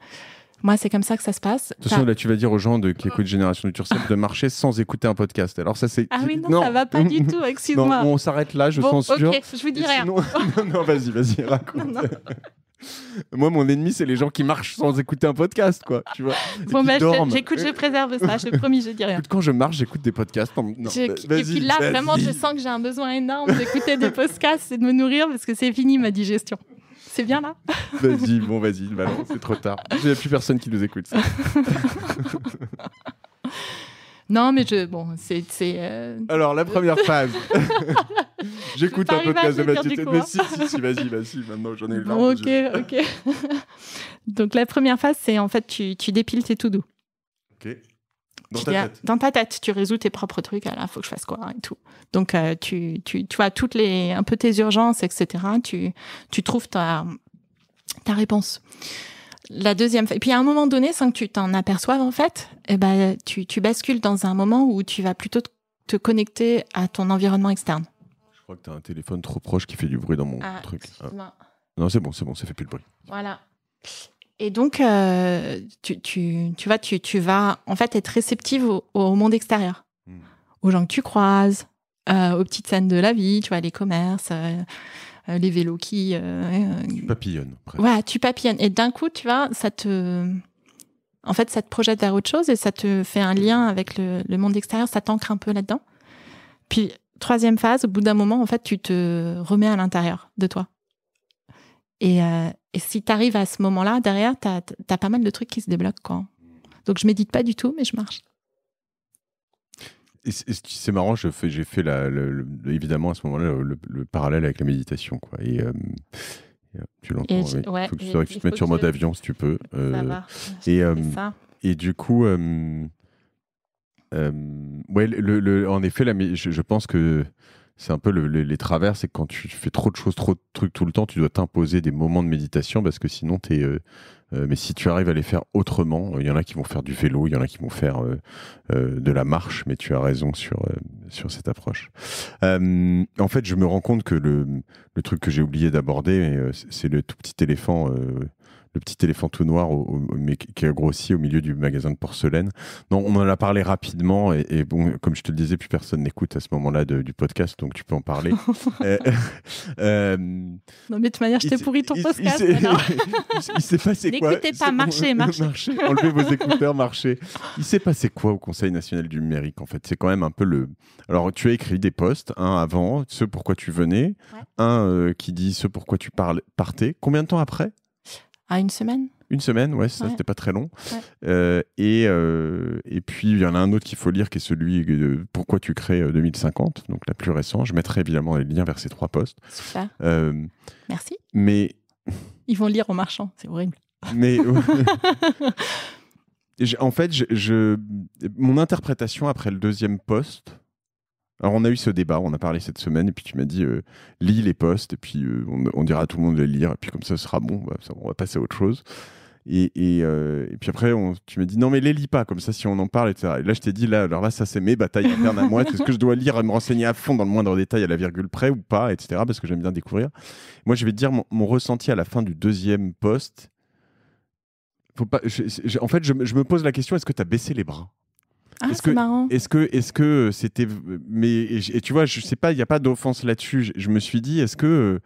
moi, c'est comme ça que ça se passe. De toute façon, là, tu vas dire aux gens de, qui écoutent Génération du Turcep de marcher sans écouter un podcast. Alors, ça, c'est. Ah oui, non, ça va pas du tout, excuse-moi. on s'arrête là, je bon, Ok, je vous dis rien. non, vas-y, vas-y, raconte. Moi, mon ennemi, c'est les gens qui marchent sans écouter un podcast, quoi. Tu vois Bon, bah, j'écoute, je préserve ça, je promets, je dis rien. Quand je marche, j'écoute des podcasts. Bah, et puis là, vraiment, je sens que j'ai un besoin énorme d'écouter des podcasts et de me nourrir parce que c'est fini ma digestion. C'est bien là Vas-y, bon, vas-y, c'est trop tard. Il n'y a plus personne qui nous écoute. non, mais je. Bon, c'est. Euh, Alors, la première phase. J'écoute un peu de Mathieu. Coup, Mais si, hein. si, si vas-y, vas-y, maintenant j'en ai le bon, Ok, ok. Donc, la première phase, c'est en fait, tu, tu dépiles tes tout doux. Ok. Dans ta, tête. tu résous tes propres trucs. il ah il faut que je fasse quoi et tout. Donc euh, tu, tu, tu vois toutes les un peu tes urgences, etc. Tu, tu trouves ta ta réponse. La deuxième, et puis à un moment donné, sans que tu t'en aperçoives en fait, eh ben tu, tu bascules dans un moment où tu vas plutôt te connecter à ton environnement externe. Je crois que tu as un téléphone trop proche qui fait du bruit dans mon ah, truc. Ah. Non, c'est bon, c'est bon, ça fait plus le bruit. Voilà. Et donc, euh, tu, tu, tu, vois, tu, tu, vas en fait être réceptive au, monde extérieur, hmm. aux gens que tu croises, euh, aux petites scènes de la vie, tu vois, les commerces, euh, les vélos qui. tu papillonnes. tu papillonnes. Et d'un coup, tu vois, ça te. En fait, ça te projette vers autre chose et ça te fait un lien avec le, monde extérieur, ça t'ancre un peu là-dedans. Puis, troisième phase, au bout d'un moment, en fait, tu te remets à l'intérieur de toi. Et, et si tu arrives à ce moment-là, derrière, tu as, pas mal de trucs qui se débloquent. Donc je médite pas du tout, mais je marche. C'est marrant, j'ai fait, évidemment à ce moment-là le, parallèle avec la méditation. Quoi. Et, euh, euh, tu l'entends. Il faut que tu, te mettes sur mode avion si tu peux. Euh, et, du coup, ouais, en effet, je pense que c'est un peu les travers, c'est que quand tu fais trop de choses, trop de trucs tout le temps, tu dois t'imposer des moments de méditation parce que sinon tu euh, euh, mais si tu arrives à les faire autrement, euh, il y en a qui vont faire du vélo, il y en a qui vont faire de la marche, mais tu as raison sur, sur cette approche. en fait, je me rends compte que le, le truc que j'ai oublié d'aborder, c'est le tout petit éléphant le petit éléphant tout noir mais qui a grossi au milieu du magasin de porcelaine. Non, on en a parlé rapidement et, bon, comme je te le disais, plus personne n'écoute à ce moment-là du podcast, donc tu peux en parler. Euh, euh, non, mais de toute manière, je t'ai pourri ton podcast. Il, s'est passé quoi N'écoutez pas, marchez, marchez. Enlevez vos écouteurs, marchez. Il s'est passé quoi au Conseil national du numérique en fait C'est quand même un peu le. Alors, tu as écrit des posts, un avant, ce pourquoi tu venais, un euh, qui dit ce pourquoi tu parles, partais. Combien de temps après à ah, une semaine Une semaine, ouais, ça, c'était pas très long. Euh, et, euh, et puis, il y en a un autre qu'il faut lire qui est celui de Pourquoi tu crées 2050, euh, donc la plus récente. Je mettrai évidemment les liens vers ces trois postes. Merci. Mais. Ils vont lire en marchant, c'est horrible. Mais. en fait, je, mon interprétation après le deuxième poste, alors on a eu ce débat, on a parlé cette semaine, et puis tu m'as dit euh, lis les postes, et puis euh, on, dira à tout le monde de les lire, et puis comme ça ce sera bon, bah, ça, on va passer à autre chose. Et, euh, puis après, tu m'as dit non mais les lis pas, comme ça si on en parle, etc. Et là je t'ai dit là, alors là ça c'est mes batailles internes à moi, est-ce que je dois lire et me renseigner à fond dans le moindre détail à la virgule près ou pas, etc. Parce que j'aime bien découvrir. Moi je vais te dire mon, ressenti à la fin du deuxième poste. Faut pas, en fait, je, je me pose la question est-ce que tu as baissé les bras ah, est-ce que, marrant. Est-ce que, est-ce que euh, c'était, mais et, tu vois, je sais pas, il n'y a pas d'offense là-dessus. Je, me suis dit, est-ce que, euh,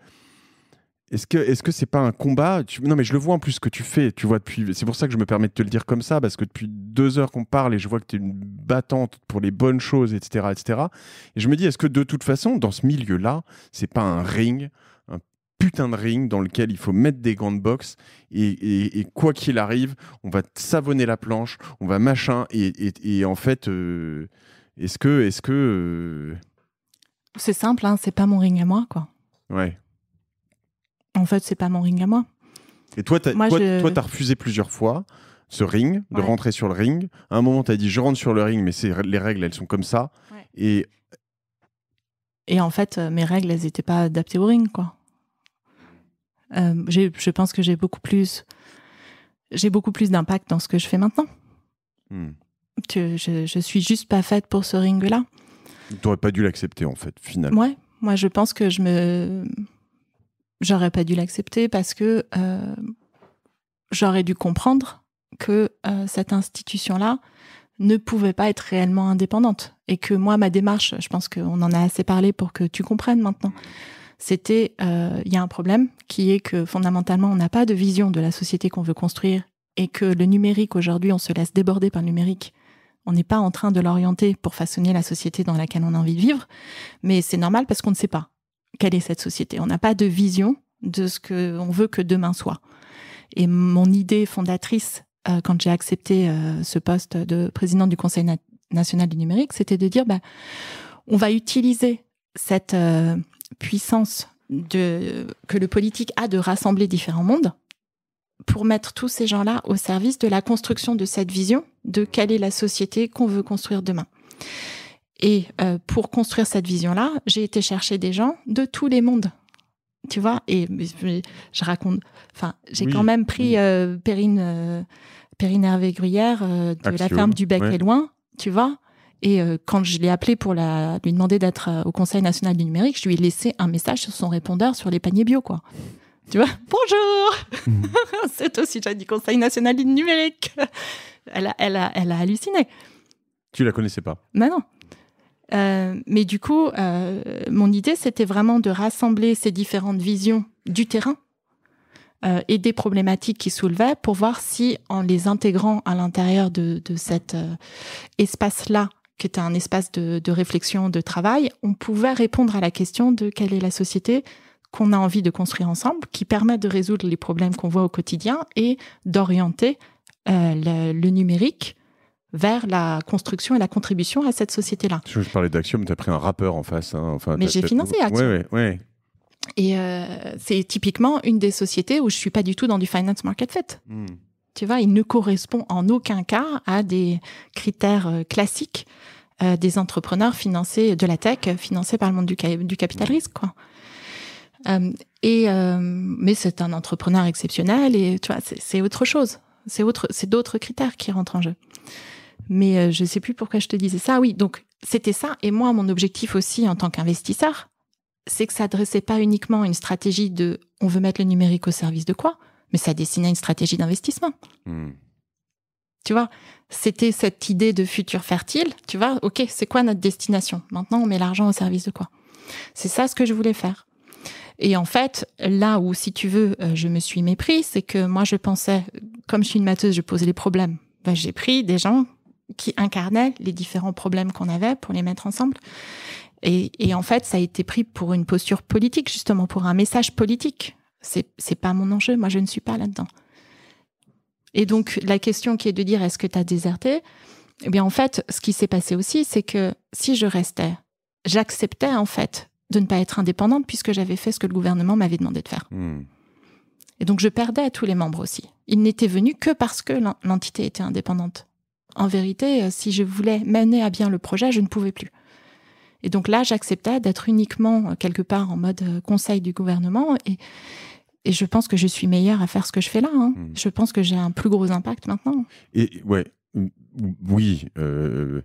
est-ce que, est-ce que c'est pas un combat Non, mais je le vois en plus ce que tu fais. Tu vois depuis, c'est pour ça que je me permets de te le dire comme ça, parce que depuis deux heures qu'on parle et je vois que tu es une battante pour les bonnes choses, etc., etc. Et je me dis, est-ce que de toute façon, dans ce milieu-là, c'est pas un ring putain de ring dans lequel il faut mettre des gants de et, quoi qu'il arrive, on va savonner la planche, on va machin et, en fait, euh, est-ce que, est-ce que, euh, c'est simple, hein, c'est pas mon ring à moi quoi. Ouais. En fait, c'est pas mon ring à moi. Et toi, t'as, toi, as refusé plusieurs fois ce ring, de rentrer sur le ring. À un moment, tu as dit, je rentre sur le ring, mais c'est les règles, elles sont comme ça. Et... et en fait, euh, mes règles, elles étaient pas adaptées au ring, quoi. Euh, je pense que j'ai beaucoup plus, j'ai beaucoup plus d'impact dans ce que je fais maintenant. Hmm. je, je suis juste pas faite pour ce ring-là. T'aurais pas dû l'accepter en fait, finalement. Ouais, moi je pense que je me, j'aurais pas dû l'accepter parce que euh, j'aurais dû comprendre que euh, cette institution-là ne pouvait pas être réellement indépendante et que moi ma démarche, je pense qu'on en a assez parlé pour que tu comprennes maintenant c'était euh, il y a un problème qui est que fondamentalement on n'a pas de vision de la société qu'on veut construire et que le numérique aujourd'hui on se laisse déborder par le numérique. On n'est pas en train de l'orienter pour façonner la société dans laquelle on a envie de vivre, mais c'est normal parce qu'on ne sait pas quelle est cette société. On n'a pas de vision de ce que veut que demain soit. Et mon idée fondatrice euh, quand j'ai accepté euh, ce poste de président du Conseil national du numérique, c'était de dire bah on va utiliser cette puissance que le politique a de rassembler différents mondes pour mettre tous ces gens-là au service de la construction de cette vision de quelle est la société qu'on veut construire demain. Et euh, pour construire cette vision-là, j'ai été chercher des gens de tous les mondes. Tu vois, et je raconte, enfin, j'ai quand même pris euh, Périne euh, Hervé-Gruyère de la ferme du Bec et Loin, tu vois, et euh, quand je l'ai appelé pour la, lui demander d'être euh, au Conseil national du numérique, je lui ai laissé un message sur son répondeur sur les paniers bio, quoi. Tu vois, bonjour, c'est aussi déjà du Conseil national du numérique. Elle a, elle a, elle a halluciné. Tu la connaissais pas bah non. Euh, mais du coup, mon idée, c'était vraiment de rassembler ces différentes visions du terrain et des problématiques qui soulevaient pour voir si, en les intégrant à l'intérieur de, de cet espace-là qui était un espace de, réflexion, de travail, on pouvait répondre à la question de quelle est la société qu'on a envie de construire ensemble, qui permet de résoudre les problèmes qu'on voit au quotidien et d'orienter euh, le, numérique vers la construction et la contribution à cette société-là. Je parlais d'Axiom, tu as pris un rappeur en face. Hein, mais j'ai financé Axiom. Et euh, c'est typiquement une des sociétés où je suis pas du tout dans du finance market fait. Hmm. Tu vois, il ne correspond en aucun cas à des critères euh, classiques euh, des entrepreneurs financés de la tech, financés par le monde du, capital risque, quoi. Euh, et euh, mais c'est un entrepreneur exceptionnel et tu vois c'est autre chose, c'est autre, c'est d'autres critères qui rentrent en jeu. Mais je sais plus pourquoi je te disais ça. Oui, donc c'était ça. Et moi, mon objectif aussi en tant qu'investisseur, c'est que ça dressait pas uniquement une stratégie de on veut mettre le numérique au service de quoi, mais ça dessinait une stratégie d'investissement. Hmm. Tu vois, c'était cette idée de futur fertile. Tu vois, ok, c'est quoi notre destination Maintenant, on met l'argent au service de quoi C'est ça ce que je voulais faire. Et en fait, là où, si tu veux, euh, je me suis mépris, c'est que moi, je pensais, comme je suis une matheuse, je posais les problèmes. Ben, j'ai pris des gens qui incarnaient les différents problèmes qu'on avait pour les mettre ensemble. Et, en fait, ça a été pris pour une posture politique, justement, pour un message politique. C'est, c'est pas mon enjeu. Moi, je ne suis pas là-dedans. Et donc, la question qui est de dire est-ce que tu as déserté Eh bien, en fait, ce qui s'est passé aussi, c'est que si je restais, j'acceptais en fait de ne pas être indépendante puisque j'avais fait ce que le gouvernement m'avait demandé de faire. Hmm. Et donc, je perdais tous les membres aussi. Ils n'étaient venus que parce que l'entité était indépendante. En vérité, euh, si je voulais mener à bien le projet, je ne pouvais plus. Et donc là, j'acceptais d'être uniquement euh, quelque part en mode euh, conseil du gouvernement. Et, et je pense que je suis meilleure à faire ce que je fais là. Hein. Hmm. Je pense que j'ai un plus gros impact maintenant. Et ouais, oui. Euh,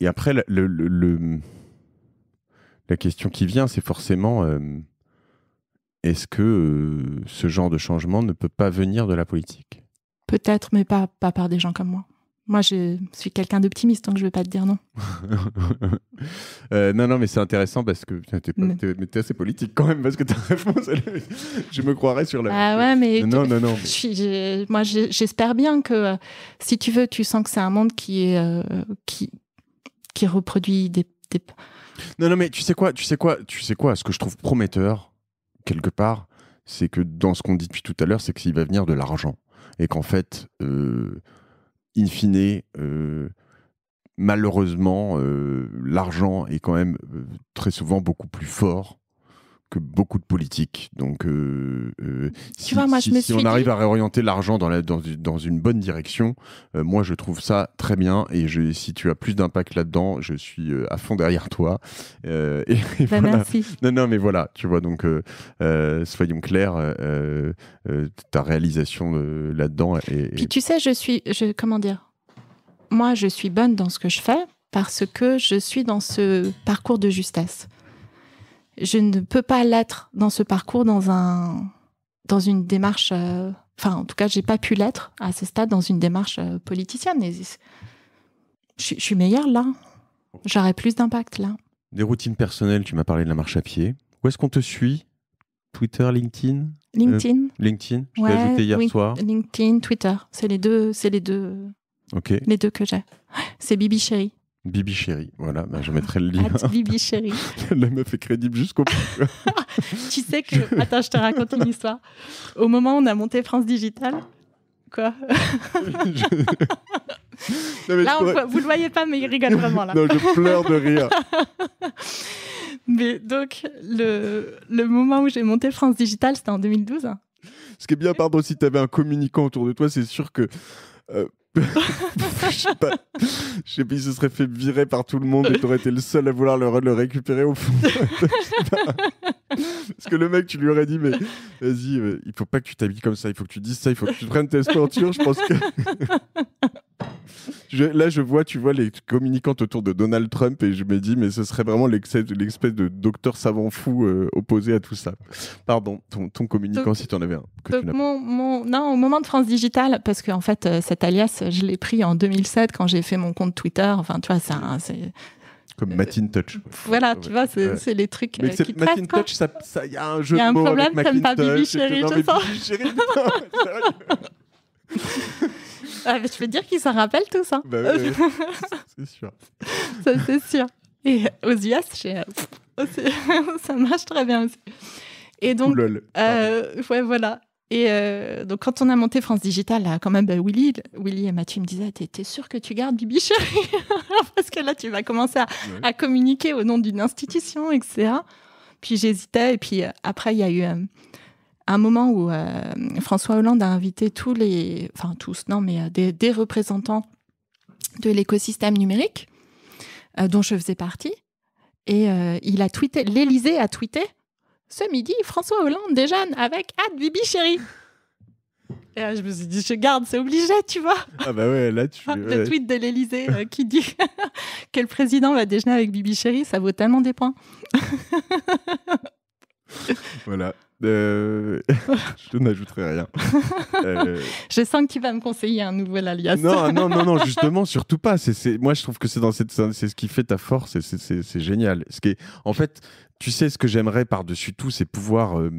et après, le, le, la question qui vient, c'est forcément euh, est-ce que euh, ce genre de changement ne peut pas venir de la politique Peut-être, mais pas par des gens comme moi. Moi, je suis quelqu'un d'optimiste, donc je ne vais pas te dire non. Euh, non, non, mais c'est intéressant parce que tu es, mm. assez politique quand même, parce que ta réponse, je me croirais sur la. Ah ouais, mais. Non, non, non. moi, j'espère bien que euh, si tu veux, tu sens que c'est un monde qui, est, euh, qui, qui reproduit des, Non, non, mais tu sais quoi, tu sais quoi, tu sais quoi, ce que je trouve prometteur, quelque part, c'est que dans ce qu'on dit depuis tout à l'heure, c'est que va venir de l'argent. Et qu'en fait in fine, euh, malheureusement, euh, l'argent est quand même euh, très souvent beaucoup plus fort que beaucoup de politique Donc, si, on arrive à réorienter l'argent dans, dans, une bonne direction, euh, moi, je trouve ça très bien. Et si tu as plus d'impact là-dedans, je suis euh, à fond derrière toi. Euh, et, bah, Merci. Non, non, mais voilà, tu vois, donc, soyons clairs, ta réalisation là-dedans. Et, Puis, tu sais, je suis, je, comment dire, moi, je suis bonne dans ce que je fais parce que je suis dans ce parcours de justesse je ne peux pas l'être dans ce parcours, dans un, dans une démarche. Euh, enfin, en tout cas, j'ai pas pu l'être à ce stade dans une démarche euh, politicienne. je, suis meilleure là. J'aurais plus d'impact là. Des routines personnelles, tu m'as parlé de la marche à pied. Où est-ce qu'on te suit Twitter, LinkedIn euh, LinkedIn. LinkedIn, je ajouté hier soir. LinkedIn, Twitter, c'est les deux, c'est les deux. Ok. Les deux que j'ai. C'est Bibi Chérie. Bibi Chéri, voilà, ben, je mettrai le lien. Bibi Chéri. la meuf est crédible jusqu'au bout. tu sais que. Attends, je te raconte une histoire. Au moment où on a monté France Digital, quoi Là, vous le voyez pas, mais il rigole vraiment. Là. je pleure de rire. mais donc, le, moment où j'ai monté France Digital, c'était en 2012. Ce qui est bien, pardon, si tu avais un communicant autour de toi, c'est sûr que. Euh, je sais pas. Je sais pas, il se serait fait virer par tout le monde et t'aurais été le seul à vouloir le, le récupérer au fond. Parce que le mec, tu lui aurais dit, mais vas-y, il faut pas que tu t'habilles comme ça, il faut que tu dises ça, il faut que tu prennes tes sportures, Je pense que. là, je vois, tu vois, les communicantes autour de Donald Trump et je me dis, mais ce serait vraiment de l'espèce de docteur savant fou euh, opposé à tout ça. Pardon, ton, ton communicant, si tu en avais un. Non, au moment de France Digital, parce qu'en en fait, euh, cet alias, je l'ai pris en 2007 quand j'ai fait mon compte Twitter. Enfin, tu vois, c'est comme Matin Touch. Voilà, tu vois, c'est les trucs mais euh, qui Matin ça, ça, y a un jeu de mots Il y a un problème, avec Pas Bibi Chéri, je sens. Bibi ah, mais je peux dire qu'ils s'en rappellent tous. Hein. Bah c'est sûr. ça, c'est sûr. Et aux US, euh, oh, ça marche très bien aussi. Et donc, euh, ouais, voilà. Et euh, donc, quand on a monté France Digital, là, quand même, bah, Willy, Willy et Mathieu me disaient T'es sûr que tu gardes Bibi Parce que là, tu vas commencer à, communiquer au nom d'une institution, etc. Puis j'hésitais. Et puis euh, après, il y a eu euh, un moment où François Hollande a invité tous les. Enfin, tous, non, mais des, des, représentants de l'écosystème numérique, dont je faisais partie. Et il a tweeté l'Élysée a tweeté ce midi, François Hollande déjeune avec Bibi, Chéri. Et euh, je me suis dit, je garde, c'est obligé, tu vois. Ah bah ouais, là tu. le tweet de l'Elysée euh, qui dit Quel président va déjeuner avec Bibi Chéri, ça vaut tellement des points. voilà. Euh, je n'ajouterai rien. Euh... Je sens que tu vas me conseiller un nouvel alias. non, non, non, non, justement, surtout pas. C'est, Moi, je trouve que c'est dans cette, c'est ce qui fait ta force. et C'est génial. Ce qui En fait, tu sais, ce que j'aimerais par-dessus tout, c'est pouvoir. Euh,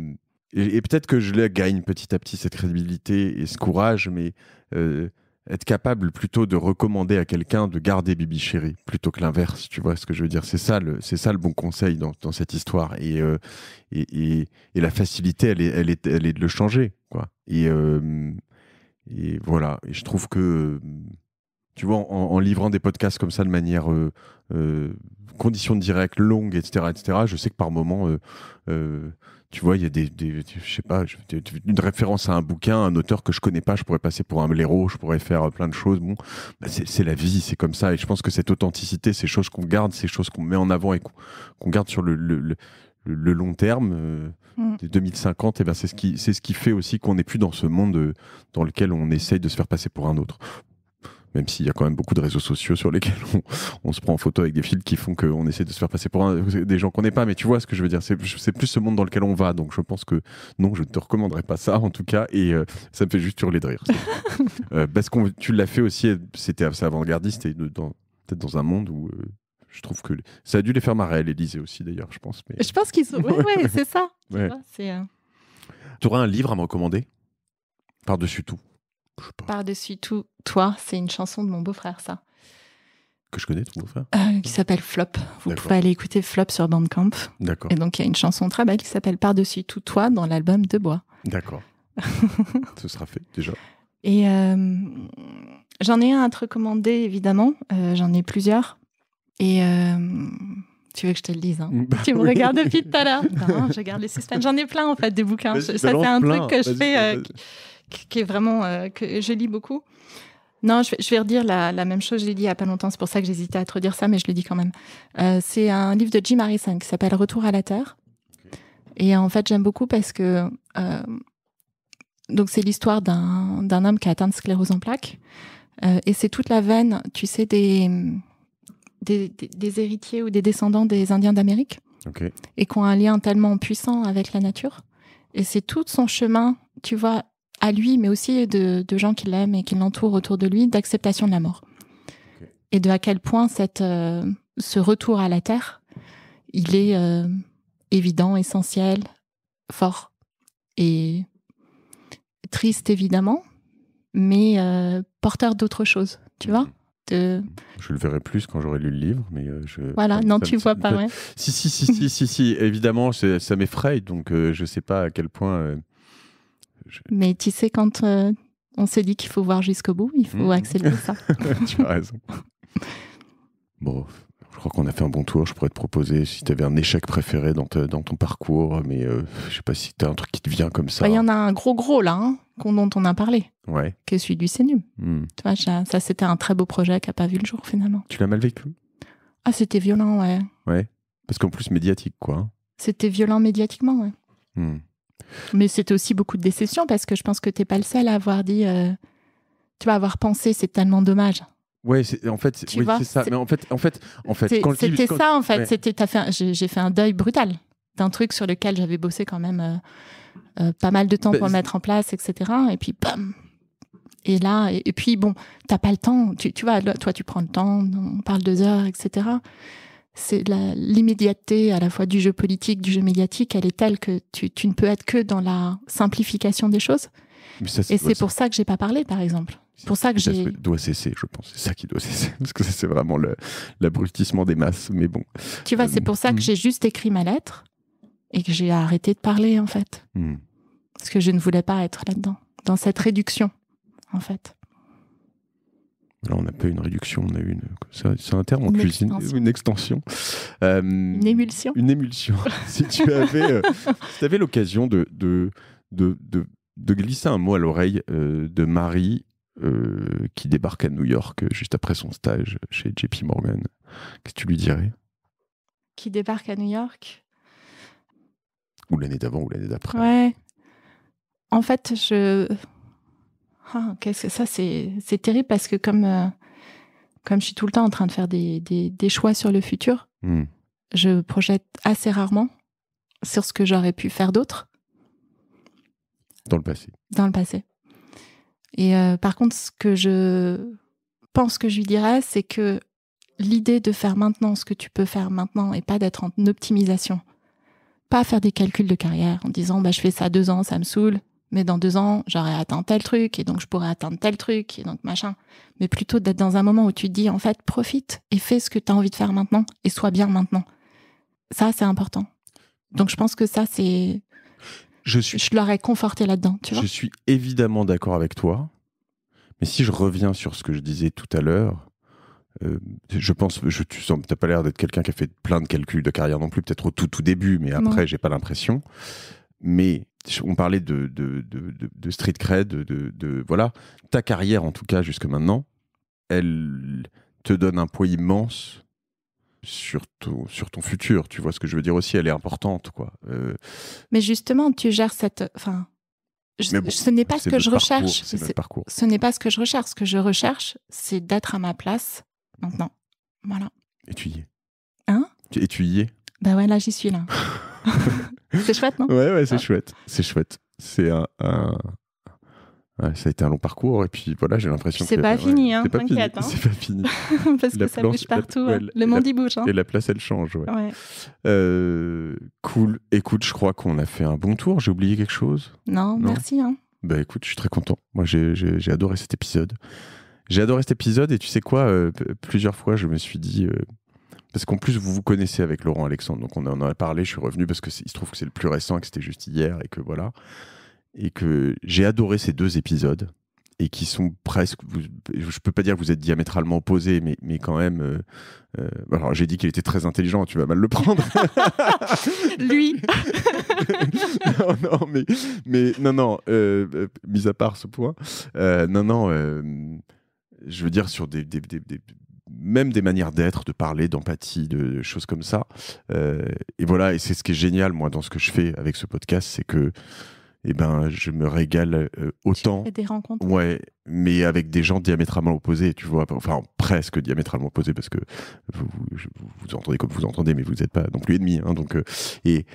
et, peut-être que je gagne petit à petit cette crédibilité et ce courage, mais euh, être capable plutôt de recommander à quelqu'un de garder Bibi Chéri plutôt que l'inverse, tu vois ce que je veux dire C'est ça le c'est ça le bon conseil dans, dans cette histoire et, euh, et, et, la facilité elle est elle est de le changer quoi. Et euh, et voilà, et je trouve que tu vois en, livrant des podcasts comme ça de manière euh, euh condition directe, longue, etc., etc. Je sais que par moments... Tu vois, il y a des, je sais pas, une référence à un bouquin, un auteur que je connais pas, je pourrais passer pour un héros, je pourrais faire plein de choses. Bon, bah, c'est la vie, c'est comme ça. Et je pense que cette authenticité, ces choses qu'on garde, ces choses qu'on met en avant et qu'on garde sur le, long terme 2050 euh, mm. et eh ben c'est ce qui c'est ce qui fait aussi qu'on n'est plus dans ce monde euh, dans lequel on essaye de se faire passer pour un autre même s'il y a quand même beaucoup de réseaux sociaux sur lesquels on, se prend en photo avec des fils qui font qu'on essaie de se faire passer pour des gens qu'on n'est pas. Mais tu vois ce que je veux dire, c'est plus ce monde dans lequel on va. Donc je pense que non, je ne te recommanderais pas ça en tout cas. Et euh, ça me fait juste hurler de rire. Euh, parce que tu l'as fait aussi, c'était assez avant-gardiste et peut-être dans un monde où. Euh, je trouve que ça a dû les faire marrer, l'Élysée aussi d'ailleurs, je pense. Mais... Je pense qu'ils sont. Oui, c'est ça. Tu auras un livre à me recommander Par-dessus tout par-dessus tout, toi, c'est une chanson de mon beau-frère, ça. Que je connais, ton beau-frère euh, Qui s'appelle Flop. Vous pouvez aller écouter Flop sur Bandcamp. D'accord. Et donc, il y a une chanson très belle qui s'appelle Par-dessus tout, toi, dans l'album De Bois. D'accord. Ce sera fait, déjà. Et euh, j'en ai un à te recommander, évidemment. Euh, j'en ai plusieurs. Et. Tu veux que je te le dise hein bah Tu me regardes depuis tout à l'heure. Je garde les systèmes. J'en ai plein en fait des bouquins. Ça, c'est un truc que je fais qui est vraiment euh, que je lis beaucoup. Non, je vais, redire la, même chose. Je l'ai dit il n'y a pas longtemps. C'est pour ça que j'hésitais à te redire ça, mais je le dis quand même. Euh, c'est un livre de Jim Harrison qui s'appelle Retour à la Terre. Et en fait, j'aime beaucoup parce que euh, donc c'est l'histoire d'un, homme qui a atteint de sclérose en plaques. et c'est toute la veine, tu sais, des, des, héritiers ou des descendants des Indiens d'Amérique. Et qui ont un lien tellement puissant avec la nature. Et c'est tout son chemin, tu vois, à lui, mais aussi de, gens qui l'aiment et qui l'entourent autour de lui, d'acceptation de la mort. Et de à quel point euh, ce retour à la Terre, il est euh, évident, essentiel, fort et triste évidemment, mais euh, porteur d'autre chose, tu vois Je le verrai plus quand j'aurai lu le livre, mais je. Voilà, non, tu vois pas. Si, si, si, si, si, évidemment, ça m'effraie, donc je sais pas à quel point mais tu sais, quand euh, on s'est dit qu'il faut voir jusqu'au bout, il faut mhm. accélérer ça. tu as raison. bon, je crois qu'on a fait un bon tour. Je pourrais te proposer si tu avais un échec préféré dans, ton parcours, mais euh, je sais pas si tu as un truc qui te vient comme ça. Bah, il y en a un gros gros là, hein, dont on a parlé, ouais. que celui du CNUM. Hmm. Tu vois, ça, c'était un très beau projet qui n'a pas vu le jour finalement. Tu l'as mal vécu Ah, c'était violent, ouais. Ouais, parce qu'en plus médiatique, quoi. C'était violent médiatiquement, ouais. Hmm. Mais c'est aussi beaucoup de déception parce que je pense que tu n'es pas le seul à avoir dit, euh, tu vas avoir pensé, c'est tellement dommage. Ouais, en fait, oui, c'est ça. Mais en fait, en fait, en fait, c'était ça en fait. fait, j'ai fait un deuil brutal d'un truc sur lequel j'avais bossé quand même euh, euh, pas mal de temps bah, pour mettre en place, etc. Et puis, bam, et là, et, puis bon, t'as pas le temps, tu, tu vois, toi tu prends le temps, on parle deux heures, etc c'est l'immédiateté à la fois du jeu politique, du jeu médiatique, elle est telle que tu, tu ne peux être que dans la simplification des choses. et c'est pour ça que j'ai pas parlé, par exemple. pour ça que doit cesser, je pense. C'est ça qui doit cesser. Parce que c'est vraiment l'abrutissement des masses. Mais bon. Tu vois, c'est pour ça que euh, j'ai juste écrit ma lettre et que j'ai arrêté de parler, en fait. Hmm. Parce que je ne voulais pas être là-dedans, dans cette réduction, en fait on n'a pas eu une réduction, on a eu une. C'est un terme en cuisine, extension. une extension. Euh, une émulsion. Une émulsion. Euh, si tu avais, l'occasion de de, glisser un mot à l'oreille euh, de Marie qui débarque à New York juste après son stage chez JP Morgan, qu'est-ce que tu lui dirais Qui débarque à New York Ou l'année d'avant ou l'année d'après. Ouais. En fait, je qu'est-ce ah, que ça, c'est terrible parce que comme, euh, comme je suis tout le temps en train de faire des, des, choix sur le futur, hmm. je projette assez rarement sur ce que j'aurais pu faire d'autre. Dans le passé. Dans le passé. Et euh, par contre, ce que je pense que je lui dirais, c'est que l'idée de faire maintenant ce que tu peux faire maintenant et pas d'être en optimisation, pas faire des calculs de carrière en disant bah, je fais ça deux ans, ça me saoule, mais dans deux ans, j'aurais atteint tel truc, et donc je pourrais atteindre tel truc, et donc machin. Mais plutôt d'être dans un moment où tu te dis, en fait, profite et fais ce que tu as envie de faire maintenant, et sois bien maintenant. Ça, c'est important. Donc je pense que ça, c'est... Je, suis... je l'aurais conforté là-dedans, tu vois. Je suis évidemment d'accord avec toi, mais si je reviens sur ce que je disais tout à l'heure, euh, je pense, je, tu n'as pas l'air d'être quelqu'un qui a fait plein de calculs de carrière non plus, peut-être au tout, tout début, mais après, j'ai pas l'impression. Mais on parlait de, de, de, street cred, de, voilà, ta carrière en tout cas jusque maintenant, elle te donne un poids immense sur ton, sur ton futur. Tu vois ce que je veux dire aussi, elle est importante. quoi. Euh, Mais justement, tu gères cette. Enfin, ce n'est pas ce que je recherche. Ce n'est pas ce que je recherche. Ce que je recherche, c'est d'être à ma place maintenant. Voilà. Et hein tu y es. Hein Et tu y es Bah ouais, là, j'y suis là. C'est chouette, non Ouais, ouais, c'est ah. chouette. C'est chouette. C'est un, ça a été un long parcours et puis voilà, j'ai l'impression que hein, c'est pas, fini, hein, T'inquiète, C'est pas fini. Parce que ça bouge partout, hein. le monde y bouge. Hein. Et la place, elle change. ouais. Euh, cool. Écoute, je crois qu'on a fait un bon tour. J'ai oublié quelque chose Non, merci. Hein. Bah écoute, je suis très content. Moi, j'ai adoré cet épisode. J'ai adoré cet épisode et tu sais quoi, euh, plusieurs fois, je me suis dit, euh, parce qu'en plus, vous vous connaissez avec Laurent Alexandre, donc on en a parlé, je suis revenu parce qu'il se trouve que c'est le plus récent, que c'était juste hier, et que voilà. Et que j'ai adoré ces deux épisodes, et qui sont presque, je peux pas dire que vous êtes diamétralement opposés, mais, mais quand même. Euh, euh, alors j'ai dit qu'il était très intelligent, tu vas mal le prendre. Lui non, non, mais, mais non, non, euh, euh mis à part ce point, non, non je veux dire, sur des, des, même des manières d'être, de parler, d'empathie, de, choses comme ça. Euh, et voilà, et c'est ce qui est génial, moi, dans ce que je fais avec ce podcast, c'est que eh ben, je me régale euh, autant. des rencontres. Ouais, mais avec des gens diamétralement opposés, tu vois. Enfin, presque diamétralement opposés, parce que vous, entendez comme vous entendez, mais vous n'êtes pas non plus ennemis. Hein, donc, euh, et,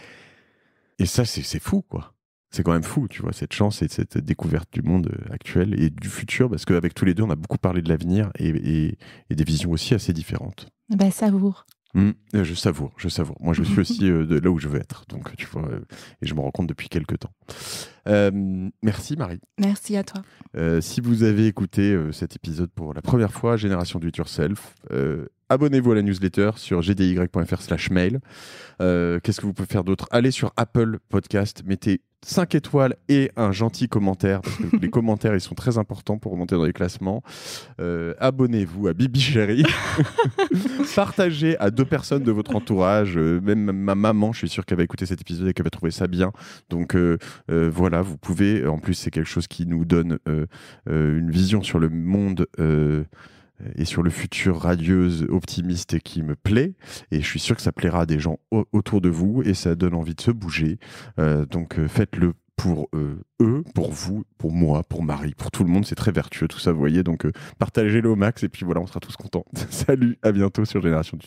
et ça, c'est fou, quoi c'est quand même fou, tu vois, cette chance et cette découverte du monde euh, actuel et du futur, parce qu'avec tous les deux, on a beaucoup parlé de l'avenir et, des visions aussi assez différentes. Ben, savoure. Mmh, euh, je savoure, je savoure. Moi, je suis aussi euh, de là où je veux être, donc tu vois, et je me rends compte depuis quelques temps. merci Marie. Merci à toi. si vous avez écouté cet épisode pour la première fois, Génération du It Yourself, abonnez-vous à la newsletter sur gdy.fr slash mail. Qu'est-ce que vous pouvez faire d'autre Allez sur Apple Podcast, mettez 5 étoiles et un gentil commentaire. Parce que les commentaires, ils sont très importants pour remonter dans les classements. Euh, abonnez-vous à Bibi Chérie. Partagez à deux personnes de votre entourage. Euh, même ma maman, je suis sûr qu'elle va écouter cet épisode et qu'elle va trouver ça bien. Donc euh, voilà, vous pouvez. En plus, c'est quelque chose qui nous donne une vision sur le monde et sur le futur radieuse, optimiste qui me plaît. Et je suis sûr que ça plaira à des gens autour de vous et ça donne envie de se bouger. Euh, donc euh, faites-le pour euh, eux, pour vous, pour moi, pour Marie, pour tout le monde. C'est très vertueux tout ça, vous voyez. Donc partagez-le au max et puis voilà, on sera tous contents. Salut, à bientôt sur Génération du